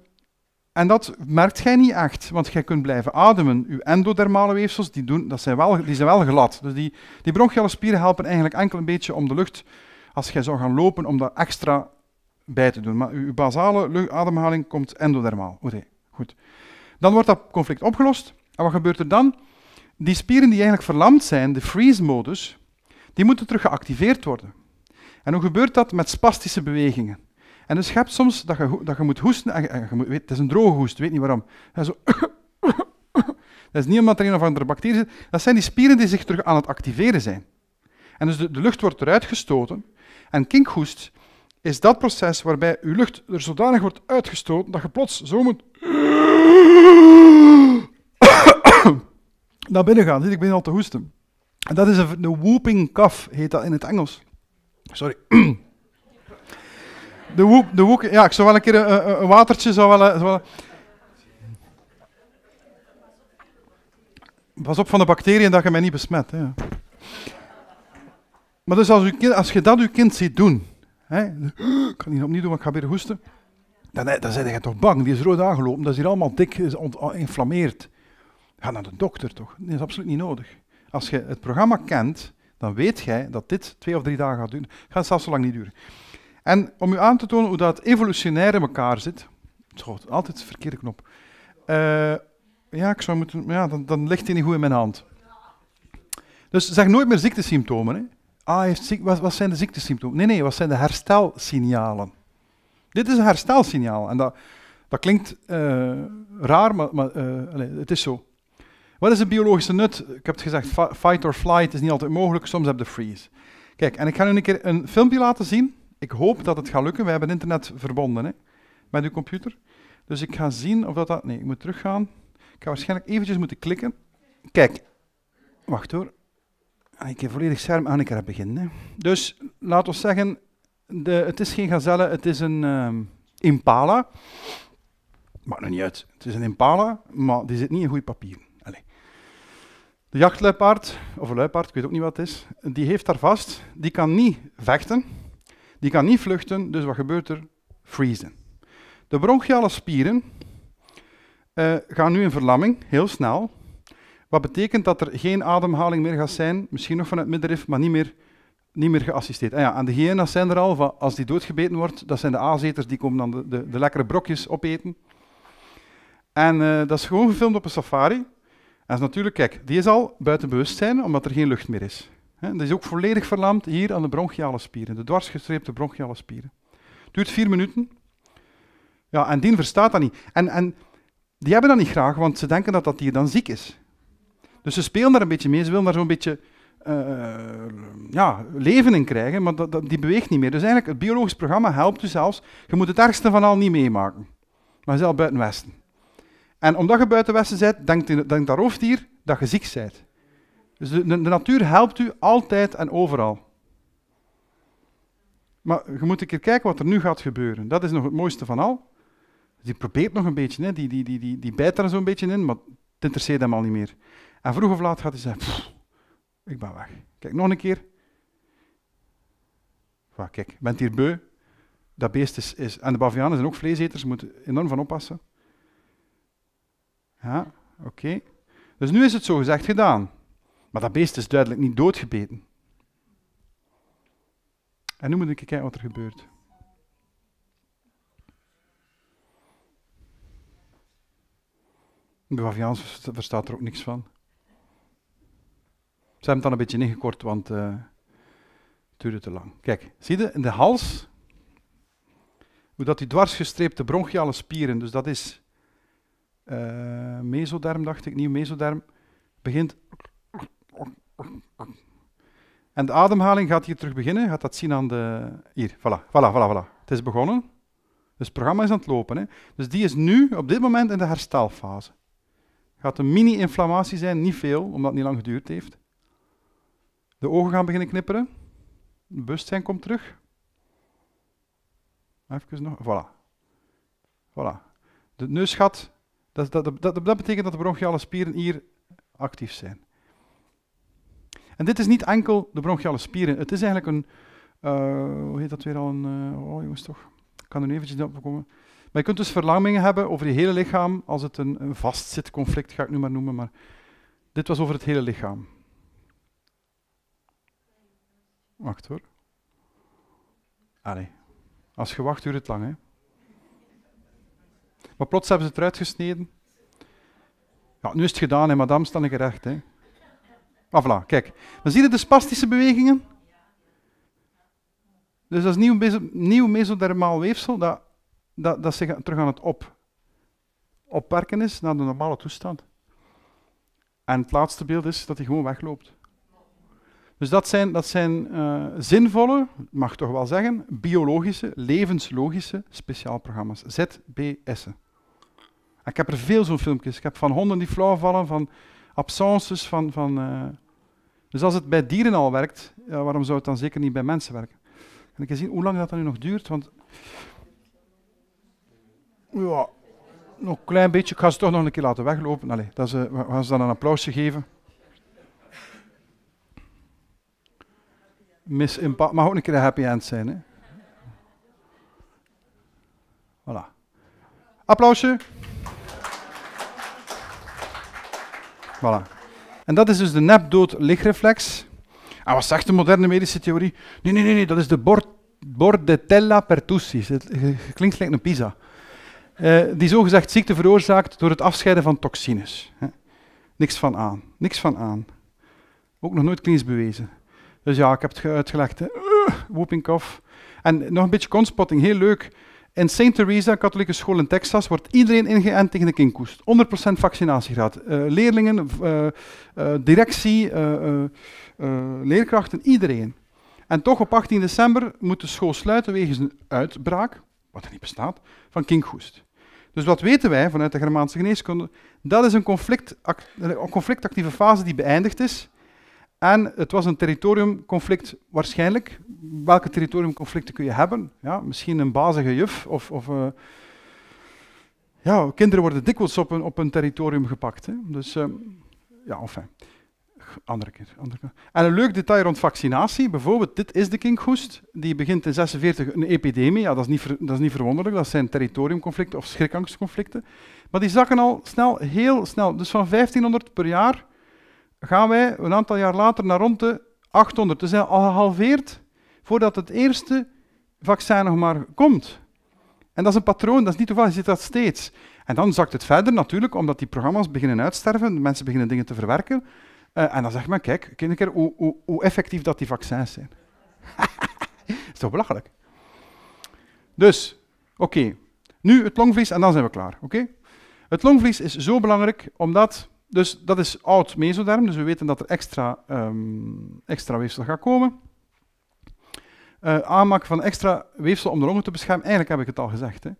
en dat merkt jij niet echt, want jij kunt blijven ademen. Uw endodermale weefsels die doen, dat zijn, wel, die zijn wel glad. Dus die, die bronchiale spieren helpen eigenlijk enkel een beetje om de lucht, als jij zou gaan lopen, om daar extra bij te doen. Maar uw basale ademhaling komt endodermaal. Oké, goed. Dan wordt dat conflict opgelost. En wat gebeurt er dan? Die spieren die eigenlijk verlamd zijn, de freeze-modus, die moeten terug geactiveerd worden. En hoe gebeurt dat met spastische bewegingen? En dus je soms dat je, dat je moet hoesten. En, je weet, het is een droge hoest, weet niet waarom. zo. dat is niet omdat er een of andere bacterie zit. Dat zijn die spieren die zich terug aan het activeren zijn. En dus de, lucht wordt eruit gestoten. En kinkhoest is dat proces waarbij je lucht er zodanig wordt uitgestoten dat je plots zo moet naar binnen gaan. ik ben al te hoesten. En dat is een, een whooping cough, heet dat in het Engels. Sorry. De woek, de Ja, ik zou wel een keer een, een watertje... Zou wel, eh, zou Pas op van de bacteriën dat je mij niet besmet. Hè. Maar dus als, als je dat je kind ziet doen... Hè, ik kan niet opnieuw doen, want ik ga weer hoesten. Dan, dan zijn je toch bang. Die is rood aangelopen. Dat is hier allemaal dik, is geïnflammeerd. Ah, ga naar de dokter toch. Dat is absoluut niet nodig. Als je het programma kent, dan weet jij dat dit twee of drie dagen gaat duren. Het gaat zelfs zo lang niet duren. En om u aan te tonen hoe dat evolutionair in elkaar zit. Zo, altijd de verkeerde knop. Eh, ja, ik zou moeten. Ja, dan, dan ligt hij niet goed in mijn hand. Dus zeg nooit meer ziektesymptomen. Hè. Ah, ziek, wat, zijn de ziektesymptomen? Nee, nee, wat zijn de herstelsignalen? Dit is een herstelsignaal. En dat, dat klinkt eh, raar, maar, maar eh, allez, het is zo. Wat is het biologische nut? Ik heb het gezegd, fight or flight is niet altijd mogelijk, soms heb je freeze. Kijk, en ik ga nu een keer een filmpje laten zien. Ik hoop dat het gaat lukken. We hebben internet verbonden hè, met uw computer. Dus ik ga zien of dat, dat... Nee, ik moet teruggaan. Ik ga waarschijnlijk eventjes moeten klikken. Kijk. Wacht hoor. Ah, ik heb volledig scherm aan. Ah, ik ga beginnen. Dus laten we zeggen, de, het is geen gazelle, het is een ehm, impala. Maakt nog niet uit. Het is een impala, maar die zit niet in goed papier. De jachtluipaard, of een luipaard, ik weet ook niet wat het is, die heeft daar vast. Die kan niet vechten. Die kan niet vluchten, dus wat gebeurt er? Freezen. De bronchiale spieren eh, gaan nu in verlamming, heel snel. Wat betekent dat er geen ademhaling meer gaat zijn, misschien nog vanuit het middenrif, maar niet meer, niet meer geassisteerd. En ah ja, aan de hyena's zijn er al, als die doodgebeten wordt, dat zijn de aaseters die komen dan de, de, de lekkere brokjes opeten. En eh, dat is gewoon gefilmd op een safari. En is natuurlijk, kijk, die is al buiten bewustzijn, omdat er geen lucht meer is. He, dat is ook volledig verlamd hier aan de bronchiale spieren, de dwarsgestreepte bronchiale spieren. Duurt vier minuten. Ja, en die verstaat dat niet. En, en die hebben dat niet graag, want ze denken dat dat dier dan ziek is. Dus ze spelen daar een beetje mee, ze willen daar zo'n beetje eh, ja, leven in krijgen, maar dat, die beweegt niet meer. Dus eigenlijk, het biologisch programma helpt u zelfs. Je moet het ergste van al niet meemaken. Maar zelf buiten Westen. En omdat je buiten Westen bent, denkt, denkt dat roofdier dat je ziek bent. Dus de, natuur helpt u altijd en overal. Maar je moet een keer kijken wat er nu gaat gebeuren. Dat is nog het mooiste van al. Die probeert nog een beetje, hè. Die, die, die, die, die bijt er zo'n beetje in, maar het interesseert hem al niet meer. En vroeg of laat gaat hij zeggen, ik ben weg. Kijk, nog een keer. Waar, kijk, bent hier beu. Dat beest is, is... En de bavianen zijn ook vleeseters, je moet enorm van oppassen. Ja, oké. Dus nu is het zo gezegd gedaan. Maar dat beest is duidelijk niet doodgebeten. En nu moet ik kijken wat er gebeurt. De Baviaans verstaat er ook niks van. Ze hebben het dan een beetje ingekort, want uh, het duurde te lang. Kijk, zie je in de hals hoe dat die dwarsgestreepte bronchiale spieren, dus dat is eh, mesoderm, dacht ik, nieuw mesoderm, begint en de ademhaling gaat hier terug beginnen. Gaat dat zien aan de... Hier, voilà, voilà, voilà, voilà. Het is begonnen. Dus het programma is aan het lopen. Hè. Dus die is nu, op dit moment, in de herstelfase. Gaat een mini-inflammatie zijn, niet veel, omdat het niet lang geduurd heeft. De ogen gaan beginnen knipperen. Bewustzijn komt terug. Even nog, voilà. Voilà. De neusgat, dat, dat, dat, dat betekent dat de bronchiale spieren hier actief zijn. En dit is niet enkel de bronchiale spieren. Het is eigenlijk een, eh, hoe heet dat weer al? Een, eh, oh jongens toch, ik kan er nu eventjes op komen. Maar je kunt dus verlammingen hebben over je hele lichaam, als het een, een vastzit conflict ga ik nu maar noemen, maar dit was over het hele lichaam. Wacht hoor. Allee, ah, als je wacht duurt het lang hè. Maar plots hebben ze het eruit gesneden. Ja, nu is het gedaan, hè, madame, staan ik recht. Hè afla ah, kijk. Maar zie je de spastische bewegingen? Dus dat is nieuw, nieuw mesodermaal weefsel dat, dat, dat zich terug aan het op, opwerken is naar de normale toestand. En het laatste beeld is dat hij gewoon wegloopt. Dus dat zijn, dat zijn eh, zinvolle, mag toch wel zeggen, biologische, levenslogische speciaalprogramma's. ZBS'en. Ik heb er veel zo'n filmpjes. Ik heb van honden die flauw vallen, van absences, van, van eh, dus als het bij dieren al werkt, waarom zou het dan zeker niet bij mensen werken? Kan ik eens zien hoe lang dat dan nu nog duurt? Want ja, nog een klein beetje. Ik ga ze toch nog een keer laten weglopen. Allee, dat ze, we gaan ze dan een applausje geven. Miss Impact mag ook een keer een happy end zijn. Hè? Voilà. Applausje. Voilà. En dat is dus de nepdood lichtreflex. En ah, wat zegt de moderne medische theorie? Nee, nee, nee, nee dat is de bord, bordetella pertussis. Het klinkt gelijk een pizza. Uh, die zogezegd ziekte veroorzaakt door het afscheiden van toxines. Niks van aan. Niks van aan. Ook nog nooit klinisch bewezen. Dus ja, ik heb het uitgelegd. whooping cough. En nog een beetje conspotting, heel leuk. In St. Teresa, een katholieke school in Texas, wordt iedereen ingeënt tegen de kinkhoest. 100% vaccinatiegraad. Eh, leerlingen, eh, eh, directie, leerkrachten, iedereen. En toch op 18 december moet de school sluiten wegens een uitbraak, wat er niet bestaat, van kinkhoest. Dus wat weten wij vanuit de Germaanse geneeskunde? Dat is een conflict, conflictactieve fase die beëindigd is en het was een territoriumconflict waarschijnlijk. Welke territoriumconflicten kun je hebben? Ja, misschien een bazige juf of... of eh, ja, kinderen worden dikwijls op een, op een territorium gepakt. Hè. Dus eh, ja, enfin. Andere keer, andere keer. En een leuk detail rond vaccinatie. Bijvoorbeeld, dit is de kinkhoest. Die begint in 46 een epidemie. Ja, dat, is niet dat is niet verwonderlijk. Dat zijn territoriumconflicten of schrikangstconflicten. Maar die zakken al snel, heel snel. Dus van 1500 per jaar gaan wij een aantal jaar later naar rond de 800. Dus al gehalveerd voordat het eerste vaccin nog maar komt. En dat is een patroon, dat is niet toevallig, je ziet dat steeds. En dan zakt het verder natuurlijk, omdat die programma's beginnen uitsterven, de mensen beginnen dingen te verwerken. Eh, en dan zegt men, kijk, kijk een keer hoe, hoe, effectief dat die vaccins zijn. dat is toch belachelijk? Dus, oké. Nu het longvlies en dan zijn we klaar, oké? Het longvlies is zo belangrijk, omdat dus dat is oud mesoderm, dus we weten dat er extra, ehm, extra weefsel gaat komen. Uh, aanmaak van extra weefsel om de longen te beschermen, eigenlijk heb ik het al gezegd. Hè.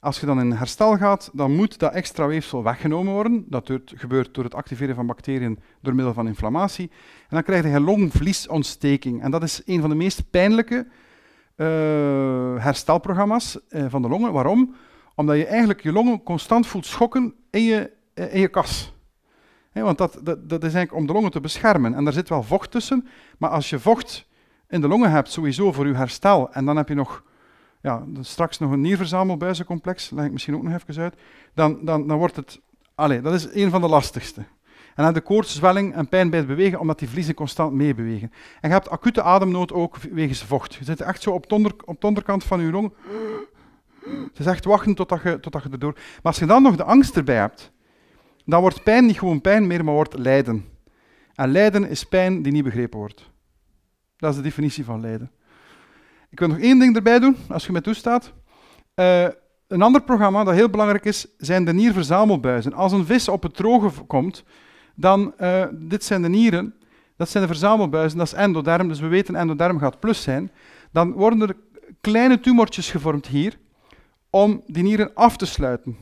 Als je dan in herstel gaat, dan moet dat extra weefsel weggenomen worden. Dat gebeurt door het activeren van bacteriën door middel van inflammatie. En dan krijg je longvliesontsteking. En dat is een van de meest pijnlijke eh, herstelprogramma's eh, van de longen. Waarom? Omdat je eigenlijk je longen constant voelt schokken je, in je kas want dat, dat, is eigenlijk om de longen te beschermen. En daar zit wel vocht tussen, maar als je vocht in de longen hebt, sowieso voor je herstel, en dan heb je nog ja, straks nog een nierverzamelbuizencomplex, leg ik misschien ook nog even uit, dan, dan, dan wordt het... Allez, dat is een van de lastigste. En dan de koortszwelling en pijn bij het bewegen, omdat die vliezen constant meebewegen. En je hebt acute ademnood ook wegens vocht. Je zit echt zo op de, op onderkant van je long. Het is echt wachten dat je, totdat je erdoor... Maar als je dan nog de angst erbij hebt, dan wordt pijn niet gewoon pijn meer, maar wordt lijden. En lijden is pijn die niet begrepen wordt. Dat is de definitie van lijden. Ik wil nog één ding erbij doen, als je mij toestaat. Uh, een ander programma dat heel belangrijk is, zijn de nierverzamelbuizen. Als een vis op het droge komt, dan, eh, dit zijn de nieren, dat zijn de verzamelbuizen, dat is endoderm, dus we weten endoderm gaat plus zijn. Dan worden er kleine tumortjes gevormd hier, om die nieren af te sluiten.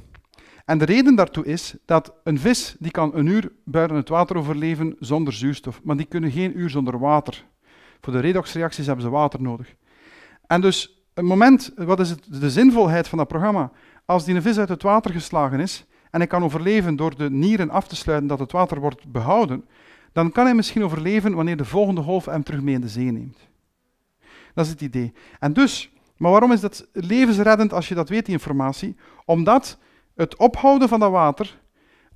En de reden daartoe is dat een vis die kan een uur buiten het water overleven zonder zuurstof, maar die kunnen geen uur zonder water. Voor de redoxreacties hebben ze water nodig. En dus, een moment, wat is het, de zinvolheid van dat programma? Als die een vis uit het water geslagen is en hij kan overleven door de nieren af te sluiten dat het water wordt behouden, dan kan hij misschien overleven wanneer de volgende golf hem terug mee in de zee neemt. Dat is het idee. En dus, maar waarom is dat levensreddend als je dat weet, die informatie? Omdat het ophouden van dat water,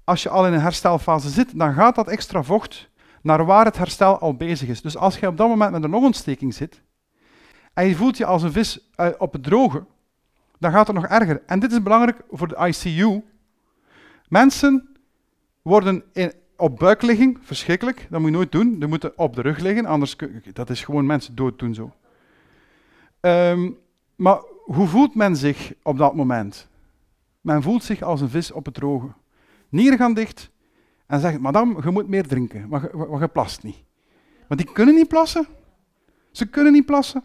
als je al in een herstelfase zit, dan gaat dat extra vocht naar waar het herstel al bezig is. Dus als je op dat moment met een ontsteking zit en je voelt je als een vis eh, op het droge, dan gaat het nog erger. En dit is belangrijk voor de ICU. Mensen worden in, op buikligging, verschrikkelijk, dat moet je nooit doen. Ze moeten op de rug liggen, anders kun, dat is gewoon mensen dood doen zo. Ehm, maar hoe voelt men zich op dat moment? Men voelt zich als een vis op het droge. Nieren gaan dicht en zegt, madame, je moet meer drinken, maar je, plast niet. Want die kunnen niet plassen. Ze kunnen niet plassen.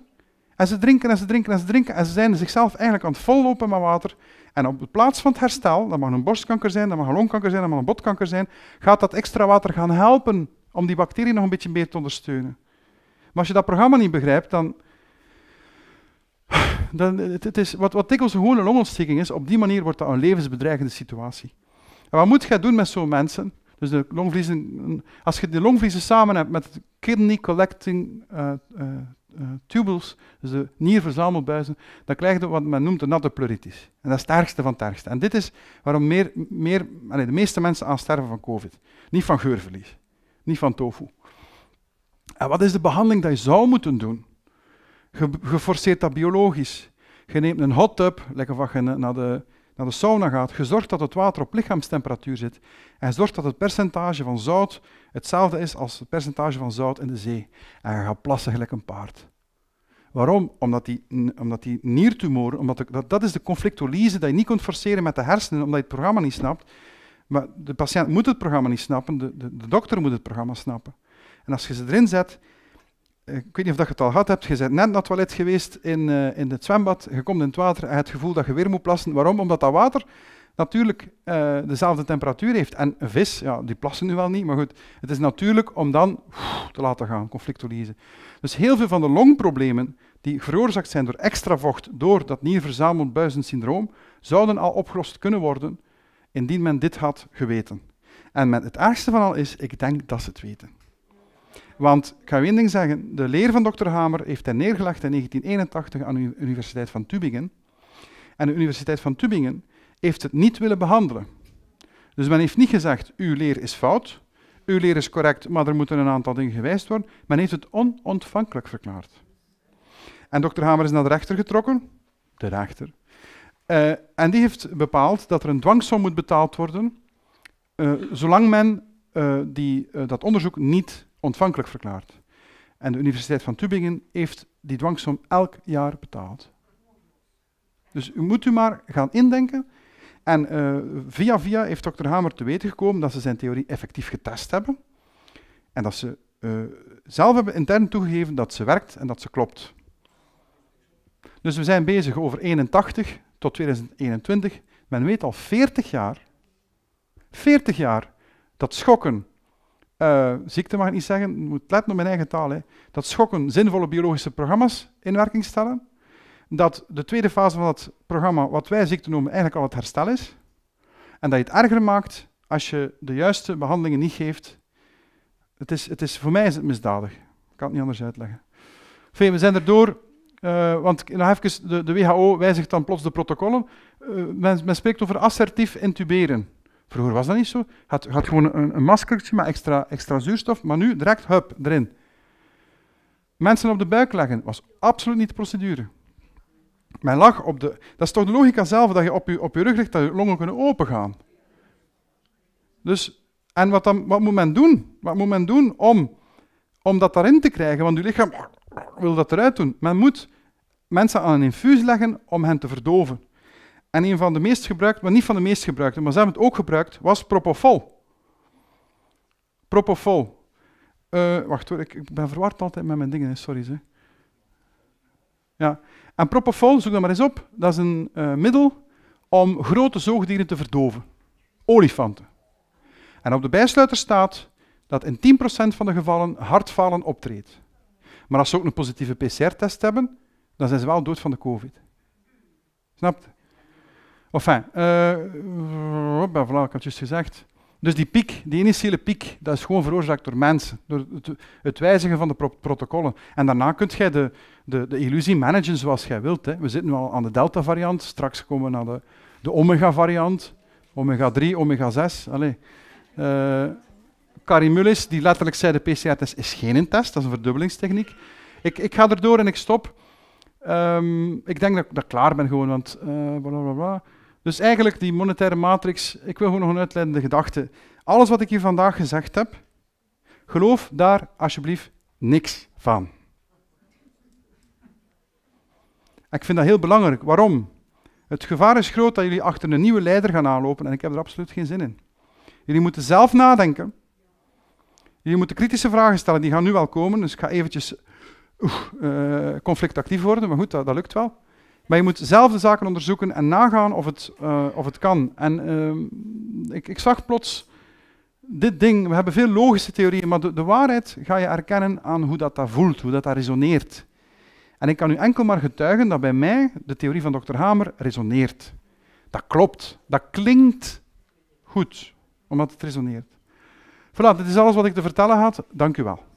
En ze drinken en ze drinken en ze drinken en ze zijn zichzelf eigenlijk aan het vollopen met water. En op de plaats van het herstel, dat mag een borstkanker zijn, dat mag een longkanker zijn, dat mag een botkanker zijn, gaat dat extra water gaan helpen om die bacteriën nog een beetje meer te ondersteunen. Maar als je dat programma niet begrijpt, dan, dan, het, is, wat, wat dikwijls gewoon een longontsteking is, op die manier wordt dat een levensbedreigende situatie. En wat moet je doen met zo'n mensen? Dus de longvliezen, als je de longvliezen samen hebt met kidney collecting uh, eh, eh, eh, tubules, dus de nierverzamelbuizen, dan krijg je wat men noemt de natte pleuritis. En dat is het ergste van het ergste. En dit is waarom meer, meer, de meeste mensen aan sterven van COVID. Niet van geurverlies, niet van tofu. En wat is de behandeling die je zou moeten doen? ge geforceerd dat biologisch. Je neemt een hot tub, lekker wat je naar de, naar de sauna gaat, je zorgt dat het water op lichaamstemperatuur zit en zorgt dat het percentage van zout hetzelfde is als het percentage van zout in de zee. En je gaat plassen gelijk een paard. Waarom? Omdat die, omdat die niertumor, omdat dat, dat is de conflictolyse dat je niet kunt forceren met de hersenen, omdat je het programma niet snapt. Maar de patiënt moet het programma niet snappen, de, de, de dokter moet het programma snappen. En als je ze erin zet, eh, ik weet niet of dat je het al gehad hebt, je bent net naar het toilet geweest in, eh, in het zwembad, je komt in het water en het gevoel dat je weer moet plassen. Waarom? Omdat dat water natuurlijk eh, dezelfde temperatuur heeft. En vis, ja, die plassen nu wel niet, maar goed, het is natuurlijk om dan te laten gaan, conflictolyse. Dus heel veel van de longproblemen die veroorzaakt zijn door extra vocht, door dat nierverzameld buizensyndroom, zouden al opgelost kunnen worden indien men dit had geweten. En het ergste van al is, ik denk dat ze het weten. Want ik ga u één ding zeggen, de leer van dokter Hamer heeft hij neergelegd in 1981 aan de Universiteit van Tübingen. En de Universiteit van Tübingen heeft het niet willen behandelen. Dus men heeft niet gezegd, uw leer is fout, uw leer is correct, maar er moeten een aantal dingen gewijzigd worden. Men heeft het onontvankelijk verklaard. En dokter Hamer is naar de rechter getrokken, de rechter. Eh, en die heeft bepaald dat er een dwangsom moet betaald worden, eh, zolang men eh, die, dat onderzoek niet ontvankelijk verklaard. En de Universiteit van Tübingen heeft die dwangsom elk jaar betaald. Dus u moet u maar gaan indenken. En eh, via via heeft dokter Hamer te weten gekomen dat ze zijn theorie effectief getest hebben. En dat ze eh, zelf hebben intern toegegeven dat ze werkt en dat ze klopt. Dus we zijn bezig over 81 tot 2021. Men weet al 40 jaar, 40 jaar, dat schokken eh, ziekte mag ik niet zeggen, ik moet letten op mijn eigen taal, hè, dat schokken zinvolle biologische programma's in werking stellen, dat de tweede fase van dat programma, wat wij ziekte noemen, eigenlijk al het herstel is, en dat je het erger maakt als je de juiste behandelingen niet geeft. Het is, het is, voor mij is het misdadig. Ik kan het niet anders uitleggen. we zijn erdoor, uh, want nog even, de, de, WHO wijzigt dan plots de protocollen. Eh, men spreekt over assertief intuberen. Vroeger was dat niet zo. Had, had gewoon een, een maskertje met extra, extra zuurstof, maar nu direct, hup, erin. Mensen op de buik leggen was absoluut niet de procedure. Men lag op de... Dat is toch de logica zelf, dat je op je, op je rug ligt, dat je longen kunnen opengaan. Dus, en wat, dan, wat moet men doen? Wat moet men doen om, om dat daarin te krijgen? Want je lichaam wil dat eruit doen. Men moet mensen aan een infuus leggen om hen te verdoven. En een van de meest gebruikte, maar niet van de meest gebruikte, maar ze hebben het ook gebruikt, was propofol. Propofol. Eh, wacht hoor, ik, ik, ben verward altijd met mijn dingen, sorry. Ze. Ja. En propofol, zoek dat maar eens op, dat is een eh, middel om grote zoogdieren te verdoven. Olifanten. En op de bijsluiter staat dat in 10% van de gevallen hartfalen optreedt. Maar als ze ook een positieve PCR-test hebben, dan zijn ze wel dood van de COVID. Snapt? Enfin, uh, ben vlak, ik had het gezegd. Dus die piek, die initiële piek, dat is gewoon veroorzaakt door mensen, door het, het wijzigen van de protocollen. En daarna kunt jij de, de, de, illusie managen zoals jij wilt. Hè. We zitten nu al aan de delta-variant, straks komen we naar de, de omega-variant, omega-3, omega-6. Uh, eh, Carrie Mullis, die letterlijk zei de PCR-test is geen een test, dat is een verdubbelingstechniek. Ik, ik ga erdoor en ik stop. Ehm, ik denk dat ik, dat klaar ben gewoon, want blablabla. Eh, dus eigenlijk die monetaire matrix, ik wil gewoon nog een uitleidende gedachte. Alles wat ik hier vandaag gezegd heb, geloof daar alsjeblieft niks van. Ik vind dat heel belangrijk. Waarom? Het gevaar is groot dat jullie achter een nieuwe leider gaan aanlopen en ik heb er absoluut geen zin in. Jullie moeten zelf nadenken. Jullie moeten kritische vragen stellen, die gaan nu wel komen, dus ik ga eventjes oef, uh, eh, conflictactief worden, maar goed, dat lukt wel. Maar je moet zelf de zaken onderzoeken en nagaan of het, eh, of het kan. En ehm, ik, ik, zag plots dit ding. We hebben veel logische theorieën, maar de, waarheid ga je erkennen aan hoe dat, dat voelt, hoe dat, dat resoneert. En ik kan u enkel maar getuigen dat bij mij de theorie van Dr. Hamer resoneert. Dat klopt. Dat klinkt goed, omdat het resoneert. Voilà, dit is alles wat ik te vertellen had. Dank u wel.